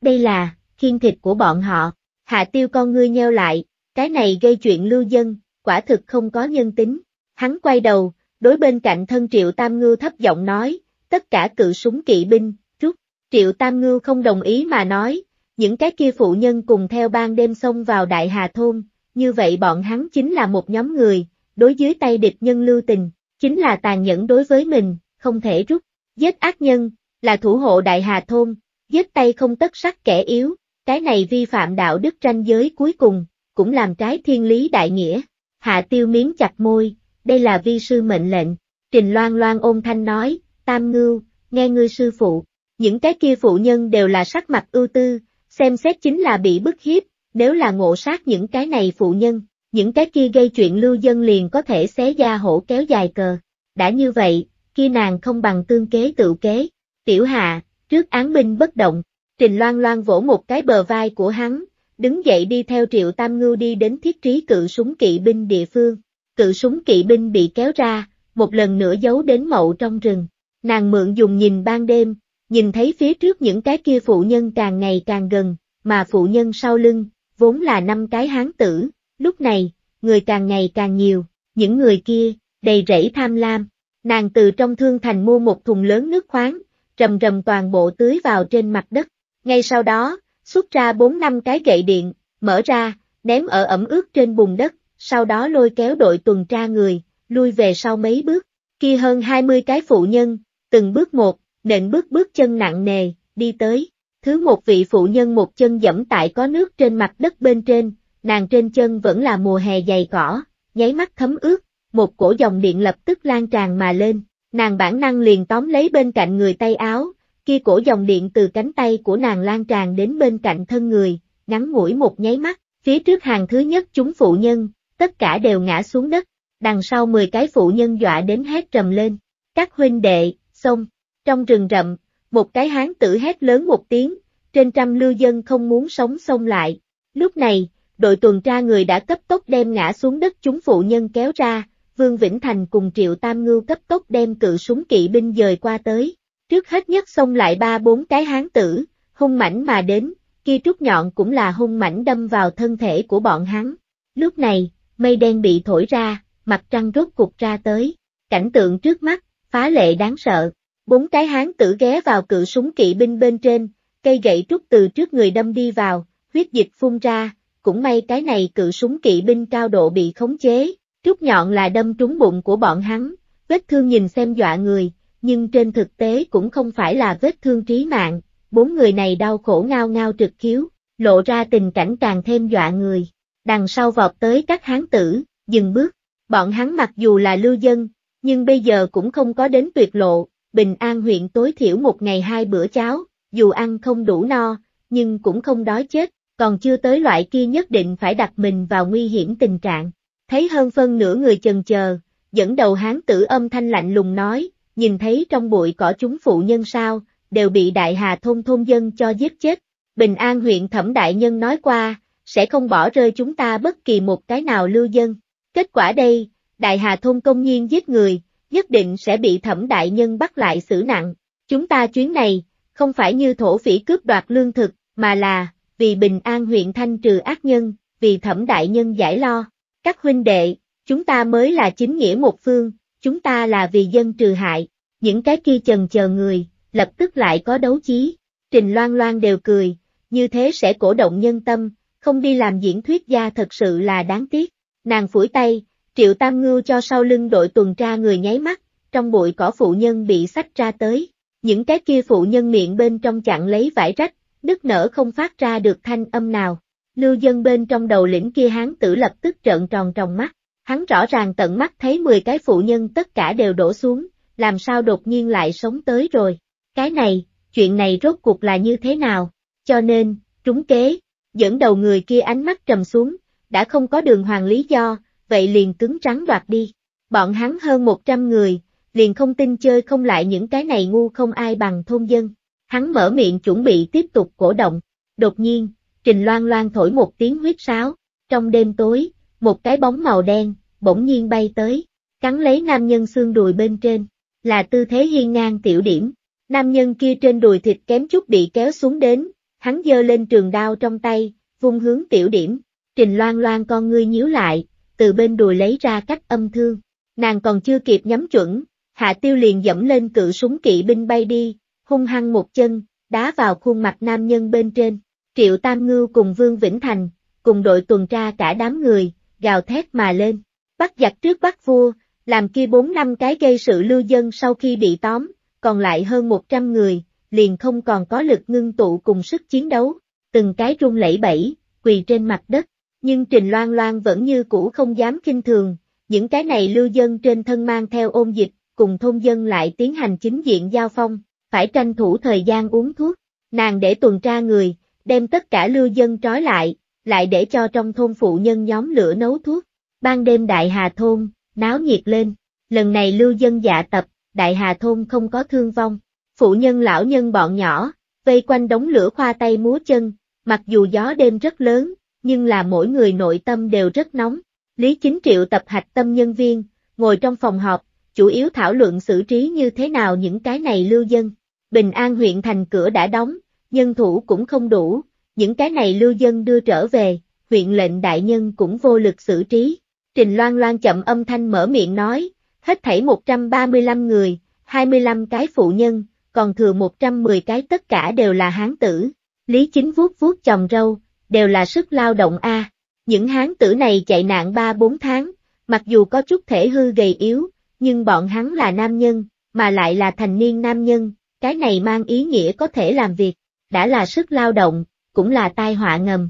Đây là, khiên thịt của bọn họ, hạ tiêu con ngươi nheo lại, cái này gây chuyện lưu dân, quả thực không có nhân tính. Hắn quay đầu, đối bên cạnh thân Triệu Tam ngư thấp giọng nói, tất cả cự súng kỵ binh, rút. Triệu Tam ngư không đồng ý mà nói, những cái kia phụ nhân cùng theo ban đêm xông vào Đại Hà Thôn, như vậy bọn hắn chính là một nhóm người, đối dưới tay địch nhân lưu tình, chính là tàn nhẫn đối với mình, không thể rút. Giết ác nhân, là thủ hộ Đại Hà Thôn, giết tay không tất sắc kẻ yếu, cái này vi phạm đạo đức tranh giới cuối cùng, cũng làm trái thiên lý đại nghĩa. Hạ tiêu miếng chặt môi, đây là vi sư mệnh lệnh, trình loan loan ôn thanh nói, tam ngưu, nghe ngươi sư phụ, những cái kia phụ nhân đều là sắc mặt ưu tư, xem xét chính là bị bức hiếp, nếu là ngộ sát những cái này phụ nhân, những cái kia gây chuyện lưu dân liền có thể xé da hổ kéo dài cờ. Đã như vậy, khi nàng không bằng tương kế tự kế. Tiểu Hạ, trước án binh bất động, Trình Loan Loan vỗ một cái bờ vai của hắn, đứng dậy đi theo Triệu Tam Ngưu đi đến thiết trí cự súng kỵ binh địa phương. Cự súng kỵ binh bị kéo ra, một lần nữa giấu đến mậu trong rừng. Nàng mượn dùng nhìn ban đêm, nhìn thấy phía trước những cái kia phụ nhân càng ngày càng gần, mà phụ nhân sau lưng, vốn là năm cái hán tử, lúc này, người càng ngày càng nhiều, những người kia, đầy rẫy tham lam, nàng từ trong thương thành mua một thùng lớn nước khoáng, rầm rầm toàn bộ tưới vào trên mặt đất, ngay sau đó, xuất ra bốn năm cái gậy điện, mở ra, ném ở ẩm ướt trên bùn đất, sau đó lôi kéo đội tuần tra người, lui về sau mấy bước, kia hơn 20 cái phụ nhân, từng bước một, nện bước bước chân nặng nề, đi tới. Thứ một vị phụ nhân một chân dẫm tại có nước trên mặt đất bên trên, nàng trên chân vẫn là mùa hè dày cỏ, nháy mắt thấm ướt, một cổ dòng điện lập tức lan tràn mà lên, nàng bản năng liền tóm lấy bên cạnh người tay áo, kia cổ dòng điện từ cánh tay của nàng lan tràn đến bên cạnh thân người, ngắn ngủi một nháy mắt, phía trước hàng thứ nhất chúng phụ nhân, tất cả đều ngã xuống đất, đằng sau 10 cái phụ nhân dọa đến hét trầm lên, các huynh đệ, xông trong rừng rậm, một cái hán tử hét lớn một tiếng, trên trăm lưu dân không muốn sống xông lại. Lúc này, đội tuần tra người đã cấp tốc đem ngã xuống đất chúng phụ nhân kéo ra, Vương Vĩnh Thành cùng Triệu Tam Ngưu cấp tốc đem cự súng kỵ binh dời qua tới. Trước hết nhất xông lại ba bốn cái hán tử, hung mảnh mà đến, kia trúc nhọn cũng là hung mảnh đâm vào thân thể của bọn hắn. Lúc này, mây đen bị thổi ra, mặt trăng rốt cục ra tới, cảnh tượng trước mắt, phá lệ đáng sợ. Bốn cái hán tử ghé vào cự súng kỵ binh bên trên, cây gậy trúc từ trước người đâm đi vào, huyết dịch phun ra, cũng may cái này cự súng kỵ binh cao độ bị khống chế, trúc nhọn là đâm trúng bụng của bọn hắn, vết thương nhìn xem dọa người, nhưng trên thực tế cũng không phải là vết thương trí mạng, bốn người này đau khổ ngao ngao trực khiếu, lộ ra tình cảnh càng thêm dọa người, đằng sau vọt tới các hán tử, dừng bước, bọn hắn mặc dù là lưu dân, nhưng bây giờ cũng không có đến tuyệt lộ, Bình An huyện tối thiểu một ngày hai bữa cháo, dù ăn không đủ no, nhưng cũng không đói chết, còn chưa tới loại kia nhất định phải đặt mình vào nguy hiểm tình trạng. Thấy hơn phân nửa người chần chờ, dẫn đầu hán tử âm thanh lạnh lùng nói, nhìn thấy trong bụi cỏ chúng phụ nhân sao, đều bị đại hà thôn thôn dân cho giết chết. Bình An huyện thẩm đại nhân nói qua, sẽ không bỏ rơi chúng ta bất kỳ một cái nào lưu dân. Kết quả đây, đại hà thôn công nhiên giết người, nhất định sẽ bị thẩm đại nhân bắt lại xử nặng. Chúng ta chuyến này, không phải như thổ phỉ cướp đoạt lương thực, mà là, vì bình an huyện thanh trừ ác nhân, vì thẩm đại nhân giải lo. Các huynh đệ, chúng ta mới là chính nghĩa một phương, chúng ta là vì dân trừ hại, những cái kia chần chờ người, lập tức lại có đấu chí. Trình loan loan đều cười, như thế sẽ cổ động nhân tâm, không đi làm diễn thuyết gia thật sự là đáng tiếc. Nàng phủi tay, Triệu Tam Ngưu cho sau lưng đội tuần tra người nháy mắt, trong bụi cỏ phụ nhân bị sách ra tới. Những cái kia phụ nhân miệng bên trong chặn lấy vải rách, nứt nở không phát ra được thanh âm nào. Lưu dân bên trong đầu lĩnh kia hán tử lập tức trợn tròn trong mắt. Hắn rõ ràng tận mắt thấy 10 cái phụ nhân tất cả đều đổ xuống, làm sao đột nhiên lại sống tới rồi. Cái này, chuyện này rốt cuộc là như thế nào? Cho nên, trúng kế, dẫn đầu người kia ánh mắt trầm xuống, đã không có đường hoàng lý do, vậy liền cứng trắng đoạt đi. Bọn hắn hơn 100 người, liền không tin chơi không lại những cái này ngu không ai bằng thôn dân. Hắn mở miệng chuẩn bị tiếp tục cổ động. Đột nhiên, Trình Loan Loan thổi một tiếng huyết sáo. Trong đêm tối, một cái bóng màu đen, bỗng nhiên bay tới, cắn lấy nam nhân xương đùi bên trên. Là tư thế hiên ngang tiểu điểm. Nam nhân kia trên đùi thịt kém chút bị kéo xuống đến, hắn giơ lên trường đao trong tay, vung hướng tiểu điểm. Trình Loan Loan con ngươi nhíu lại, từ bên đùi lấy ra cách âm thương. Nàng còn chưa kịp nhắm chuẩn, hạ tiêu liền dẫm lên cự súng kỵ binh bay đi, hung hăng một chân, đá vào khuôn mặt nam nhân bên trên. Triệu Tam Ngưu cùng Vương Vĩnh Thành, cùng đội tuần tra cả đám người, gào thét mà lên. Bắt giặc trước bắt vua, làm kia bốn năm cái gây sự lưu dân sau khi bị tóm, còn lại hơn 100 người, liền không còn có lực ngưng tụ cùng sức chiến đấu, từng cái rung lẩy bẩy, quỳ trên mặt đất, nhưng Trình Loan Loan vẫn như cũ không dám kinh thường, những cái này lưu dân trên thân mang theo ôn dịch, cùng thôn dân lại tiến hành chính diện giao phong, phải tranh thủ thời gian uống thuốc, nàng để tuần tra người, đem tất cả lưu dân trói lại, lại để cho trong thôn phụ nhân nhóm lửa nấu thuốc, ban đêm Đại Hà Thôn, náo nhiệt lên, lần này lưu dân dạ tập, Đại Hà Thôn không có thương vong, phụ nhân lão nhân bọn nhỏ, vây quanh đống lửa khoa tay múa chân, mặc dù gió đêm rất lớn, nhưng là mỗi người nội tâm đều rất nóng. Lý Chính Triệu tập hạch tâm nhân viên, ngồi trong phòng họp, chủ yếu thảo luận xử trí như thế nào những cái này lưu dân. Bình An huyện thành cửa đã đóng, nhân thủ cũng không đủ, những cái này lưu dân đưa trở về, huyện lệnh đại nhân cũng vô lực xử trí. Trình Loan Loan chậm âm thanh mở miệng nói, hết thảy 135 người, 25 cái phụ nhân, còn thừa 110 cái tất cả đều là hán tử. Lý Chính vuốt vuốt chồng râu, đều là sức lao động a. Những hán tử này chạy nạn 3-4 tháng, mặc dù có chút thể hư gầy yếu, nhưng bọn hắn là nam nhân, mà lại là thành niên nam nhân, cái này mang ý nghĩa có thể làm việc, đã là sức lao động, cũng là tai họa ngầm.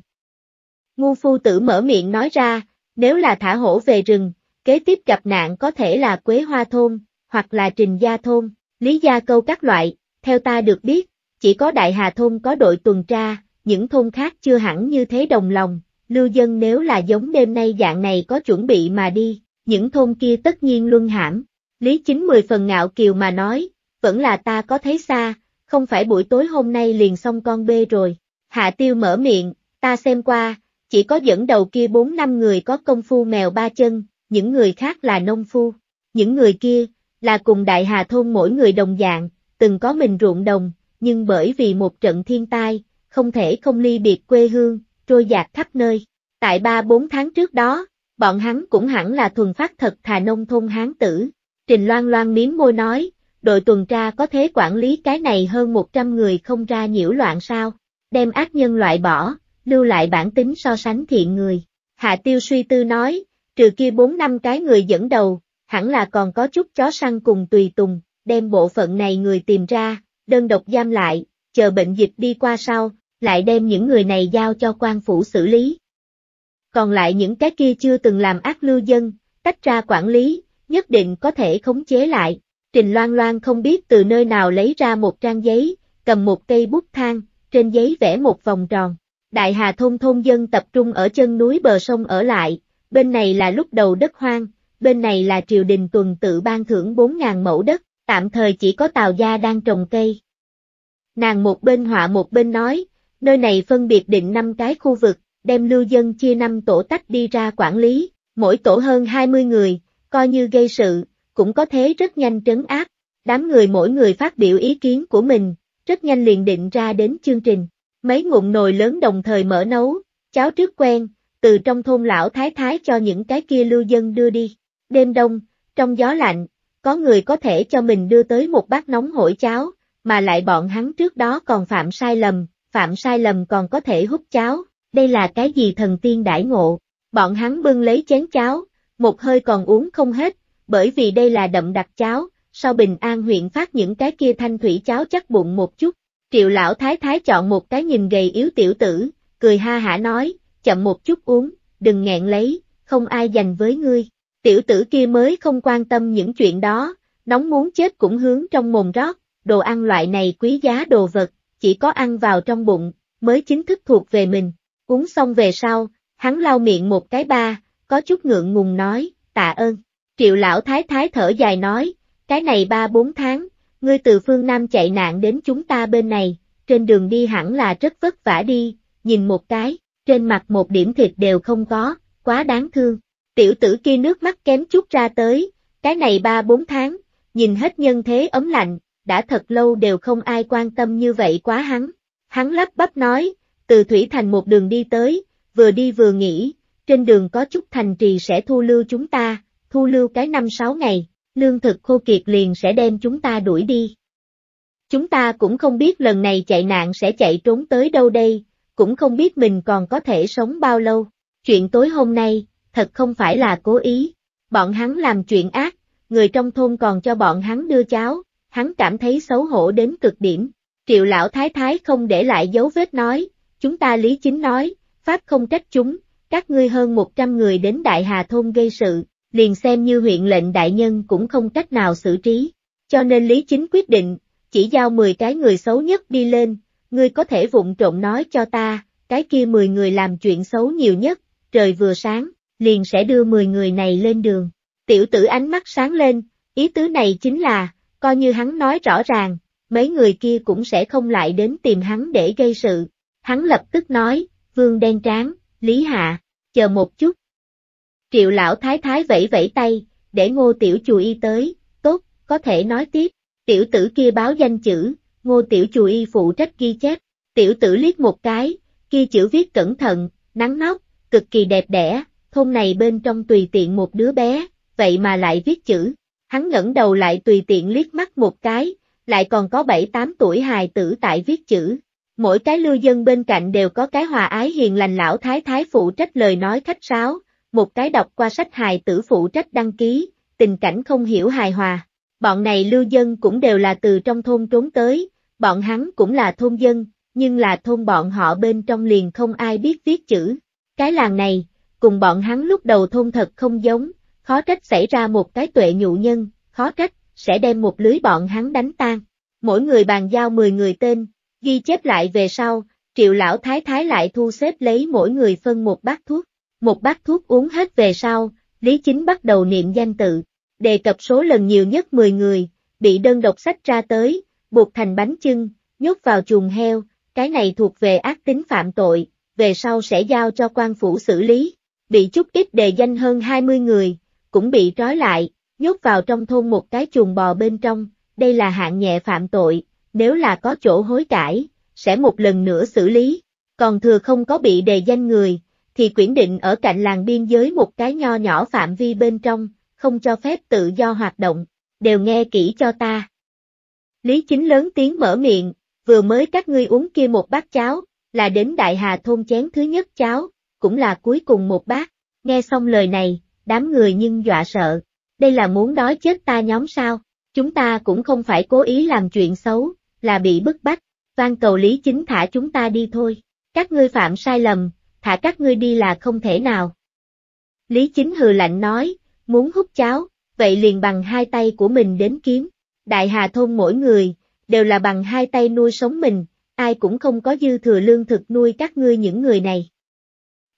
Ngu phu tử mở miệng nói ra, nếu là thả hổ về rừng, kế tiếp gặp nạn có thể là Quế Hoa Thôn, hoặc là Trình Gia Thôn, Lý Gia Câu các loại, theo ta được biết, chỉ có Đại Hà Thôn có đội tuần tra, những thôn khác chưa hẳn như thế đồng lòng, lưu dân nếu là giống đêm nay dạng này có chuẩn bị mà đi, những thôn kia tất nhiên luân hãm. Lý chính mười phần ngạo kiều mà nói, vẫn là ta có thấy xa, không phải buổi tối hôm nay liền xong con bê rồi. Hạ tiêu mở miệng, ta xem qua, chỉ có dẫn đầu kia bốn năm người có công phu mèo ba chân, những người khác là nông phu. Những người kia, là cùng đại hà thôn mỗi người đồng dạng, từng có mình ruộng đồng, nhưng bởi vì một trận thiên tai, không thể không ly biệt quê hương, trôi dạt khắp nơi. Tại 3-4 tháng trước đó, bọn hắn cũng hẳn là thuần phát thật thà nông thôn hán tử. Trình Loan Loan miếm môi nói, đội tuần tra có thế quản lý cái này hơn 100 người không ra nhiễu loạn sao, đem ác nhân loại bỏ, lưu lại bản tính so sánh thiện người. Hạ Tiêu suy tư nói, trừ kia 4 năm cái người dẫn đầu, hẳn là còn có chút chó săn cùng tùy tùng, đem bộ phận này người tìm ra, đơn độc giam lại, chờ bệnh dịch đi qua sau, lại đem những người này giao cho quan phủ xử lý. Còn lại những cái kia chưa từng làm ác lưu dân, tách ra quản lý, nhất định có thể khống chế lại. Trình Loan Loan không biết từ nơi nào lấy ra một trang giấy, cầm một cây bút thang, trên giấy vẽ một vòng tròn. Đại Hà Thôn thôn dân tập trung ở chân núi bờ sông ở lại, bên này là lúc đầu đất hoang, bên này là triều đình tuần tự ban thưởng 4.000 mẫu đất, tạm thời chỉ có Tào Gia đang trồng cây. Nàng một bên họa một bên nói, Nơi này phân biệt định 5 cái khu vực, đem lưu dân chia 5 tổ tách đi ra quản lý, mỗi tổ hơn 20 người, coi như gây sự, cũng có thế rất nhanh trấn áp. Đám người mỗi người phát biểu ý kiến của mình, rất nhanh liền định ra đến chương trình. Mấy ngụm nồi lớn đồng thời mở nấu, cháo trước quen, từ trong thôn lão thái thái cho những cái kia lưu dân đưa đi. Đêm đông, trong gió lạnh, có người có thể cho mình đưa tới một bát nóng hổi cháo, mà lại bọn hắn trước đó còn phạm sai lầm, phạm sai lầm còn có thể hút cháo, đây là cái gì thần tiên đãi ngộ. Bọn hắn bưng lấy chén cháo, một hơi còn uống không hết, bởi vì đây là đậm đặc cháo, sau Bình An huyện phát những cái kia thanh thủy cháo chắc bụng một chút. Triệu lão thái thái chọn một cái nhìn gầy yếu tiểu tử, cười ha hả nói, chậm một chút uống, đừng nghẹn lấy, không ai dành với ngươi. Tiểu tử kia mới không quan tâm những chuyện đó, nóng muốn chết cũng hướng trong mồm rót, đồ ăn loại này quý giá đồ vật, chỉ có ăn vào trong bụng, mới chính thức thuộc về mình. Uống xong về sau, hắn lau miệng một cái ba, có chút ngượng ngùng nói, tạ ơn. Triệu lão thái thái thở dài nói, cái này ba bốn tháng, ngươi từ phương Nam chạy nạn đến chúng ta bên này, trên đường đi hẳn là rất vất vả đi, nhìn một cái, trên mặt một điểm thịt đều không có, quá đáng thương. Tiểu tử kia nước mắt kém chút ra tới, cái này ba bốn tháng, nhìn hết nhân thế ấm lạnh, đã thật lâu đều không ai quan tâm như vậy quá hắn. Hắn lắp bắp nói, từ Thủy Thành một đường đi tới, vừa đi vừa nghĩ, trên đường có chút thành trì sẽ thu lưu chúng ta, thu lưu cái năm sáu ngày, lương thực khô kiệt liền sẽ đem chúng ta đuổi đi. Chúng ta cũng không biết lần này chạy nạn sẽ chạy trốn tới đâu đây, cũng không biết mình còn có thể sống bao lâu. Chuyện tối hôm nay, thật không phải là cố ý. Bọn hắn làm chuyện ác, người trong thôn còn cho bọn hắn đưa cháo, hắn cảm thấy xấu hổ đến cực điểm. Triệu lão thái thái không để lại dấu vết nói, chúng ta lý chính nói, Pháp không trách chúng, các ngươi hơn 100 người đến Đại Hà Thôn gây sự, liền xem như huyện lệnh đại nhân cũng không cách nào xử trí. Cho nên Lý Chính quyết định, chỉ giao 10 cái người xấu nhất đi lên, ngươi có thể vụng trộm nói cho ta, cái kia 10 người làm chuyện xấu nhiều nhất, trời vừa sáng, liền sẽ đưa 10 người này lên đường. Tiểu tử ánh mắt sáng lên, ý tứ này chính là, coi như hắn nói rõ ràng, mấy người kia cũng sẽ không lại đến tìm hắn để gây sự. Hắn lập tức nói, vương đen tráng, Lý Hạ, chờ một chút. Triệu lão thái thái vẫy vẫy tay, để ngô tiểu chùi y tới, tốt, có thể nói tiếp, tiểu tử kia báo danh chữ, ngô tiểu chùi y phụ trách ghi chép, tiểu tử liếc một cái, ghi chữ viết cẩn thận, nắng nóc, cực kỳ đẹp đẽ, thôn này bên trong tùy tiện một đứa bé, vậy mà lại viết chữ hắn ngẩng đầu lại tùy tiện liếc mắt một cái, lại còn có bảy tám tuổi hài tử tại viết chữ. Mỗi cái lưu dân bên cạnh đều có cái hòa ái hiền lành lão thái thái phụ trách lời nói khách sáo, một cái đọc qua sách hài tử phụ trách đăng ký, tình cảnh không hiểu hài hòa. Bọn này lưu dân cũng đều là từ trong thôn trốn tới, bọn hắn cũng là thôn dân, nhưng là thôn bọn họ bên trong liền không ai biết viết chữ. Cái làng này, cùng bọn hắn lúc đầu thôn thật không giống, khó trách xảy ra một cái tuệ nhụ nhân, khó trách, sẽ đem một lưới bọn hắn đánh tan. Mỗi người bàn giao 10 người tên, ghi chép lại về sau, triệu lão thái thái lại thu xếp lấy mỗi người phân một bát thuốc. Một bát thuốc uống hết về sau, Lý Chính bắt đầu niệm danh tự, đề cập số lần nhiều nhất 10 người, bị đơn độc sách ra tới, buộc thành bánh chưng, nhốt vào chuồng heo, cái này thuộc về ác tính phạm tội, về sau sẽ giao cho quan phủ xử lý. Bị chút ít đề danh hơn 20 người, cũng bị trói lại, nhốt vào trong thôn một cái chuồng bò bên trong, đây là hạng nhẹ phạm tội, nếu là có chỗ hối cải, sẽ một lần nữa xử lý, còn thừa không có bị đề danh người, thì quyển định ở cạnh làng biên giới một cái nho nhỏ phạm vi bên trong, không cho phép tự do hoạt động, đều nghe kỹ cho ta. Lý Chính lớn tiếng mở miệng, vừa mới các ngươi uống kia một bát cháo, là đến Đại Hà thôn chén thứ nhất cháo, cũng là cuối cùng một bát, nghe xong lời này, đám người nhưng dọa sợ. Đây là muốn đói chết ta nhóm sao, chúng ta cũng không phải cố ý làm chuyện xấu, là bị bức bách, van cầu Lý Chính thả chúng ta đi thôi, các ngươi phạm sai lầm, thả các ngươi đi là không thể nào. Lý Chính hừ lạnh nói, muốn hút cháo, vậy liền bằng hai tay của mình đến kiếm, đại hà thôn mỗi người, đều là bằng hai tay nuôi sống mình, ai cũng không có dư thừa lương thực nuôi các ngươi những người này.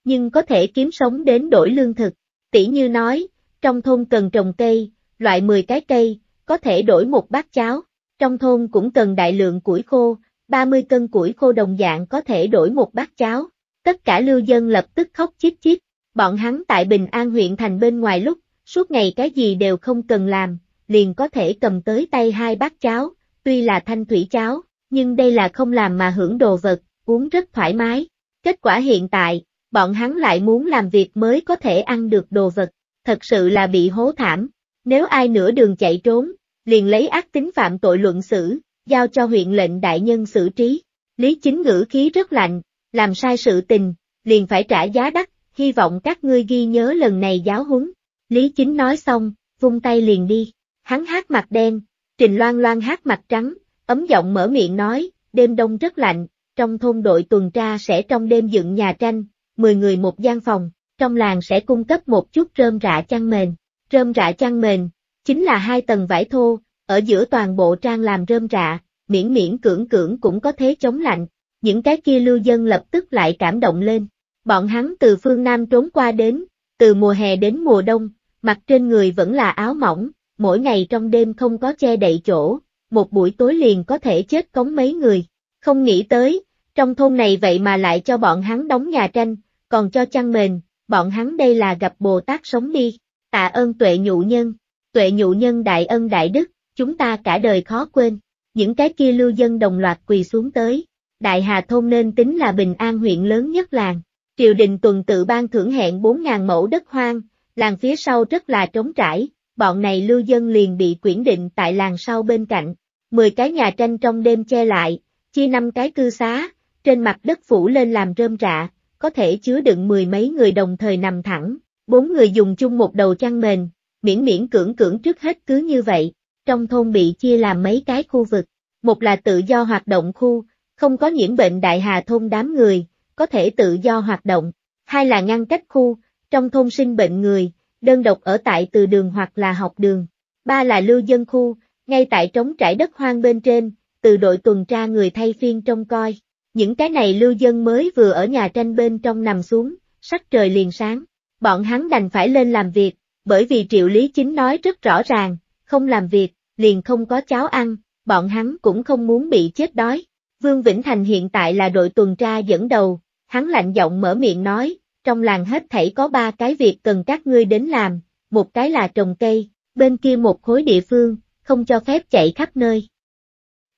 Nhưng có thể kiếm sống đến đổi lương thực, Tỷ như nói, trong thôn cần trồng cây, loại 10 cái cây, có thể đổi một bát cháo. Trong thôn cũng cần đại lượng củi khô, 30 cân củi khô đồng dạng có thể đổi một bát cháo. Tất cả lưu dân lập tức khóc chít chít. Bọn hắn tại Bình An huyện thành bên ngoài lúc, suốt ngày cái gì đều không cần làm, liền có thể cầm tới tay hai bát cháo, tuy là thanh thủy cháo, nhưng đây là không làm mà hưởng đồ vật, uống rất thoải mái. Kết quả hiện tại, bọn hắn lại muốn làm việc mới có thể ăn được đồ vật, thật sự là bị hố thảm. Nếu ai nửa đường chạy trốn, liền lấy ác tính phạm tội luận xử, giao cho huyện lệnh đại nhân xử trí. Lý chính ngữ khí rất lạnh, làm sai sự tình, liền phải trả giá đắt, hy vọng các ngươi ghi nhớ lần này giáo huấn. Lý chính nói xong, vung tay liền đi, hắn hát mặt đen, trình loan loan hát mặt trắng, ấm giọng mở miệng nói, đêm đông rất lạnh, trong thôn đội tuần tra sẽ trong đêm dựng nhà tranh, 10 người một gian phòng, trong làng sẽ cung cấp một chút rơm rạ chăn mền. Rơm rạ chăn mền, chính là hai tầng vải thô, ở giữa toàn bộ trang làm rơm rạ, miễn miễn cưỡng cưỡng cũng có thế chống lạnh. Những cái kia lưu dân lập tức lại cảm động lên. Bọn hắn từ phương Nam trốn qua đến, từ mùa hè đến mùa đông, mặc trên người vẫn là áo mỏng, mỗi ngày trong đêm không có che đậy chỗ, một buổi tối liền có thể chết cống mấy người. Không nghĩ tới, trong thôn này vậy mà lại cho bọn hắn đóng nhà tranh, còn cho chăn mền, bọn hắn đây là gặp Bồ Tát sống đi, tạ ơn tuệ nhụ nhân, tuệ nhụ nhân đại ân đại đức, chúng ta cả đời khó quên, những cái kia lưu dân đồng loạt quỳ xuống tới, đại hà thôn nên tính là bình an huyện lớn nhất làng, triều đình tuần tự ban thưởng hẹn 4.000 mẫu đất hoang, làng phía sau rất là trống trải, bọn này lưu dân liền bị quyển định tại làng sau bên cạnh, 10 cái nhà tranh trong đêm che lại, chia năm cái cư xá, trên mặt đất phủ lên làm rơm rạ, có thể chứa đựng mười mấy người đồng thời nằm thẳng, bốn người dùng chung một đầu chăn mền, miễn miễn cưỡng cưỡng trước hết cứ như vậy, trong thôn bị chia làm mấy cái khu vực, một là tự do hoạt động khu, không có nhiễm bệnh đại hà thôn đám người, có thể tự do hoạt động, hai là ngăn cách khu, trong thôn sinh bệnh người, đơn độc ở tại từ đường hoặc là học đường, ba là lưu dân khu, ngay tại trống trải đất hoang bên trên, từ đội tuần tra người thay phiên trông coi, những cái này lưu dân mới vừa ở nhà tranh bên trong nằm xuống, sắc trời liền sáng. Bọn hắn đành phải lên làm việc, bởi vì triệu lý chính nói rất rõ ràng, không làm việc, liền không có cháo ăn, bọn hắn cũng không muốn bị chết đói. Vương Vĩnh Thành hiện tại là đội tuần tra dẫn đầu, hắn lạnh giọng mở miệng nói, trong làng hết thảy có ba cái việc cần các ngươi đến làm, một cái là trồng cây, bên kia một khối địa phương, không cho phép chạy khắp nơi.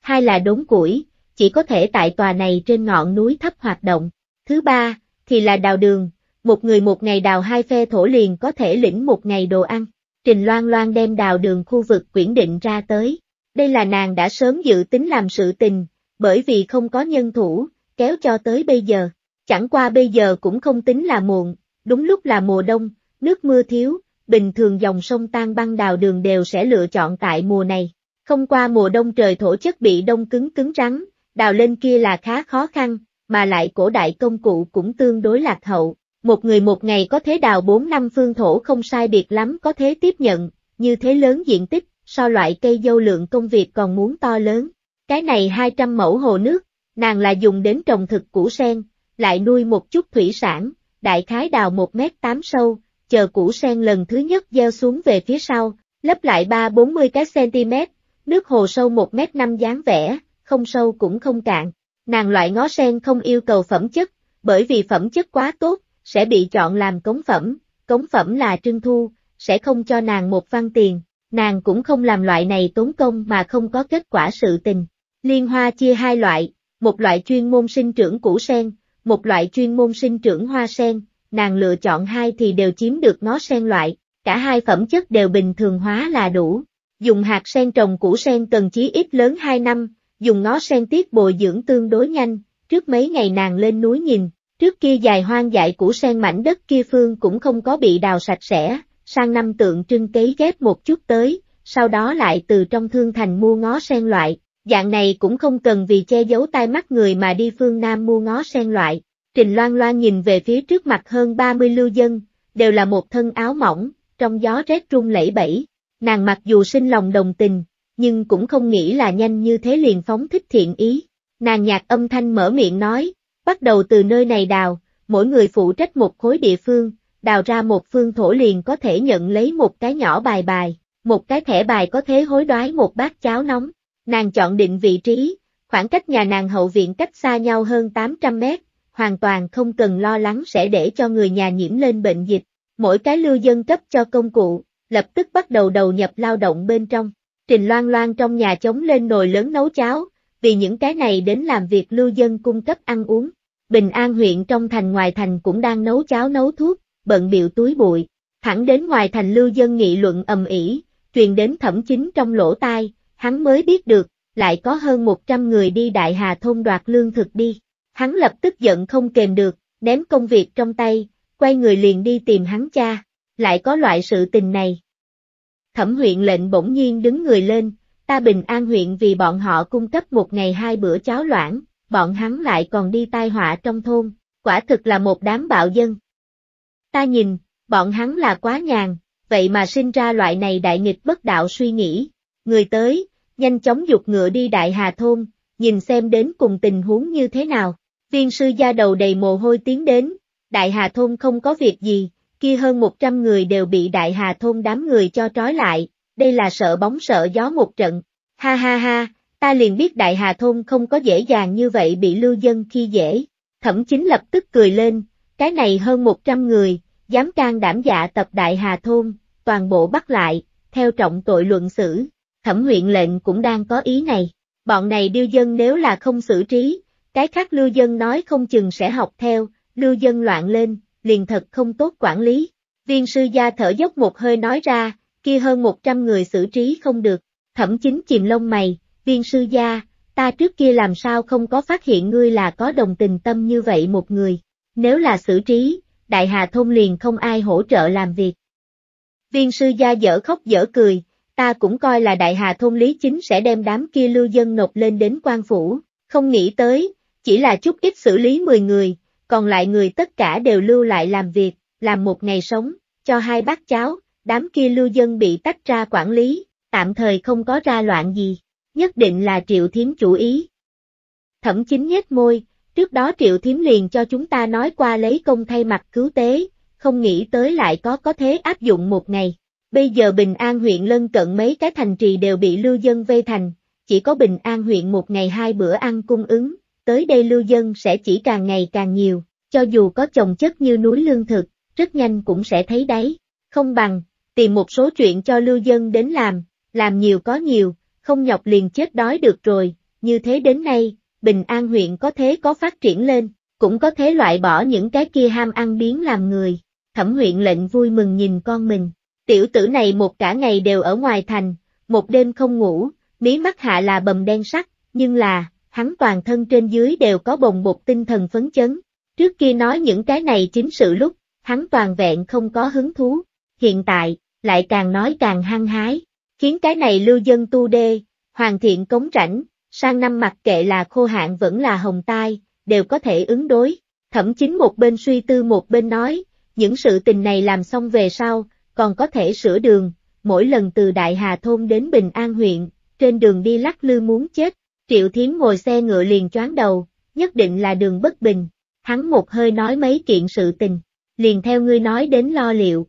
Hai là đốn củi, chỉ có thể tại tòa này trên ngọn núi thấp hoạt động. Thứ ba, thì là đào đường, một người một ngày đào hai phe thổ liền có thể lĩnh một ngày đồ ăn. Trình Loan Loan đem đào đường khu vực quyển định ra tới. Đây là nàng đã sớm dự tính làm sự tình, bởi vì không có nhân thủ, kéo cho tới bây giờ. Chẳng qua bây giờ cũng không tính là muộn, đúng lúc là mùa đông, nước mưa thiếu, bình thường dòng sông tan băng đào đường đều sẽ lựa chọn tại mùa này. Không qua mùa đông trời thổ chất bị đông cứng cứng trắng đào lên kia là khá khó khăn, mà lại cổ đại công cụ cũng tương đối lạc hậu. Một người một ngày có thế đào 4 năm phương thổ không sai biệt lắm có thế tiếp nhận, như thế lớn diện tích, so loại cây dâu lượng công việc còn muốn to lớn. Cái này 200 mẫu hồ nước, nàng là dùng đến trồng thực củ sen, lại nuôi một chút thủy sản, đại khái đào 1 mét 8 sâu, chờ củ sen lần thứ nhất gieo xuống về phía sau, lấp lại 3-40 cái cm, nước hồ sâu 1 mét 5 dáng vẻ, không sâu cũng không cạn. Nàng loại ngó sen không yêu cầu phẩm chất, bởi vì phẩm chất quá tốt, sẽ bị chọn làm cống phẩm, cống phẩm là trưng thu, sẽ không cho nàng một văn tiền, nàng cũng không làm loại này tốn công mà không có kết quả sự tình. Liên hoa chia hai loại, một loại chuyên môn sinh trưởng củ sen, một loại chuyên môn sinh trưởng hoa sen, nàng lựa chọn hai thì đều chiếm được ngó sen loại, cả hai phẩm chất đều bình thường hóa là đủ. Dùng hạt sen trồng củ sen cần chí ít lớn 2 năm, dùng nó sen tiết bồi dưỡng tương đối nhanh, trước mấy ngày nàng lên núi nhìn, trước kia dài hoang dại của sen mảnh đất kia phương cũng không có bị đào sạch sẽ, sang năm tượng trưng cấy ghép một chút tới, sau đó lại từ trong thương thành mua ngó sen loại, dạng này cũng không cần vì che giấu tai mắt người mà đi phương Nam mua ngó sen loại. Trình loan loan nhìn về phía trước mặt hơn 30 lưu dân, đều là một thân áo mỏng, trong gió rét rung lẫy bẫy, nàng mặc dù sinh lòng đồng tình, nhưng cũng không nghĩ là nhanh như thế liền phóng thích thiện ý. Nàng nhạc âm thanh mở miệng nói, bắt đầu từ nơi này đào, mỗi người phụ trách một khối địa phương, đào ra một phương thổ liền có thể nhận lấy một cái nhỏ bài bài, một cái thẻ bài có thế hối đoái một bát cháo nóng. Nàng chọn định vị trí, khoảng cách nhà nàng hậu viện cách xa nhau hơn 800 mét, hoàn toàn không cần lo lắng sẽ để cho người nhà nhiễm lên bệnh dịch. Mỗi cái lưu dân cấp cho công cụ, lập tức bắt đầu đầu nhập lao động bên trong. Trình Loan Loan trong nhà chống lên nồi lớn nấu cháo, vì những cái này đến làm việc lưu dân cung cấp ăn uống. Bình An huyện trong thành ngoài thành cũng đang nấu cháo nấu thuốc, bận biểu túi bụi. Thẳng đến ngoài thành lưu dân nghị luận ầm ĩ, truyền đến thẩm chính trong lỗ tai, hắn mới biết được, lại có hơn 100 người đi Đại Hà thôn đoạt lương thực đi. Hắn lập tức giận không kềm được, ném công việc trong tay, quay người liền đi tìm hắn cha. Lại có loại sự tình này. Thẩm huyện lệnh bỗng nhiên đứng người lên, ta bình an huyện vì bọn họ cung cấp một ngày hai bữa cháo loãng, bọn hắn lại còn đi tai họa trong thôn, quả thực là một đám bạo dân. Ta nhìn, bọn hắn là quá nhàn, vậy mà sinh ra loại này đại nghịch bất đạo suy nghĩ, người tới, nhanh chóng dục ngựa đi Đại Hà Thôn, nhìn xem đến cùng tình huống như thế nào, viên sư gia đầu đầy mồ hôi tiến đến, Đại Hà Thôn không có việc gì, kia hơn 100 người đều bị đại hà thôn đám người cho trói lại, đây là sợ bóng sợ gió một trận. Ha ha ha, ta liền biết đại hà thôn không có dễ dàng như vậy bị lưu dân khi dễ. Thẩm chính lập tức cười lên, cái này hơn 100 người, dám can đảm dạ tập đại hà thôn, toàn bộ bắt lại, theo trọng tội luận xử. Thẩm huyện lệnh cũng đang có ý này, bọn này điêu dân nếu là không xử trí, cái khác lưu dân nói không chừng sẽ học theo, lưu dân loạn lên, liền thật không tốt quản lý. Viên sư gia thở dốc một hơi nói ra, kia hơn 100 người xử trí không được, thẩm chính chìm lông mày, viên sư gia, ta trước kia làm sao không có phát hiện ngươi là có đồng tình tâm như vậy một người, nếu là xử trí, đại hà thôn liền không ai hỗ trợ làm việc. Viên sư gia dở khóc dở cười, ta cũng coi là đại hà thôn lý chính sẽ đem đám kia lưu dân nộp lên đến quan phủ, không nghĩ tới, chỉ là chút ít xử lý 10 người, còn lại người tất cả đều lưu lại làm việc, làm một ngày sống, cho hai bác cháu, đám kia lưu dân bị tách ra quản lý, tạm thời không có ra loạn gì, nhất định là Triệu Thiếm chủ ý. Thẩm chính nhếch môi, trước đó Triệu Thiếm liền cho chúng ta nói qua lấy công thay mặt cứu tế, không nghĩ tới lại có có thế áp dụng một ngày. Bây giờ Bình An huyện lân cận mấy cái thành trì đều bị lưu dân vây thành, chỉ có Bình An huyện một ngày hai bữa ăn cung ứng, tới đây lưu dân sẽ chỉ càng ngày càng nhiều, cho dù có chồng chất như núi lương thực, rất nhanh cũng sẽ thấy đáy. Không bằng, tìm một số chuyện cho lưu dân đến làm, làm nhiều có nhiều, không nhọc liền chết đói được rồi, như thế đến nay, Bình An huyện có thế có phát triển lên, cũng có thế loại bỏ những cái kia ham ăn biến làm người. Thẩm huyện lệnh vui mừng nhìn con mình, tiểu tử này một cả ngày đều ở ngoài thành, một đêm không ngủ, mí mắt hạ là bầm đen sắc, nhưng là, hắn toàn thân trên dưới đều có bồng một tinh thần phấn chấn. Trước kia nói những cái này chính sự lúc, hắn toàn vẹn không có hứng thú, hiện tại, lại càng nói càng hăng hái, khiến cái này lưu dân tu đê, hoàn thiện cống rảnh, sang năm mặc kệ là khô hạn vẫn là hồng tai, đều có thể ứng đối. Thẩm chính một bên suy tư một bên nói, những sự tình này làm xong về sau, còn có thể sửa đường, mỗi lần từ Đại Hà Thôn đến Bình An huyện, trên đường đi lắc lư muốn chết, Triệu Thiến ngồi xe ngựa liền choáng đầu, nhất định là đường bất bình, hắn một hơi nói mấy kiện sự tình, liền theo ngươi nói đến lo liệu.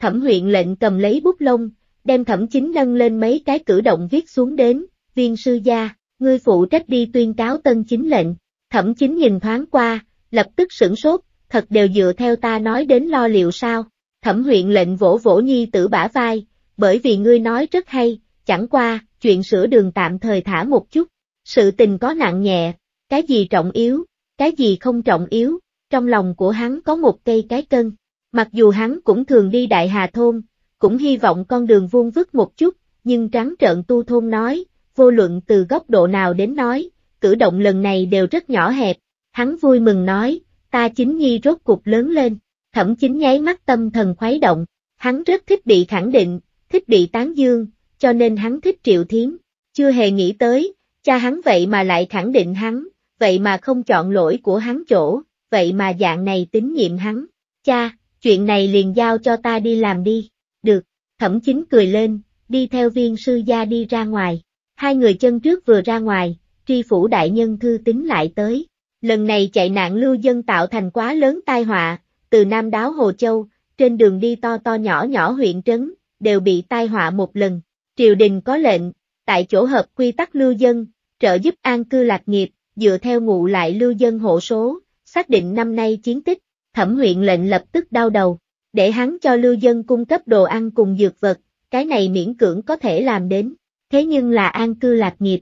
Thẩm huyện lệnh cầm lấy bút lông, đem thẩm chính nâng lên mấy cái cử động viết xuống đến, viên sư gia, ngươi phụ trách đi tuyên cáo tân chính lệnh, thẩm chính nhìn thoáng qua, lập tức sửng sốt, thật đều dựa theo ta nói đến lo liệu sao, thẩm huyện lệnh vỗ vỗ nhi tử bả vai, bởi vì ngươi nói rất hay, chẳng qua, chuyện sửa đường tạm thời thả một chút, sự tình có nặng nhẹ, cái gì trọng yếu, cái gì không trọng yếu, trong lòng của hắn có một cây cái cân, mặc dù hắn cũng thường đi Đại Hà Thôn, cũng hy vọng con đường vuông vức một chút, nhưng trắng trợn tu thôn nói, vô luận từ góc độ nào đến nói, cử động lần này đều rất nhỏ hẹp, hắn vui mừng nói, ta chính nhi rốt cục lớn lên, thẩm chính nháy mắt tâm thần khuấy động, hắn rất thích bị khẳng định, thích bị tán dương, cho nên hắn thích Triệu Thiến. Chưa hề nghĩ tới, cha hắn vậy mà lại khẳng định hắn, vậy mà không chọn lỗi của hắn chỗ, vậy mà dạng này tín nhiệm hắn. Cha, chuyện này liền giao cho ta đi làm đi. Được, thẩm chính cười lên, đi theo viên sư gia đi ra ngoài. Hai người chân trước vừa ra ngoài, tri phủ đại nhân thư tính lại tới. Lần này chạy nạn lưu dân tạo thành quá lớn tai họa, từ Nam Đáo Hồ Châu, trên đường đi to to nhỏ nhỏ huyện trấn, đều bị tai họa một lần triều đình có lệnh, tại chỗ hợp quy tắc lưu dân, trợ giúp an cư lạc nghiệp, dựa theo ngụ lại lưu dân hộ số, xác định năm nay chiến tích, thẩm huyện lệnh lập tức đau đầu, để hắn cho lưu dân cung cấp đồ ăn cùng dược vật, cái này miễn cưỡng có thể làm đến, thế nhưng là an cư lạc nghiệp.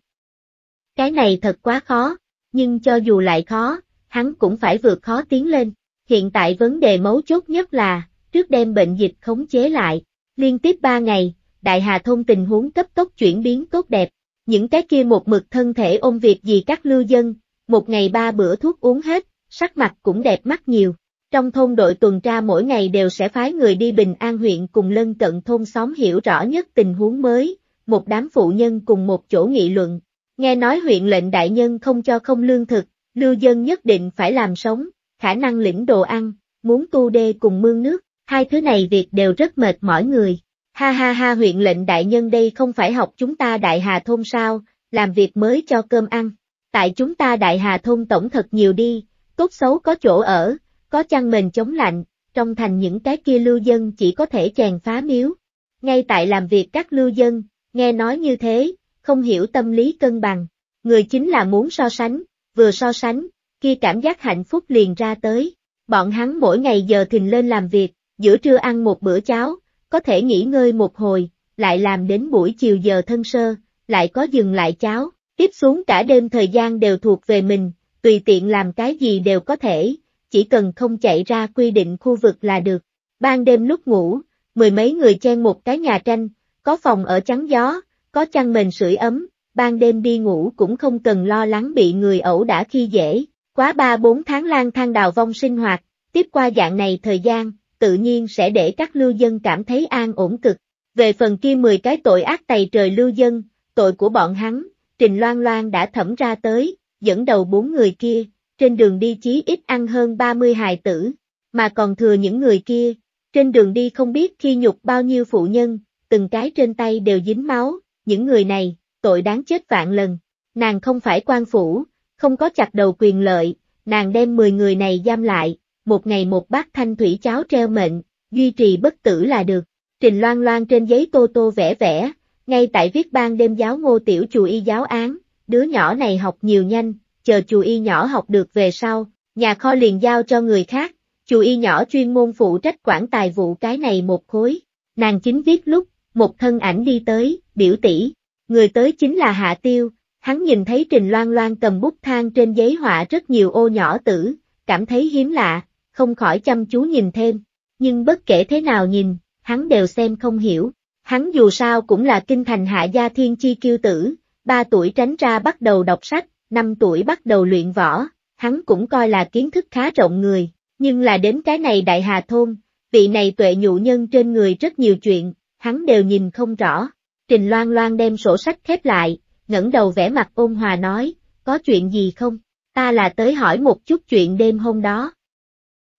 Cái này thật quá khó, nhưng cho dù lại khó, hắn cũng phải vượt khó tiến lên, hiện tại vấn đề mấu chốt nhất là, trước đem bệnh dịch khống chế lại, liên tiếp ba ngày, đại hà thông tình huống cấp tốc chuyển biến tốt đẹp. Những cái kia một mực thân thể ôm việc gì các lưu dân, một ngày ba bữa thuốc uống hết, sắc mặt cũng đẹp mắt nhiều. Trong thôn đội tuần tra mỗi ngày đều sẽ phái người đi Bình An huyện cùng lân cận thôn xóm hiểu rõ nhất tình huống mới, một đám phụ nhân cùng một chỗ nghị luận. Nghe nói huyện lệnh đại nhân không cho không lương thực, lưu dân nhất định phải làm sống, khả năng lĩnh đồ ăn, muốn tu đê cùng mương nước, hai thứ này việc đều rất mệt mỏi người. Ha ha ha huyện lệnh đại nhân đây không phải học chúng ta đại hà thôn sao, làm việc mới cho cơm ăn. Tại chúng ta đại hà thôn tổng thật nhiều đi, cốt xấu có chỗ ở, có chăn mền chống lạnh, trong thành những cái kia lưu dân chỉ có thể chèn phá miếu. Ngay tại làm việc các lưu dân, nghe nói như thế, không hiểu tâm lý cân bằng, người chính là muốn so sánh, vừa so sánh, kia cảm giác hạnh phúc liền ra tới. Bọn hắn mỗi ngày giờ thình lên làm việc, giữa trưa ăn một bữa cháo, có thể nghỉ ngơi một hồi, lại làm đến buổi chiều giờ thân sơ, lại có dừng lại cháo, tiếp xuống cả đêm thời gian đều thuộc về mình, tùy tiện làm cái gì đều có thể, chỉ cần không chạy ra quy định khu vực là được. Ban đêm lúc ngủ, mười mấy người chen một cái nhà tranh, có phòng ở chắn gió, có chăn mền sưởi ấm, ban đêm đi ngủ cũng không cần lo lắng bị người ẩu đã khi dễ. Quá 3-4 tháng lang thang đào vong sinh hoạt, tiếp qua dạng này thời gian, tự nhiên sẽ để các lưu dân cảm thấy an ổn cực. Về phần kia 10 cái tội ác tày trời lưu dân, tội của bọn hắn, Trình Loan Loan đã thẩm ra tới, dẫn đầu bốn người kia, trên đường đi chí ít ăn hơn 30 hài tử, mà còn thừa những người kia, trên đường đi không biết khi nhục bao nhiêu phụ nhân, từng cái trên tay đều dính máu, những người này, tội đáng chết vạn lần, nàng không phải quan phủ, không có chặt đầu quyền lợi, nàng đem 10 người này giam lại, một ngày một bát thanh thủy cháo treo mệnh, duy trì bất tử là được. Trình loan loan trên giấy tô tô vẽ vẽ, ngay tại viết ban đêm giáo ngô tiểu chùa y giáo án, đứa nhỏ này học nhiều nhanh, chờ chùa y nhỏ học được về sau, nhà kho liền giao cho người khác, Chùa y nhỏ chuyên môn phụ trách quản tài vụ cái này một khối. Nàng chính viết lúc, một thân ảnh đi tới, biểu tỷ người tới chính là Hạ Tiêu, hắn nhìn thấy Trình Loan Loan cầm bút thang trên giấy họa rất nhiều ô nhỏ tử, cảm thấy hiếm lạ, không khỏi chăm chú nhìn thêm, nhưng bất kể thế nào nhìn, hắn đều xem không hiểu, hắn dù sao cũng là kinh thành hạ gia thiên chi kiêu tử, 3 tuổi tránh ra bắt đầu đọc sách, 5 tuổi bắt đầu luyện võ, hắn cũng coi là kiến thức khá rộng người, nhưng là đến cái này đại hà thôn, vị này tuệ nhụ nhân trên người rất nhiều chuyện, hắn đều nhìn không rõ. Trình Loan Loan đem sổ sách khép lại, ngẩng đầu vẻ mặt ôn hòa nói, có chuyện gì không? Ta là tới hỏi một chút chuyện đêm hôm đó,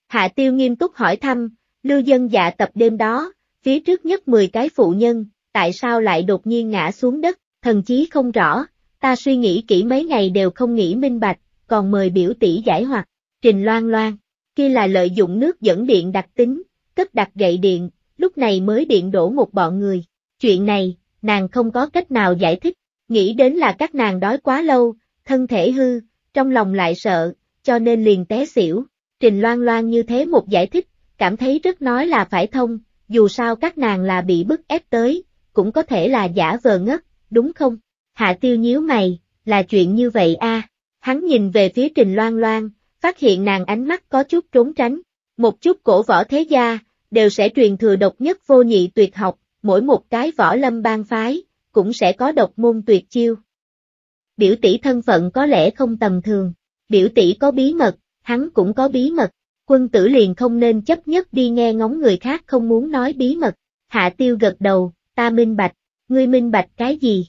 Hạ tiêu nghiêm túc hỏi thăm, lưu dân dạ tập đêm đó, phía trước nhất 10 cái phụ nhân, tại sao lại đột nhiên ngã xuống đất, thần chí không rõ, ta suy nghĩ kỹ mấy ngày đều không nghĩ minh bạch, còn mời biểu tỷ giải hoặc, trình loan loan, kia là lợi dụng nước dẫn điện đặc tính, cất đặt gậy điện, lúc này mới điện đổ một bọn người, chuyện này, nàng không có cách nào giải thích, nghĩ đến là các nàng đói quá lâu, thân thể hư, trong lòng lại sợ, cho nên liền té xỉu, Trình loan loan như thế một giải thích, cảm thấy rất nói là phải thông, dù sao các nàng là bị bức ép tới, cũng có thể là giả vờ ngất, đúng không? Hạ tiêu nhíu mày, là chuyện như vậy a. À. Hắn nhìn về phía trình loan loan, phát hiện nàng ánh mắt có chút trốn tránh, một chút cổ võ thế gia, đều sẽ truyền thừa độc nhất vô nhị tuyệt học, mỗi một cái võ lâm bang phái, cũng sẽ có độc môn tuyệt chiêu. Biểu tỷ thân phận có lẽ không tầm thường, biểu tỷ có bí mật, hắn cũng có bí mật, quân tử liền không nên chấp nhất đi nghe ngóng người khác không muốn nói bí mật, hạ tiêu gật đầu, ta minh bạch, ngươi minh bạch cái gì?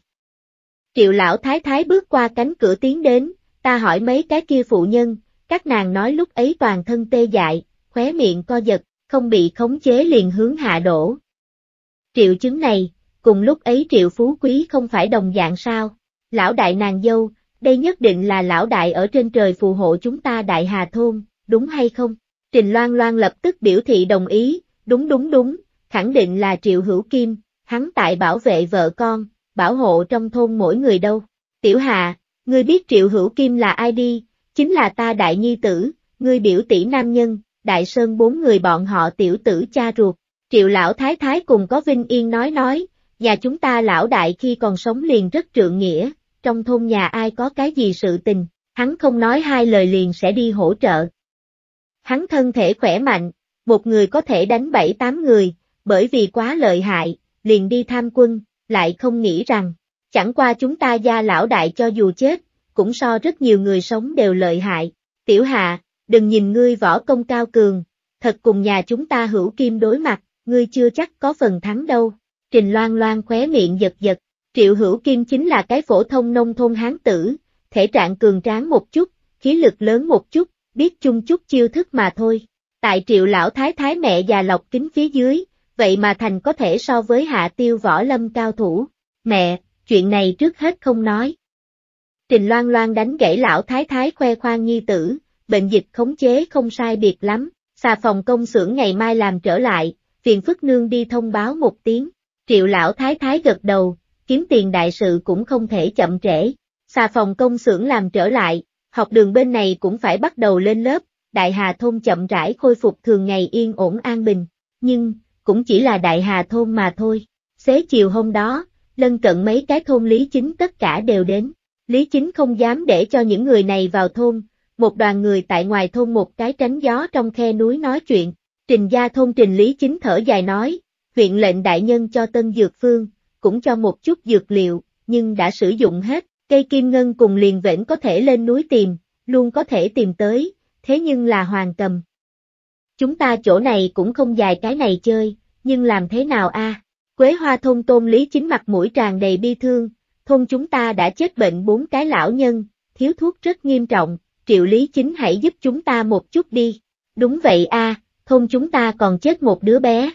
Triệu lão thái thái bước qua cánh cửa tiến đến, ta hỏi mấy cái kia phụ nhân, các nàng nói lúc ấy toàn thân tê dại, khóe miệng co giật, không bị khống chế liền hướng hạ đổ. Triệu chứng này, cùng lúc ấy triệu phú quý không phải đồng dạng sao, lão đại nàng dâu, đây nhất định là lão đại ở trên trời phù hộ chúng ta đại hà thôn, đúng hay không? Trình Loan Loan lập tức biểu thị đồng ý, đúng đúng đúng, khẳng định là Triệu Hữu Kim, hắn tại bảo vệ vợ con, bảo hộ trong thôn mỗi người đâu. Tiểu Hà, ngươi biết Triệu Hữu Kim là ai đi, chính là ta đại nhi tử, ngươi biểu tỷ nam nhân, đại sơn bốn người bọn họ tiểu tử cha ruột. Triệu lão thái thái cùng có Vinh Yên nói nói, nhà chúng ta lão đại khi còn sống liền rất trượng nghĩa, trong thôn nhà ai có cái gì sự tình, hắn không nói hai lời liền sẽ đi hỗ trợ. Hắn thân thể khỏe mạnh, một người có thể đánh bảy tám người, bởi vì quá lợi hại, liền đi tham quân, lại không nghĩ rằng, chẳng qua chúng ta gia lão đại cho dù chết, cũng so rất nhiều người sống đều lợi hại. Tiểu Hạ, đừng nhìn ngươi võ công cao cường, thật cùng nhà chúng ta hữu kim đối mặt, ngươi chưa chắc có phần thắng đâu. Trình Loan Loan khóe miệng giật giật, Triệu Hữu Kim chính là cái phổ thông nông thôn hán tử, thể trạng cường tráng một chút, khí lực lớn một chút, biết chung chút chiêu thức mà thôi. Tại triệu lão thái thái mẹ già lọc kính phía dưới, vậy mà thành có thể so với hạ tiêu võ lâm cao thủ. Mẹ, chuyện này trước hết không nói. Trình loan loan đánh gãy lão thái thái khoe khoang nhi tử, bệnh dịch khống chế không sai biệt lắm, xà phòng công xưởng ngày mai làm trở lại, phiền phức nương đi thông báo một tiếng. Triệu lão thái thái gật đầu, kiếm tiền đại sự cũng không thể chậm trễ. Xà phòng công xưởng làm trở lại, học đường bên này cũng phải bắt đầu lên lớp, Đại Hà Thôn chậm rãi khôi phục thường ngày yên ổn an bình, nhưng, cũng chỉ là Đại Hà Thôn mà thôi. Xế chiều hôm đó, lân cận mấy cái thôn Lý Chính tất cả đều đến. Lý Chính không dám để cho những người này vào thôn, một đoàn người tại ngoài thôn một cái tránh gió trong khe núi nói chuyện. Trình gia thôn trình Lý Chính thở dài nói, huyện lệnh đại nhân cho Tân Dược Phương, cũng cho một chút dược liệu, nhưng đã sử dụng hết, cây kim ngân cùng liền vẫn có thể lên núi tìm, luôn có thể tìm tới, thế nhưng là hoàng cầm. Chúng ta chỗ này cũng không dài cái này chơi, nhưng làm thế nào a? Quế hoa thôn tôn lý chính mặt mũi tràn đầy bi thương, thôn chúng ta đã chết bệnh bốn cái lão nhân, thiếu thuốc rất nghiêm trọng, triệu lý chính hãy giúp chúng ta một chút đi. Đúng vậy a, thôn chúng ta còn chết một đứa bé.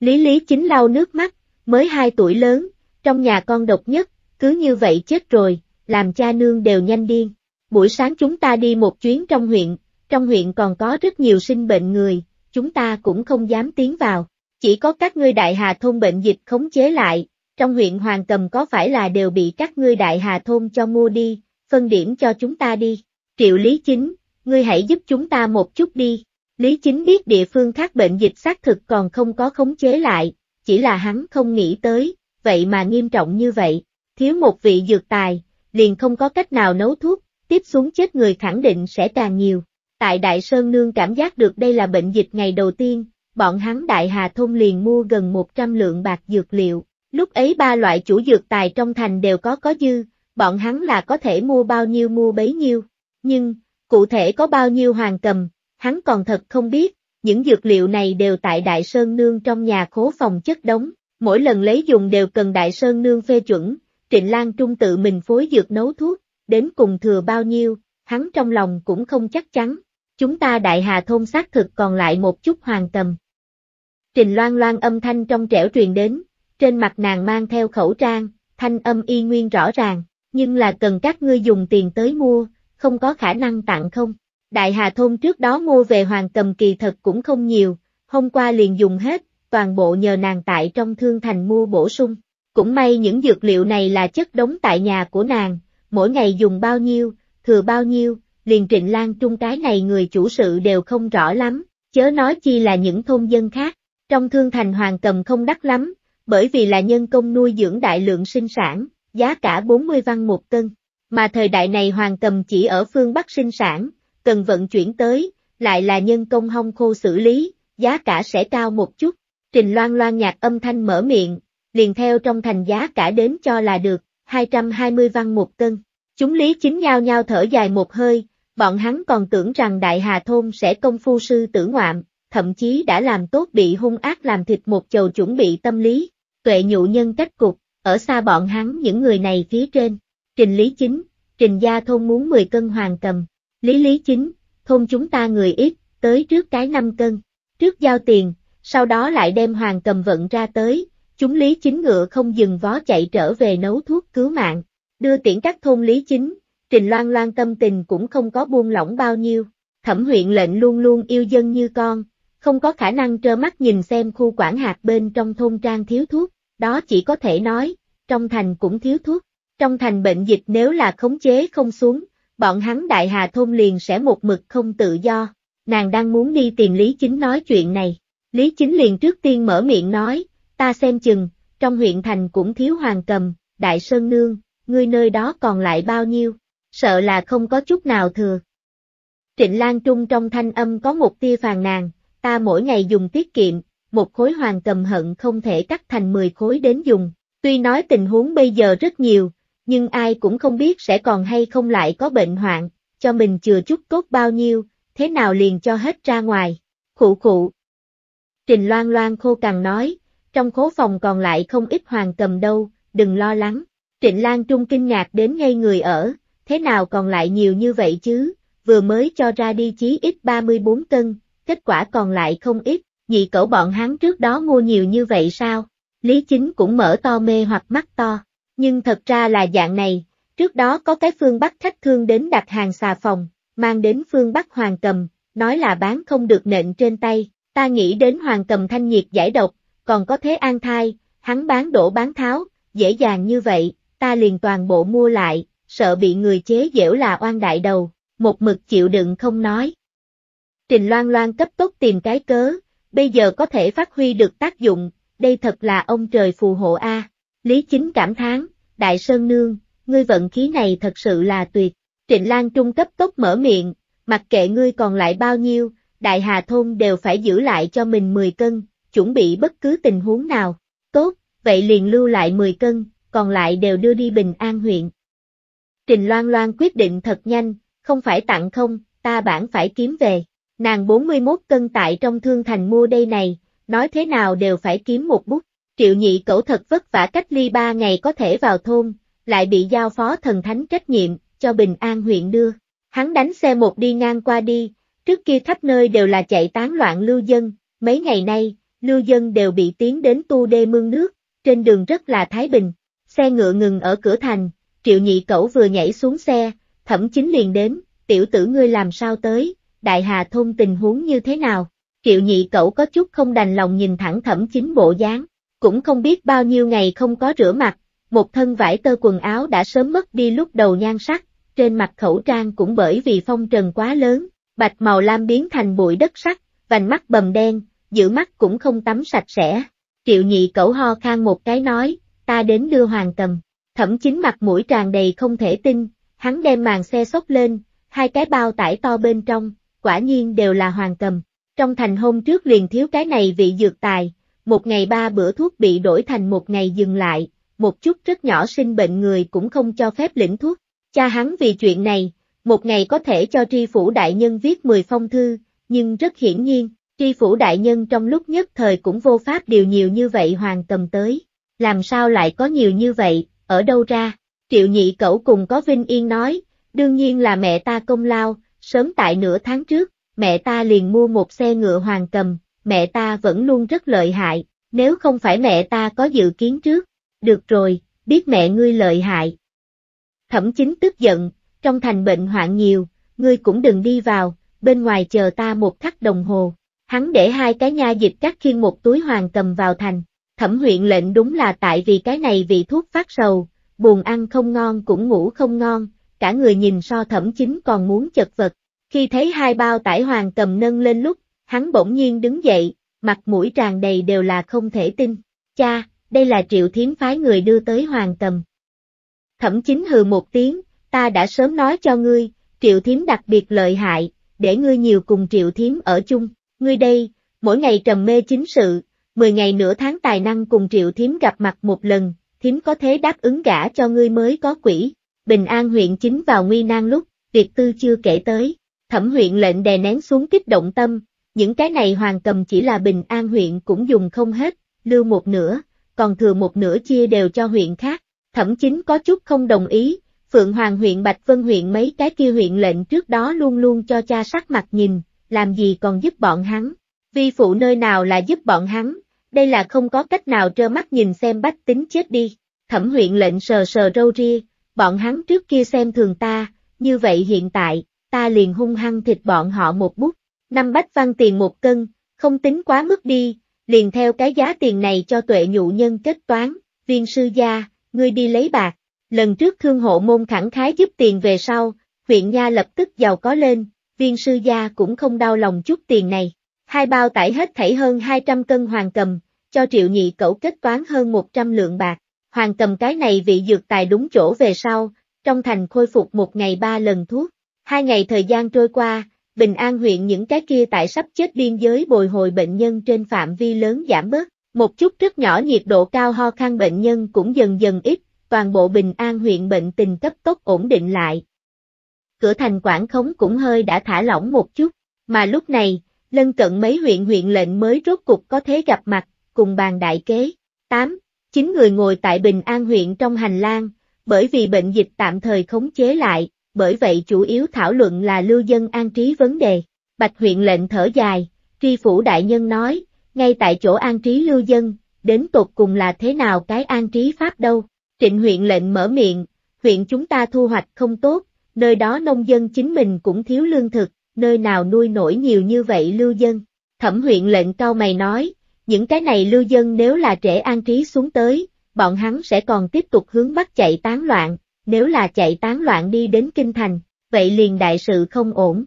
Lý lý chính lau nước mắt, mới 2 tuổi lớn, trong nhà con độc nhất, cứ như vậy chết rồi, làm cha nương đều nhanh điên. Buổi sáng chúng ta đi một chuyến trong huyện, trong huyện còn có rất nhiều sinh bệnh người, chúng ta cũng không dám tiến vào, chỉ có các ngươi đại hà thôn bệnh dịch khống chế lại, trong huyện Hoàng Cầm có phải là đều bị các ngươi đại hà thôn cho mua đi, phân điểm cho chúng ta đi. Triệu Lý Chính, ngươi hãy giúp chúng ta một chút đi. Lý Chính biết địa phương khác bệnh dịch xác thực còn không có khống chế lại, chỉ là hắn không nghĩ tới, vậy mà nghiêm trọng như vậy, thiếu một vị dược tài, liền không có cách nào nấu thuốc, tiếp xuống chết người khẳng định sẽ càng nhiều. Tại Đại Sơn Nương cảm giác được đây là bệnh dịch ngày đầu tiên, bọn hắn Đại Hà Thôn liền mua gần 100 lượng bạc dược liệu, lúc ấy ba loại chủ dược tài trong thành đều có có dư, bọn hắn là có thể mua bao nhiêu mua bấy nhiêu, nhưng, cụ thể có bao nhiêu hoàng cầm, hắn còn thật không biết, những dược liệu này đều tại Đại Sơn Nương trong nhà khố phòng chất đống, mỗi lần lấy dùng đều cần Đại Sơn Nương phê chuẩn, Trịnh Lan Trung tự mình phối dược nấu thuốc, đến cùng thừa bao nhiêu, hắn trong lòng cũng không chắc chắn, chúng ta Đại Hà Thôn xác thực còn lại một chút hoàng tầm. Trình loan loan âm thanh trong trẻo truyền đến, trên mặt nàng mang theo khẩu trang, thanh âm y nguyên rõ ràng, nhưng là cần các ngươi dùng tiền tới mua, không có khả năng tặng không. Đại Hà Thôn trước đó mua về hoàng cầm kỳ thật cũng không nhiều, hôm qua liền dùng hết, toàn bộ nhờ nàng tại trong thương thành mua bổ sung. Cũng may những dược liệu này là chất đống tại nhà của nàng, mỗi ngày dùng bao nhiêu, thừa bao nhiêu, liền trịnh lan trung cái này người chủ sự đều không rõ lắm, chớ nói chi là những thôn dân khác. Trong thương thành hoàng cầm không đắt lắm, bởi vì là nhân công nuôi dưỡng đại lượng sinh sản, giá cả 40 văn một cân. Mà thời đại này hoàng cầm chỉ ở phương Bắc sinh sản, cần vận chuyển tới, lại là nhân công hong khô xử lý, giá cả sẽ cao một chút. Trình loan loan nhạc âm thanh mở miệng, liền theo trong thành giá cả đến cho là được, 220 văn một cân. Chúng lý chính nhao nhau thở dài một hơi, bọn hắn còn tưởng rằng Đại Hà Thôn sẽ công phu sư tử ngoạm, thậm chí đã làm tốt bị hung ác làm thịt một chầu chuẩn bị tâm lý, tuệ nhụ nhân cách cục, ở xa bọn hắn những người này phía trên. Trình Lý Chính, Trình Gia Thôn muốn 10 cân hoàng cầm, Lý Lý Chính, thôn chúng ta người ít, tới trước cái năm cân, trước giao tiền, sau đó lại đem hoàng cầm vận ra tới, chúng Lý Chính ngựa không dừng vó chạy trở về nấu thuốc cứu mạng, đưa tiễn các thôn Lý Chính, Trình Loan Loan tâm tình cũng không có buông lỏng bao nhiêu, thẩm huyện lệnh luôn luôn yêu dân như con, không có khả năng trơ mắt nhìn xem khu quản hạt bên trong thôn trang thiếu thuốc, đó chỉ có thể nói, trong thành cũng thiếu thuốc, trong thành bệnh dịch nếu là khống chế không xuống, bọn hắn đại hà thôn liền sẽ một mực không tự do. Nàng đang muốn đi tìm Lý Chính nói chuyện này. Lý Chính liền trước tiên mở miệng nói, ta xem chừng, trong huyện thành cũng thiếu hoàng cầm, đại sơn nương, ngươi nơi đó còn lại bao nhiêu, sợ là không có chút nào thừa. Trịnh Lan Trung trong thanh âm có một tia phàn nàn, ta mỗi ngày dùng tiết kiệm, một khối hoàng cầm hận không thể cắt thành 10 khối đến dùng. Tuy nói tình huống bây giờ rất nhiều, nhưng ai cũng không biết sẽ còn hay không lại có bệnh hoạn, cho mình chừa chút cốt bao nhiêu, thế nào liền cho hết ra ngoài, khụ khụ. Trình loan loan khô càng nói, trong khố phòng còn lại không ít hoàng cầm đâu, đừng lo lắng, trịnh lan trung kinh ngạc đến ngay người ở, thế nào còn lại nhiều như vậy chứ, vừa mới cho ra đi chí ít 34 cân, kết quả còn lại không ít, nhị cẩu bọn hắn trước đó mua nhiều như vậy sao? Lý Chính cũng mở to mê hoặc mắt to, nhưng thật ra là dạng này, trước đó có cái phương Bắc khách thương đến đặt hàng xà phòng, mang đến phương Bắc hoàng cầm, nói là bán không được nện trên tay, ta nghĩ đến hoàng cầm thanh nhiệt giải độc, còn có thế an thai, hắn bán đổ bán tháo, dễ dàng như vậy, ta liền toàn bộ mua lại, sợ bị người chế giễu là oan đại đầu, một mực chịu đựng không nói. Trình loan loan cấp tốc tìm cái cớ, bây giờ có thể phát huy được tác dụng, đây thật là ông trời phù hộ a. Lý Chính cảm thán, Đại Sơn Nương, ngươi vận khí này thật sự là tuyệt. Trịnh Lan Trung cấp tốc mở miệng, mặc kệ ngươi còn lại bao nhiêu, Đại Hà Thôn đều phải giữ lại cho mình 10 cân, chuẩn bị bất cứ tình huống nào. Tốt, vậy liền lưu lại 10 cân, còn lại đều đưa đi Bình An huyện. Trình Loan Loan quyết định thật nhanh, không phải tặng không, ta bản phải kiếm về. Nàng 41 cân tại trong thương thành mua đây này, nói thế nào đều phải kiếm một bút. Triệu nhị cẩu thật vất vả cách ly ba ngày có thể vào thôn, lại bị giao phó thần thánh trách nhiệm, cho Bình An huyện đưa. Hắn đánh xe một đi ngang qua đi, trước kia khắp nơi đều là chạy tán loạn lưu dân, mấy ngày nay, lưu dân đều bị tiến đến tu đê mương nước, trên đường rất là thái bình. Xe ngựa ngừng ở cửa thành, triệu nhị cẩu vừa nhảy xuống xe, thẩm chính liền đến, tiểu tử ngươi làm sao tới, đại hà thôn tình huống như thế nào, triệu nhị cẩu có chút không đành lòng nhìn thẳng thẩm chính bộ dáng, cũng không biết bao nhiêu ngày không có rửa mặt, một thân vải tơ quần áo đã sớm mất đi lúc đầu nhan sắc, trên mặt khẩu trang cũng bởi vì phong trần quá lớn, bạch màu lam biến thành bụi đất sắc, vành mắt bầm đen, giữ mắt cũng không tắm sạch sẽ. Triệu nhị cẩu ho khan một cái nói, ta đến đưa hoàng cầm, thẩm chính mặt mũi tràn đầy không thể tin, hắn đem màn xe xốc lên, hai cái bao tải to bên trong, quả nhiên đều là hoàng cầm. Trong thành hôm trước liền thiếu cái này vị dược tài, một ngày ba bữa thuốc bị đổi thành một ngày dừng lại, một chút rất nhỏ sinh bệnh người cũng không cho phép lĩnh thuốc. Cha hắn vì chuyện này, một ngày có thể cho tri phủ đại nhân viết 10 phong thư, nhưng rất hiển nhiên, tri phủ đại nhân trong lúc nhất thời cũng vô pháp điều nhiều như vậy hoàng tầm tới. Làm sao lại có nhiều như vậy, ở đâu ra? Triệu nhị cẩu cùng có Vinh Yên nói, đương nhiên là mẹ ta công lao, sớm tại nửa tháng trước, mẹ ta liền mua một xe ngựa hoàng cầm, mẹ ta vẫn luôn rất lợi hại, nếu không phải mẹ ta có dự kiến trước, được rồi, biết mẹ ngươi lợi hại. Thẩm chính tức giận, trong thành bệnh hoạn nhiều, ngươi cũng đừng đi vào, bên ngoài chờ ta một khắc đồng hồ. Hắn để hai cái nha dịch cắt khiên một túi hoàng cầm vào thành, thẩm huyện lệnh đúng là tại vì cái này vị thuốc phát sầu, buồn ăn không ngon cũng ngủ không ngon, cả người nhìn so thẩm chính còn muốn chật vật. Khi thấy hai bao tải hoàng cầm nâng lên lúc, hắn bỗng nhiên đứng dậy, mặt mũi tràn đầy đều là không thể tin. Cha, đây là triệu thiến phái người đưa tới hoàng cầm. Thẩm chính hừ một tiếng, ta đã sớm nói cho ngươi, triệu thiến đặc biệt lợi hại, để ngươi nhiều cùng triệu thiến ở chung, ngươi đây, mỗi ngày trầm mê chính sự, 10 ngày nửa tháng tài năng cùng triệu thiến gặp mặt một lần, thiến có thế đáp ứng gả cho ngươi mới có quỷ, bình an huyện chính vào nguy nan lúc, việc tư chưa kể tới, thẩm huyện lệnh đè nén xuống kích động tâm, những cái này hoàng cầm chỉ là bình an huyện cũng dùng không hết, lưu một nửa, còn thừa một nửa chia đều cho huyện khác. Thẩm chính có chút không đồng ý, Phượng Hoàng huyện Bạch Vân huyện mấy cái kia huyện lệnh trước đó luôn luôn cho cha sắc mặt nhìn, làm gì còn giúp bọn hắn. Vi phụ nơi nào là giúp bọn hắn, đây là không có cách nào trơ mắt nhìn xem bách tính chết đi. Thẩm huyện lệnh sờ sờ râu ria, bọn hắn trước kia xem thường ta, như vậy hiện tại, ta liền hung hăng thịt bọn họ một bút năm bách văn tiền một cân, không tính quá mức đi, liền theo cái giá tiền này cho tuệ nhụ nhân kết toán, viên sư gia, ngươi đi lấy bạc. Lần trước thương hộ môn khẳng khái giúp tiền về sau, huyện nha lập tức giàu có lên, viên sư gia cũng không đau lòng chút tiền này. Hai bao tải hết thảy hơn 200 cân hoàng cầm, cho triệu nhị cẩu kết toán hơn 100 lượng bạc. Hoàng cầm cái này vị dược tài đúng chỗ về sau, trong thành khôi phục một ngày ba lần thuốc. Hai ngày thời gian trôi qua, Bình An huyện những cái kia tại sắp chết biên giới bồi hồi bệnh nhân trên phạm vi lớn giảm bớt, một chút rất nhỏ nhiệt độ cao ho khăn bệnh nhân cũng dần dần ít, toàn bộ Bình An huyện bệnh tình cấp tốc ổn định lại. Cửa thành quản khống cũng hơi đã thả lỏng một chút, mà lúc này, lân cận mấy huyện huyện lệnh mới rốt cục có thế gặp mặt, cùng bàn đại kế. 8. Chính người ngồi tại Bình An huyện trong hành lang, bởi vì bệnh dịch tạm thời khống chế lại, bởi vậy chủ yếu thảo luận là lưu dân an trí vấn đề. Bạch huyện lệnh thở dài, tri phủ đại nhân nói, ngay tại chỗ an trí lưu dân, đến tột cùng là thế nào cái an trí pháp đâu. Trịnh huyện lệnh mở miệng, huyện chúng ta thu hoạch không tốt, nơi đó nông dân chính mình cũng thiếu lương thực, nơi nào nuôi nổi nhiều như vậy lưu dân. Thẩm huyện lệnh cao mày nói, những cái này lưu dân nếu là trẻ an trí xuống tới, bọn hắn sẽ còn tiếp tục hướng bắc chạy tán loạn, nếu là chạy tán loạn đi đến kinh thành, vậy liền đại sự không ổn.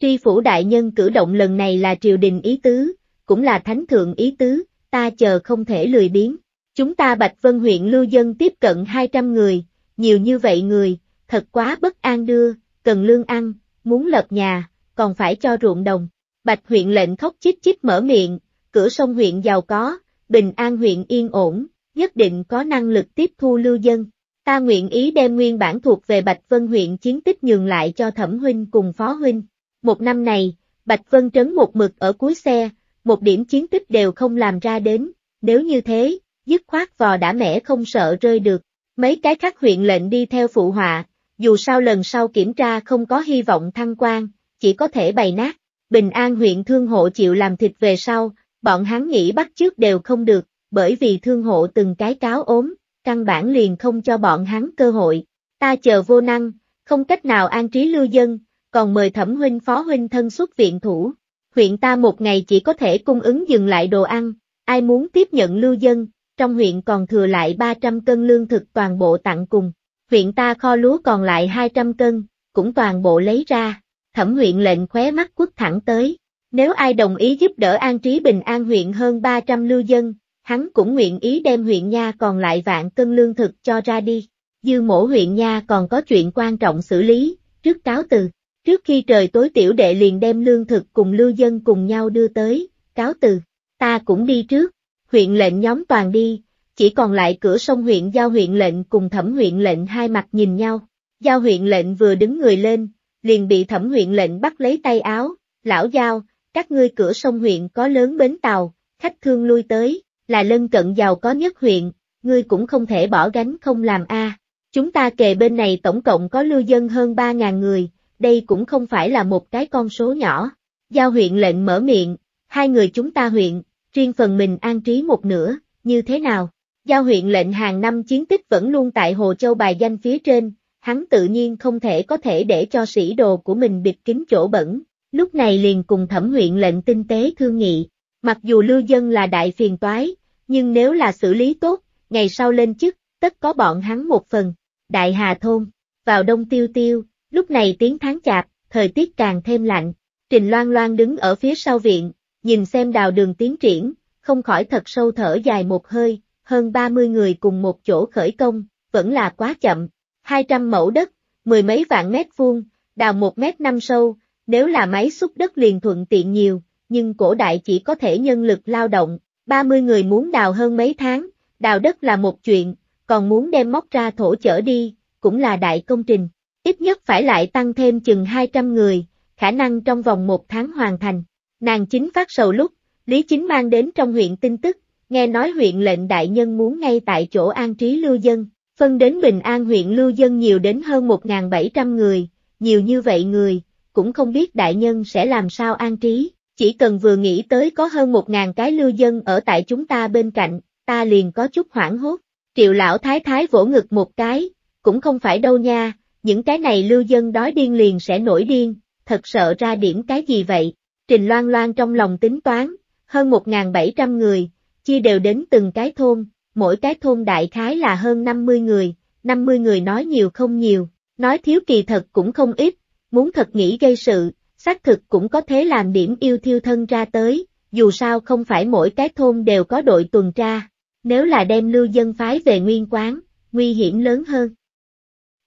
tri phủ đại nhân cử động lần này là triều đình ý tứ, cũng là thánh thượng ý tứ, ta chờ không thể lười biến. Chúng ta Bạch Vân huyện lưu dân tiếp cận 200 người, nhiều như vậy người, thật quá bất an đưa, cần lương ăn, muốn lập nhà, còn phải cho ruộng đồng. Bạch huyện lệnh khóc chít chít mở miệng, cửa sông huyện giàu có, bình an huyện yên ổn, nhất định có năng lực tiếp thu lưu dân. Ta nguyện ý đem nguyên bản thuộc về Bạch Vân huyện chiến tích nhường lại cho Thẩm Huynh cùng Phó Huynh. Một năm này, Bạch Vân trấn một mực ở cuối xe, một điểm chiến tích đều không làm ra đến, nếu như thế, dứt khoát vò đã mẻ không sợ rơi được. Mấy cái khác huyện lệnh đi theo phụ họa, dù sao lần sau kiểm tra không có hy vọng thăng quan, chỉ có thể bày nát. Bình An huyện thương hộ chịu làm thịt về sau, bọn hắn nghĩ bắt trước đều không được, bởi vì thương hộ từng cái cáo ốm, căn bản liền không cho bọn hắn cơ hội. Ta chờ vô năng, không cách nào an trí lưu dân, còn mời thẩm huynh phó huynh thân xuất viện thủ. Huyện ta một ngày chỉ có thể cung ứng dừng lại đồ ăn, ai muốn tiếp nhận lưu dân, trong huyện còn thừa lại 300 cân lương thực toàn bộ tặng cùng. Huyện ta kho lúa còn lại 200 cân, cũng toàn bộ lấy ra. Thẩm huyện lệnh khóe mắt quất thẳng tới. Nếu ai đồng ý giúp đỡ an trí bình an huyện hơn 300 lưu dân, hắn cũng nguyện ý đem huyện nha còn lại vạn cân lương thực cho ra đi. Dư mổ huyện nha còn có chuyện quan trọng xử lý, trước cáo từ. Trước khi trời tối tiểu đệ liền đem lương thực cùng lưu dân cùng nhau đưa tới, cáo từ, ta cũng đi trước, huyện lệnh nhóm toàn đi, chỉ còn lại cửa sông huyện giao huyện lệnh cùng thẩm huyện lệnh hai mặt nhìn nhau. Giao huyện lệnh vừa đứng người lên, liền bị thẩm huyện lệnh bắt lấy tay áo, lão giao, các ngươi cửa sông huyện có lớn bến tàu, khách thương lui tới, là lân cận giàu có nhất huyện, ngươi cũng không thể bỏ gánh không làm a. Chúng ta kề bên này tổng cộng có lưu dân hơn 3.000 người, đây cũng không phải là một cái con số nhỏ. Giao huyện lệnh mở miệng, hai người chúng ta huyện, riêng phần mình an trí một nửa, như thế nào? Giao huyện lệnh hàng năm chiến tích vẫn luôn tại Hồ Châu bài danh phía trên, hắn tự nhiên không thể có thể để cho sĩ đồ của mình bịt kín chỗ bẩn, lúc này liền cùng thẩm huyện lệnh tinh tế thương nghị, Mặc dù lưu dân là đại phiền toái, nhưng nếu là xử lý tốt, ngày sau lên chức, tất có bọn hắn một phần. Đại Hà Thôn, vào đông tiêu tiêu, lúc này tiếng tháng chạp, thời tiết càng thêm lạnh. Trình Loan Loan đứng ở phía sau viện, nhìn xem đào đường tiến triển, không khỏi thật sâu thở dài một hơi, hơn 30 người cùng một chỗ khởi công, vẫn là quá chậm. 200 mẫu đất, mười mấy vạn mét vuông, đào một mét năm sâu, nếu là máy xúc đất liền thuận tiện nhiều, nhưng cổ đại chỉ có thể nhân lực lao động, 30 người muốn đào hơn mấy tháng, đào đất là một chuyện, còn muốn đem móc ra thổ chở đi, cũng là đại công trình, ít nhất phải lại tăng thêm chừng 200 người, khả năng trong vòng một tháng hoàn thành. Nàng chính phát sầu lúc, Lý Chính mang đến trong huyện tin tức, nghe nói huyện lệnh đại nhân muốn ngay tại chỗ an trí lưu dân, phân đến Bình An huyện lưu dân nhiều đến hơn 1.700 người, nhiều như vậy người, cũng không biết đại nhân sẽ làm sao an trí, chỉ cần vừa nghĩ tới có hơn một ngàn cái lưu dân ở tại chúng ta bên cạnh, ta liền có chút hoảng hốt. Triệu lão thái thái vỗ ngực một cái, cũng không phải đâu nha, những cái này lưu dân đói điên liền sẽ nổi điên, thật sợ ra điểm cái gì vậy. Trình loan loan trong lòng tính toán, hơn 1.700 người, chia đều đến từng cái thôn, mỗi cái thôn đại khái là hơn 50 người, 50 người nói nhiều không nhiều, nói thiếu kỳ thật cũng không ít, muốn thật nghĩ gây sự, xác thực cũng có thể làm điểm yêu thiêu thân ra tới, dù sao không phải mỗi cái thôn đều có đội tuần tra, nếu là đem lưu dân phái về nguyên quán, nguy hiểm lớn hơn.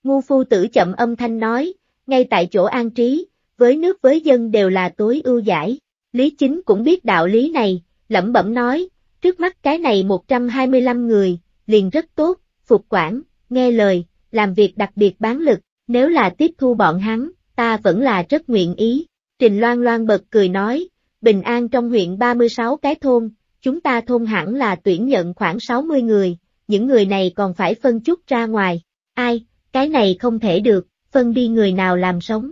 Ngu phu tử chậm âm thanh nói, ngay tại chỗ an trí, với nước với dân đều là tối ưu giải, Lý Chính cũng biết đạo lý này, lẩm bẩm nói, trước mắt cái này 125 người, liền rất tốt, phục quản, nghe lời, làm việc đặc biệt bán lực, nếu là tiếp thu bọn hắn, ta vẫn là rất nguyện ý. Trình Loan Loan bật cười nói, bình an trong huyện 36 cái thôn, chúng ta thôn hẳn là tuyển nhận khoảng 60 người, những người này còn phải phân chút ra ngoài. Ai, cái này không thể được, phân đi người nào làm sống.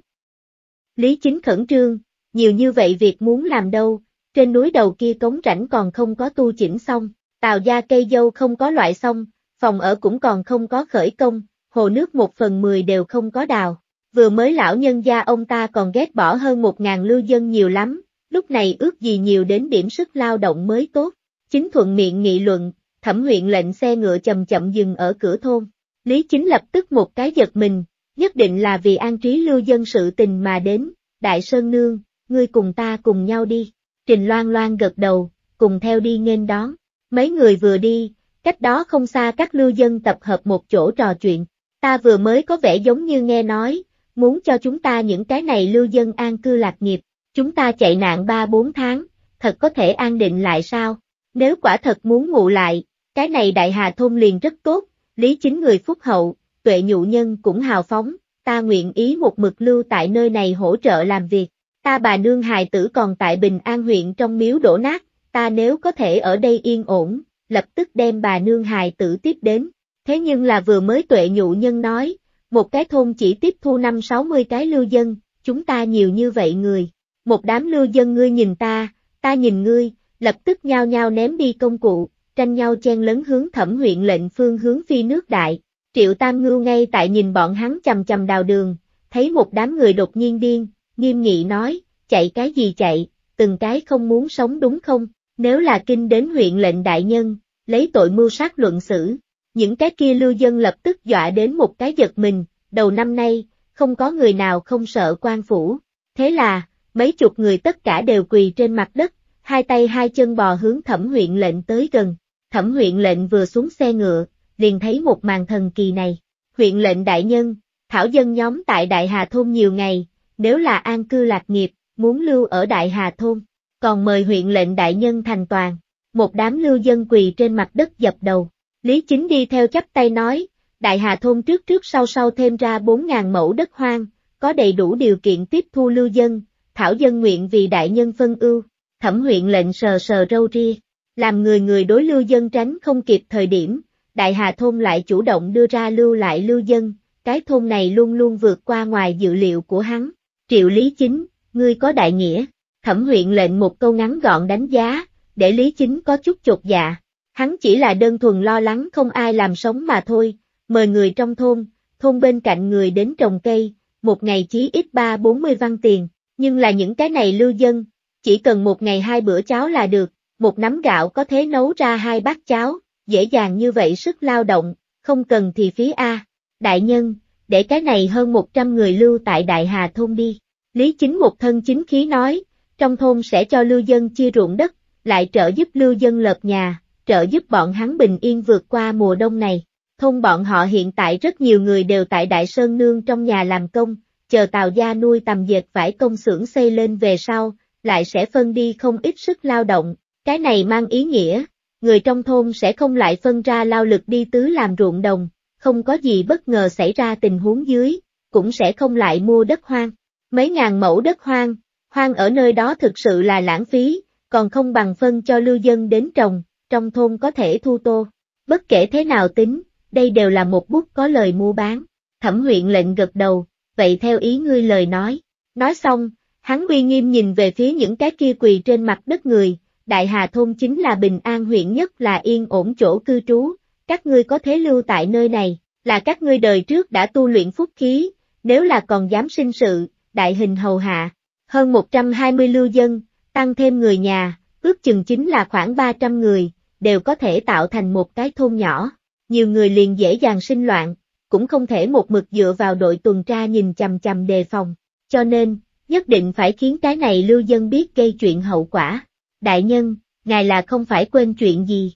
Lý Chính khẩn trương, nhiều như vậy việc muốn làm đâu, trên núi đầu kia cống rảnh còn không có tu chỉnh xong, tàu da cây dâu không có loại xong, phòng ở cũng còn không có khởi công, hồ nước một phần mười đều không có đào, vừa mới lão nhân gia ông ta còn ghét bỏ hơn một ngàn lưu dân nhiều lắm, lúc này ước gì nhiều đến điểm sức lao động mới tốt. Chính thuận miệng nghị luận, thẩm huyện lệnh xe ngựa chậm chậm dừng ở cửa thôn. Lý Chính lập tức một cái giật mình, nhất định là vì an trí lưu dân sự tình mà đến, Đại Sơn Nương, ngươi cùng ta cùng nhau đi. Trình Loan Loan gật đầu, cùng theo đi nghênh đón. Mấy người vừa đi, cách đó không xa các lưu dân tập hợp một chỗ trò chuyện. Ta vừa mới có vẻ giống như nghe nói, muốn cho chúng ta những cái này lưu dân an cư lạc nghiệp, chúng ta chạy nạn 3-4 tháng, thật có thể an định lại sao? Nếu quả thật muốn ngủ lại, cái này đại hà thôn liền rất tốt, lý chính người phúc hậu, tuệ nhụ nhân cũng hào phóng, ta nguyện ý một mực lưu tại nơi này hỗ trợ làm việc, ta bà nương hài tử còn tại Bình An huyện trong miếu đổ nát, ta nếu có thể ở đây yên ổn, lập tức đem bà nương hài tử tiếp đến. Thế nhưng là vừa mới tuệ nhụ nhân nói, một cái thôn chỉ tiếp thu năm sáu mươi cái lưu dân, chúng ta nhiều như vậy người. Một đám lưu dân ngươi nhìn ta, ta nhìn ngươi, lập tức nhao nhao ném đi công cụ, tranh nhau chen lấn hướng thẩm huyện lệnh phương hướng phi nước đại. Triệu Tam Ngưu ngay tại nhìn bọn hắn chầm chầm đào đường, thấy một đám người đột nhiên điên, nghiêm nghị nói, chạy cái gì chạy, từng cái không muốn sống đúng không, nếu là kinh đến huyện lệnh đại nhân, lấy tội mưu sát luận xử, những cái kia lưu dân lập tức dọa đến một cái giật mình, đầu năm nay, không có người nào không sợ quan phủ. Thế là, mấy chục người tất cả đều quỳ trên mặt đất, hai tay hai chân bò hướng thẩm huyện lệnh tới gần. Thẩm huyện lệnh vừa xuống xe ngựa, liền thấy một màn thần kỳ này. Huyện lệnh đại nhân, thảo dân nhóm tại Đại Hà Thôn nhiều ngày, nếu là an cư lạc nghiệp, muốn lưu ở Đại Hà Thôn, còn mời huyện lệnh đại nhân thành toàn. Một đám lưu dân quỳ trên mặt đất dập đầu. Lý Chính đi theo chắp tay nói, Đại Hà Thôn trước trước sau sau thêm ra 4.000 mẫu đất hoang, có đầy đủ điều kiện tiếp thu lưu dân, thảo dân nguyện vì đại nhân phân ưu, thẩm huyện lệnh sờ sờ râu ria, làm người người đối lưu dân tránh không kịp thời điểm, Đại Hà Thôn lại chủ động đưa ra lưu lại lưu dân, cái thôn này luôn luôn vượt qua ngoài dự liệu của hắn. Triệu Lý Chính, ngươi có đại nghĩa, thẩm huyện lệnh một câu ngắn gọn đánh giá, để Lý Chính có chút chột dạ. Hắn chỉ là đơn thuần lo lắng không ai làm sống mà thôi, mời người trong thôn, thôn bên cạnh người đến trồng cây, một ngày chí ít ba bốn mươi văn tiền, nhưng là những cái này lưu dân, chỉ cần một ngày hai bữa cháo là được, một nắm gạo có thể nấu ra hai bát cháo, dễ dàng như vậy sức lao động, không cần thì phí A. Đại nhân, để cái này hơn 100 người lưu tại Đại Hà thôn đi. Lý chính một thân chính khí nói, trong thôn sẽ cho lưu dân chia ruộng đất, lại trợ giúp lưu dân lợp nhà, trợ giúp bọn hắn bình yên vượt qua mùa đông này. Thôn bọn họ hiện tại rất nhiều người đều tại Đại Sơn Nương trong nhà làm công, chờ Tào Gia nuôi tầm dệt vải công xưởng xây lên về sau, lại sẽ phân đi không ít sức lao động, cái này mang ý nghĩa, người trong thôn sẽ không lại phân ra lao lực đi tứ làm ruộng đồng, không có gì bất ngờ xảy ra tình huống dưới, cũng sẽ không lại mua đất hoang, mấy ngàn mẫu đất hoang, hoang ở nơi đó thực sự là lãng phí, còn không bằng phân cho lưu dân đến trồng, trong thôn có thể thu tô. Bất kể thế nào tính, đây đều là một bút có lời mua bán. Thẩm huyện lệnh gật đầu, vậy theo ý ngươi lời nói. Nói xong, hắn uy nghiêm nhìn về phía những cái kia quỳ trên mặt đất người, Đại Hà Thôn chính là Bình An huyện nhất là yên ổn chỗ cư trú, các ngươi có thế lưu tại nơi này, là các ngươi đời trước đã tu luyện phúc khí, nếu là còn dám sinh sự, đại hình hầu hạ, hơn 120 lưu dân, tăng thêm người nhà, ước chừng chính là khoảng 300 người, đều có thể tạo thành một cái thôn nhỏ. Nhiều người liền dễ dàng sinh loạn, cũng không thể một mực dựa vào đội tuần tra nhìn chằm chằm đề phòng. Cho nên, nhất định phải khiến cái này lưu dân biết gây chuyện hậu quả. Đại nhân, ngài là không phải quên chuyện gì.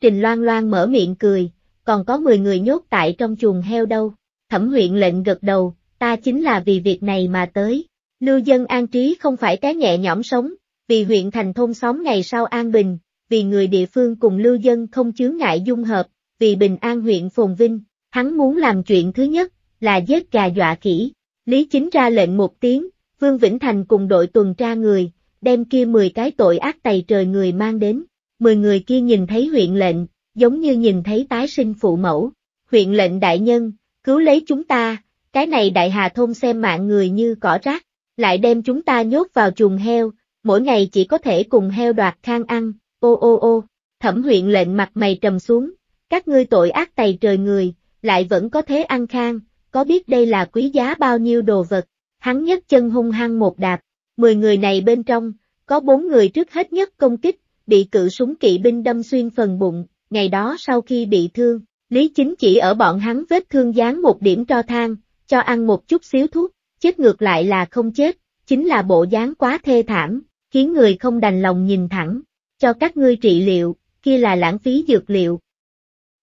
Trình Loan Loan mở miệng cười, còn có 10 người nhốt tại trong chuồng heo đâu. Thẩm huyện lệnh gật đầu, ta chính là vì việc này mà tới. Lưu dân an trí không phải cái nhẹ nhõm sống, vì huyện thành thôn xóm ngày sau an bình, vì người địa phương cùng lưu dân không chướng ngại dung hợp, vì bình an huyện phồn vinh, hắn muốn làm chuyện thứ nhất, là giết gà dọa khỉ. Lý Chính ra lệnh một tiếng, Vương Vĩnh Thành cùng đội tuần tra người, đem kia 10 cái tội ác tày trời người mang đến. 10 người kia nhìn thấy huyện lệnh, giống như nhìn thấy tái sinh phụ mẫu. Huyện lệnh đại nhân, cứu lấy chúng ta, cái này đại hà thôn xem mạng người như cỏ rác, lại đem chúng ta nhốt vào chuồng heo, mỗi ngày chỉ có thể cùng heo đoạt khang ăn, Ô ô ô, thẩm huyện lệnh mặt mày trầm xuống, các ngươi tội ác tày trời người, lại vẫn có thế ăn khang, có biết đây là quý giá bao nhiêu đồ vật, hắn nhất chân hung hăng một đạp, mười người này bên trong, có bốn người trước hết nhất công kích, bị cự súng kỵ binh đâm xuyên phần bụng, ngày đó sau khi bị thương, Lý Chính chỉ ở bọn hắn vết thương dán một điểm cho thang, cho ăn một chút xíu thuốc, chết ngược lại là không chết, chính là bộ dáng quá thê thảm, khiến người không đành lòng nhìn thẳng, cho các ngươi trị liệu, kia là lãng phí dược liệu.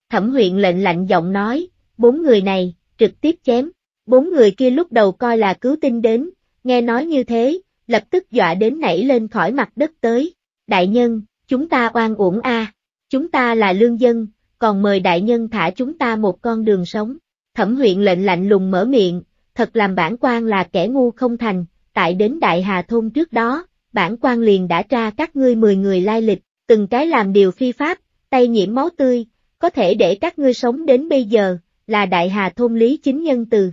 Thẩm huyện lệnh lạnh giọng nói, bốn người này, trực tiếp chém. Bốn người kia lúc đầu coi là cứu tinh đến, nghe nói như thế, lập tức dọa đến nảy lên khỏi mặt đất tới. Đại nhân, chúng ta oan uổng a, chúng ta là lương dân, còn mời đại nhân thả chúng ta một con đường sống. Thẩm huyện lệnh lạnh lùng mở miệng, thật làm bản quan là kẻ ngu không thành, tại đến Đại Hà Thôn trước đó, bản quan liền đã tra các ngươi 10 người lai lịch, từng cái làm điều phi pháp, tay nhiễm máu tươi, có thể để các ngươi sống đến bây giờ, là đại hà thôn lý chính nhân từ.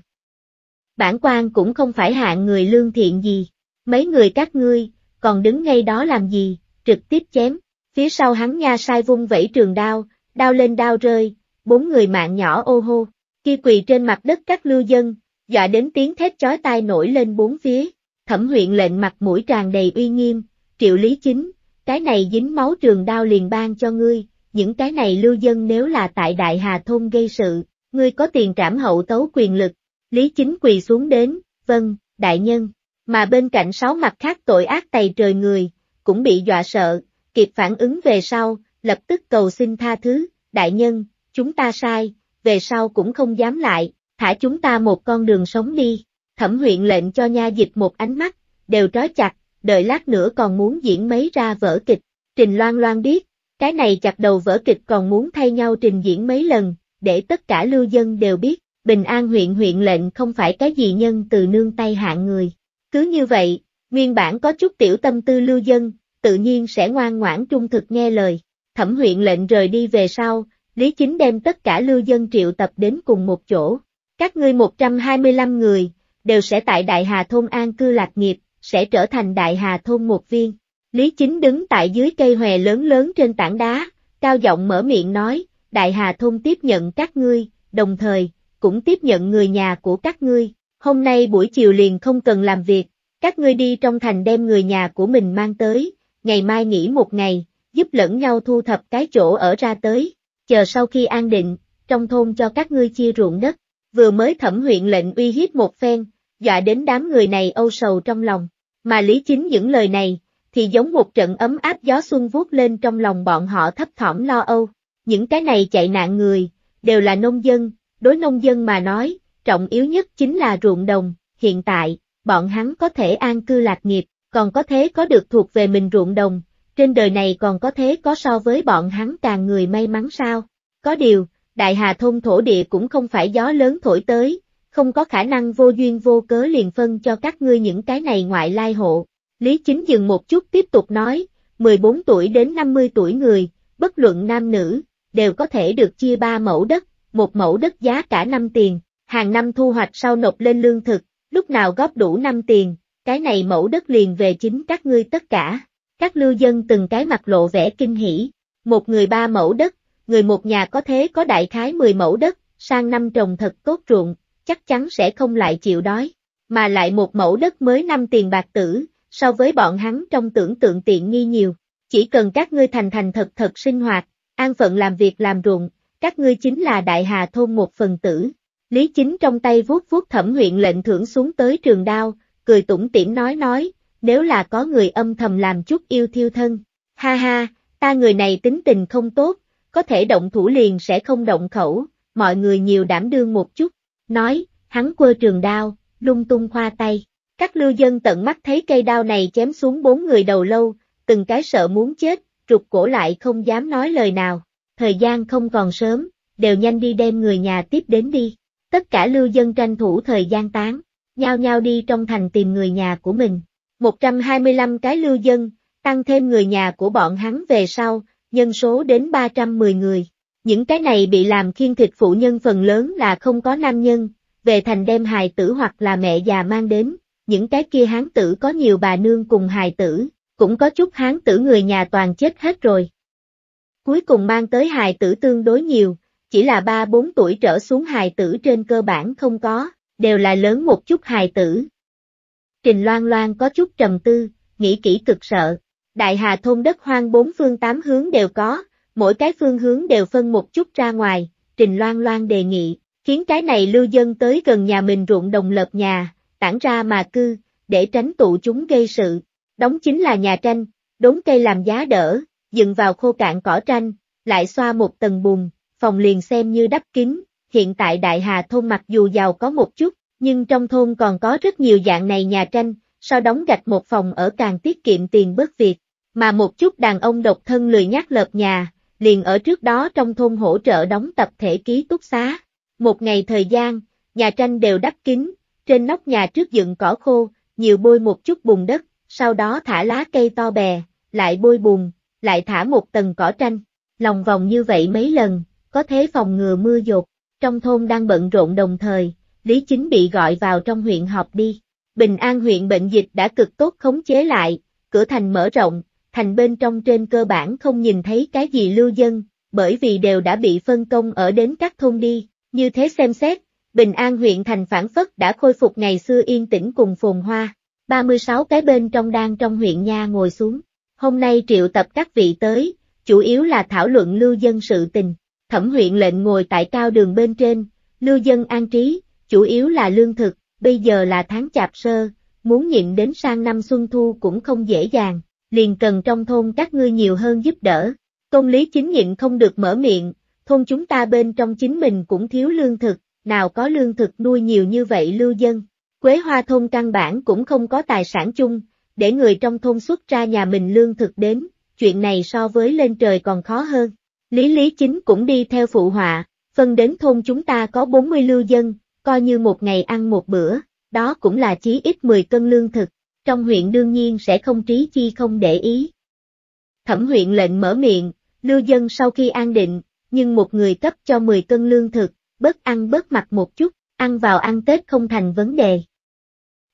Bản quan cũng không phải hạng người lương thiện gì, mấy người các ngươi, còn đứng ngay đó làm gì, trực tiếp chém, phía sau hắn nha sai vung vẫy trường đao, đao lên đao rơi, bốn người mạng nhỏ ô hô, kia quỳ trên mặt đất các lưu dân, dọa đến tiếng thét chói tai nổi lên bốn phía, Thẩm huyện lệnh mặt mũi tràn đầy uy nghiêm, triệu lý chính, cái này dính máu trường đao liền ban cho ngươi, những cái này lưu dân nếu là tại Đại Hà Thôn gây sự, ngươi có tiền trảm hậu tấu quyền lực, lý chính quỳ xuống đến, vâng, đại nhân, mà bên cạnh sáu mặt khác tội ác tày trời người, cũng bị dọa sợ, kịp phản ứng về sau, lập tức cầu xin tha thứ, đại nhân, chúng ta sai, về sau cũng không dám lại, thả chúng ta một con đường sống đi. Thẩm huyện lệnh cho nha dịch một ánh mắt, đều trói chặt, đợi lát nữa còn muốn diễn mấy ra vỡ kịch. Trình Loan Loan biết, cái này chặt đầu vỡ kịch còn muốn thay nhau trình diễn mấy lần, để tất cả lưu dân đều biết, Bình An huyện huyện lệnh không phải cái gì nhân từ nương tay hạng người. Cứ như vậy, nguyên bản có chút tiểu tâm tư lưu dân, tự nhiên sẽ ngoan ngoãn trung thực nghe lời. Thẩm huyện lệnh rời đi về sau, Lý Chính đem tất cả lưu dân triệu tập đến cùng một chỗ. Các ngươi 125 người, đều sẽ tại Đại Hà Thôn An cư lạc nghiệp, sẽ trở thành Đại Hà Thôn một viên. Lý Chính đứng tại dưới cây hòe lớn lớn trên tảng đá, cao giọng mở miệng nói, Đại Hà Thôn tiếp nhận các ngươi, đồng thời, cũng tiếp nhận người nhà của các ngươi. Hôm nay buổi chiều liền không cần làm việc, các ngươi đi trong thành đem người nhà của mình mang tới, ngày mai nghỉ một ngày, giúp lẫn nhau thu thập cái chỗ ở ra tới, chờ sau khi an định, trong thôn cho các ngươi chia ruộng đất vừa mới thẩm huyện lệnh uy hiếp một phen, dọa đến đám người này âu sầu trong lòng, mà Lý Chính những lời này, thì giống một trận ấm áp gió xuân vuốt lên trong lòng bọn họ thấp thỏm lo âu, những cái này chạy nạn người, đều là nông dân, đối nông dân mà nói, trọng yếu nhất chính là ruộng đồng, hiện tại, bọn hắn có thể an cư lạc nghiệp, còn có thế có được thuộc về mình ruộng đồng, trên đời này còn có thế có so với bọn hắn càng người may mắn sao, có điều, đại hà thôn thổ địa cũng không phải gió lớn thổi tới, không có khả năng vô duyên vô cớ liền phân cho các ngươi những cái này ngoại lai hộ. Lý Chính dừng một chút tiếp tục nói, 14 tuổi đến 50 tuổi người, bất luận nam nữ, đều có thể được chia ba mẫu đất, một mẫu đất giá cả năm tiền, hàng năm thu hoạch sau nộp lên lương thực, lúc nào góp đủ năm tiền, cái này mẫu đất liền về chính các ngươi tất cả. Các lưu dân từng cái mặt lộ vẻ kinh hỉ, một người ba mẫu đất, người một nhà có thế có đại khái 10 mẫu đất, sang năm trồng thật tốt ruộng, chắc chắn sẽ không lại chịu đói, mà lại một mẫu đất mới năm tiền bạc tử, so với bọn hắn trong tưởng tượng tiện nghi nhiều, chỉ cần các ngươi thành thành thật thật sinh hoạt, an phận làm việc làm ruộng, các ngươi chính là đại hà thôn một phần tử. Lý Chính trong tay vuốt vuốt thẩm huyện lệnh thưởng xuống tới trường đao, cười tủm tỉm nói nói, nếu là có người âm thầm làm chút yêu thiêu thân, ha ha, ta người này tính tình không tốt, có thể động thủ liền sẽ không động khẩu, mọi người nhiều đảm đương một chút. Nói, hắn quơ trường đao, lung tung khoa tay. Các lưu dân tận mắt thấy cây đao này chém xuống bốn người đầu lâu, từng cái sợ muốn chết, trục cổ lại không dám nói lời nào. Thời gian không còn sớm, đều nhanh đi đem người nhà tiếp đến đi. Tất cả lưu dân tranh thủ thời gian tán, nhao nhau đi trong thành tìm người nhà của mình. 125 cái lưu dân, tăng thêm người nhà của bọn hắn về sau, nhân số đến 310 người. Những cái này bị làm khiên thịt phụ nhân phần lớn là không có nam nhân, về thành đem hài tử hoặc là mẹ già mang đến, những cái kia hán tử có nhiều bà nương cùng hài tử, cũng có chút hán tử người nhà toàn chết hết rồi. Cuối cùng mang tới hài tử tương đối nhiều, chỉ là 3-4 tuổi trở xuống hài tử trên cơ bản không có, đều là lớn một chút hài tử. Trình Loan Loan có chút trầm tư, nghĩ kỹ cực sợ, đại hà thôn đất hoang bốn phương tám hướng đều có, mỗi cái phương hướng đều phân một chút ra ngoài, Trình Loan Loan đề nghị, khiến cái này lưu dân tới gần nhà mình ruộng đồng lợp nhà, tản ra mà cư, để tránh tụ chúng gây sự. Đóng chính là nhà tranh, đốn cây làm giá đỡ, dựng vào khô cạn cỏ tranh, lại xoa một tầng bùn, phòng liền xem như đắp kín. Hiện tại Đại Hà thôn mặc dù giàu có một chút, nhưng trong thôn còn có rất nhiều dạng này nhà tranh, sau đóng gạch một phòng ở càng tiết kiệm tiền bớt việc. Mà một chút đàn ông độc thân lười nhắc lợp nhà, liền ở trước đó trong thôn hỗ trợ đóng tập thể ký túc xá. Một ngày thời gian, nhà tranh đều đắp kín, trên nóc nhà trước dựng cỏ khô, nhiều bôi một chút bùn đất, sau đó thả lá cây to bè, lại bôi bùn, lại thả một tầng cỏ tranh, lòng vòng như vậy mấy lần, có thế phòng ngừa mưa dột. Trong thôn đang bận rộn đồng thời, Lý Chính bị gọi vào trong huyện họp đi. Bình An huyện bệnh dịch đã cực tốt khống chế lại, cửa thành mở rộng, thành bên trong trên cơ bản không nhìn thấy cái gì lưu dân, bởi vì đều đã bị phân công ở đến các thôn đi, như thế xem xét, Bình An huyện thành phản phất đã khôi phục ngày xưa yên tĩnh cùng phồn hoa, 36 cái bên trong đang trong huyện nha ngồi xuống, hôm nay triệu tập các vị tới, chủ yếu là thảo luận lưu dân sự tình, thẩm huyện lệnh ngồi tại cao đường bên trên, lưu dân an trí, chủ yếu là lương thực, bây giờ là tháng chạp sơ, muốn nhịn đến sang năm xuân thu cũng không dễ dàng, liền cần trong thôn các ngươi nhiều hơn giúp đỡ. Công lý chính nhịn không được mở miệng, thôn chúng ta bên trong chính mình cũng thiếu lương thực, nào có lương thực nuôi nhiều như vậy lưu dân. Quế hoa thôn căn bản cũng không có tài sản chung, để người trong thôn xuất ra nhà mình lương thực đến, chuyện này so với lên trời còn khó hơn. Lý Lý Chính cũng đi theo phụ họa, phân đến thôn chúng ta có 40 lưu dân, coi như một ngày ăn một bữa, đó cũng là chí ít 10 cân lương thực trong huyện đương nhiên sẽ không trí chi không để ý. Thẩm huyện lệnh mở miệng, lưu dân sau khi an định, nhưng một người cấp cho 10 cân lương thực, bớt ăn bớt mặc một chút, ăn vào ăn Tết không thành vấn đề.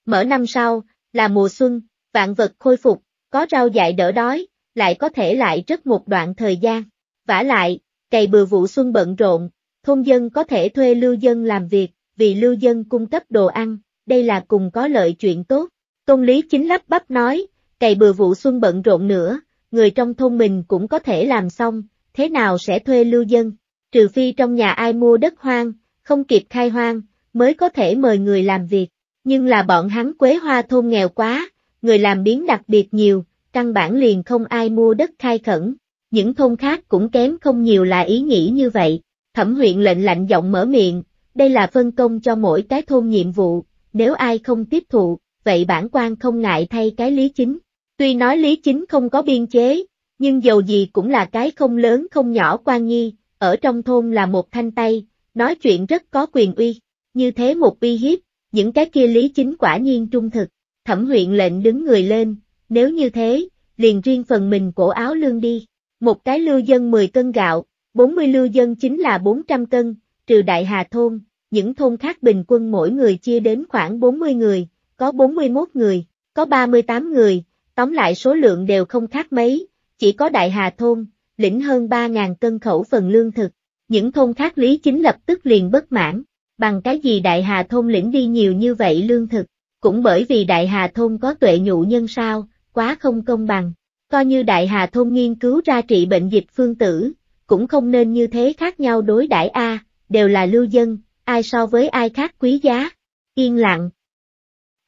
Mở năm sau, là mùa xuân, vạn vật khôi phục, có rau dại đỡ đói, lại có thể lại rất một đoạn thời gian. vả lại, cày bừa vụ xuân bận rộn, thôn dân có thể thuê lưu dân làm việc, vì lưu dân cung cấp đồ ăn, đây là cùng có lợi chuyện tốt. Tôn Lý Chính lắp bắp nói, cày bừa vụ xuân bận rộn nữa, người trong thôn mình cũng có thể làm xong, thế nào sẽ thuê lưu dân, trừ phi trong nhà ai mua đất hoang, không kịp khai hoang, mới có thể mời người làm việc, nhưng là bọn hắn quế hoa thôn nghèo quá, người làm biến đặc biệt nhiều, căn bản liền không ai mua đất khai khẩn, những thôn khác cũng kém không nhiều là ý nghĩ như vậy, thẩm huyện lệnh lạnh giọng mở miệng, đây là phân công cho mỗi cái thôn nhiệm vụ, nếu ai không tiếp thụ, vậy bản quan không ngại thay cái lý chính. Tuy nói lý chính không có biên chế, nhưng dầu gì cũng là cái không lớn không nhỏ quan nhi, ở trong thôn là một thanh tay, nói chuyện rất có quyền uy, như thế một uy hiếp, những cái kia lý chính quả nhiên trung thực, thẩm huyện lệnh đứng người lên, nếu như thế, liền riêng phần mình cổ áo lương đi, một cái lưu dân 10 cân gạo, 40 lưu dân chính là 400 cân, trừ đại hà thôn, những thôn khác bình quân mỗi người chia đến khoảng 40 người, có 41 người, có 38 người, tóm lại số lượng đều không khác mấy, chỉ có Đại Hà Thôn, lĩnh hơn 3.000 cân khẩu phần lương thực. Những thôn khác Lý Chính lập tức liền bất mãn, bằng cái gì Đại Hà Thôn lĩnh đi nhiều như vậy lương thực, cũng bởi vì Đại Hà Thôn có tuệ nhụ nhân sao, quá không công bằng. Coi như Đại Hà Thôn nghiên cứu ra trị bệnh dịch phương tử, cũng không nên như thế khác nhau đối đãi A, đều là lưu dân, ai so với ai khác quý giá. Yên lặng,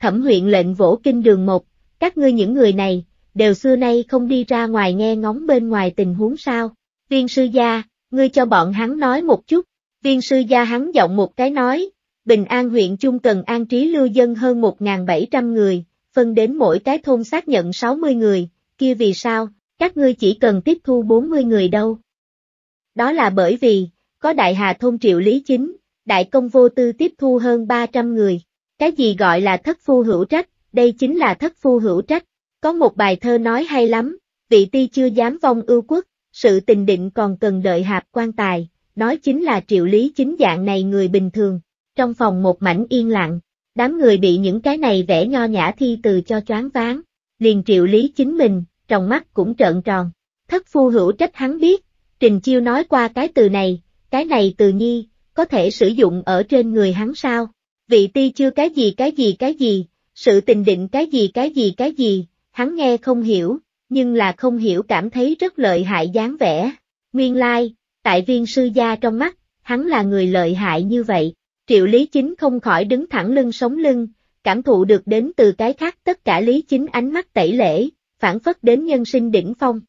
Thẩm huyện lệnh vỗ kinh đường một, các ngươi những người này, đều xưa nay không đi ra ngoài nghe ngóng bên ngoài tình huống sao. Viên sư gia, ngươi cho bọn hắn nói một chút. Viên sư gia hắn giọng một cái nói, Bình An huyện chung cần an trí lưu dân hơn 1.700 người, phân đến mỗi cái thôn xác nhận 60 người, kia vì sao, các ngươi chỉ cần tiếp thu 40 người đâu. Đó là bởi vì, có Đại Hà thôn triệu lý chính, Đại công vô tư tiếp thu hơn 300 người. Cái gì gọi là thất phu hữu trách, đây chính là thất phu hữu trách. Có một bài thơ nói hay lắm, vị ti chưa dám vong ưu quốc, sự tình định còn cần đợi hạp quan tài, nói chính là triệu lý chính dạng này người bình thường. Trong phòng một mảnh yên lặng, đám người bị những cái này vẽ nho nhã thi từ cho choáng váng, liền triệu lý chính mình, trong mắt cũng trợn tròn. Thất phu hữu trách hắn biết, Trình Chiêu nói qua cái từ này, cái này từ nhi, có thể sử dụng ở trên người hắn sao? vị ti chưa cái gì cái gì cái gì, sự tình định cái gì cái gì cái gì, hắn nghe không hiểu, nhưng là không hiểu cảm thấy rất lợi hại dáng vẻ. Nguyên lai, tại viên sư gia trong mắt, hắn là người lợi hại như vậy, triệu lý chính không khỏi đứng thẳng lưng sống lưng, cảm thụ được đến từ cái khác tất cả lý chính ánh mắt tẩy lễ, phản phất đến nhân sinh đỉnh phong.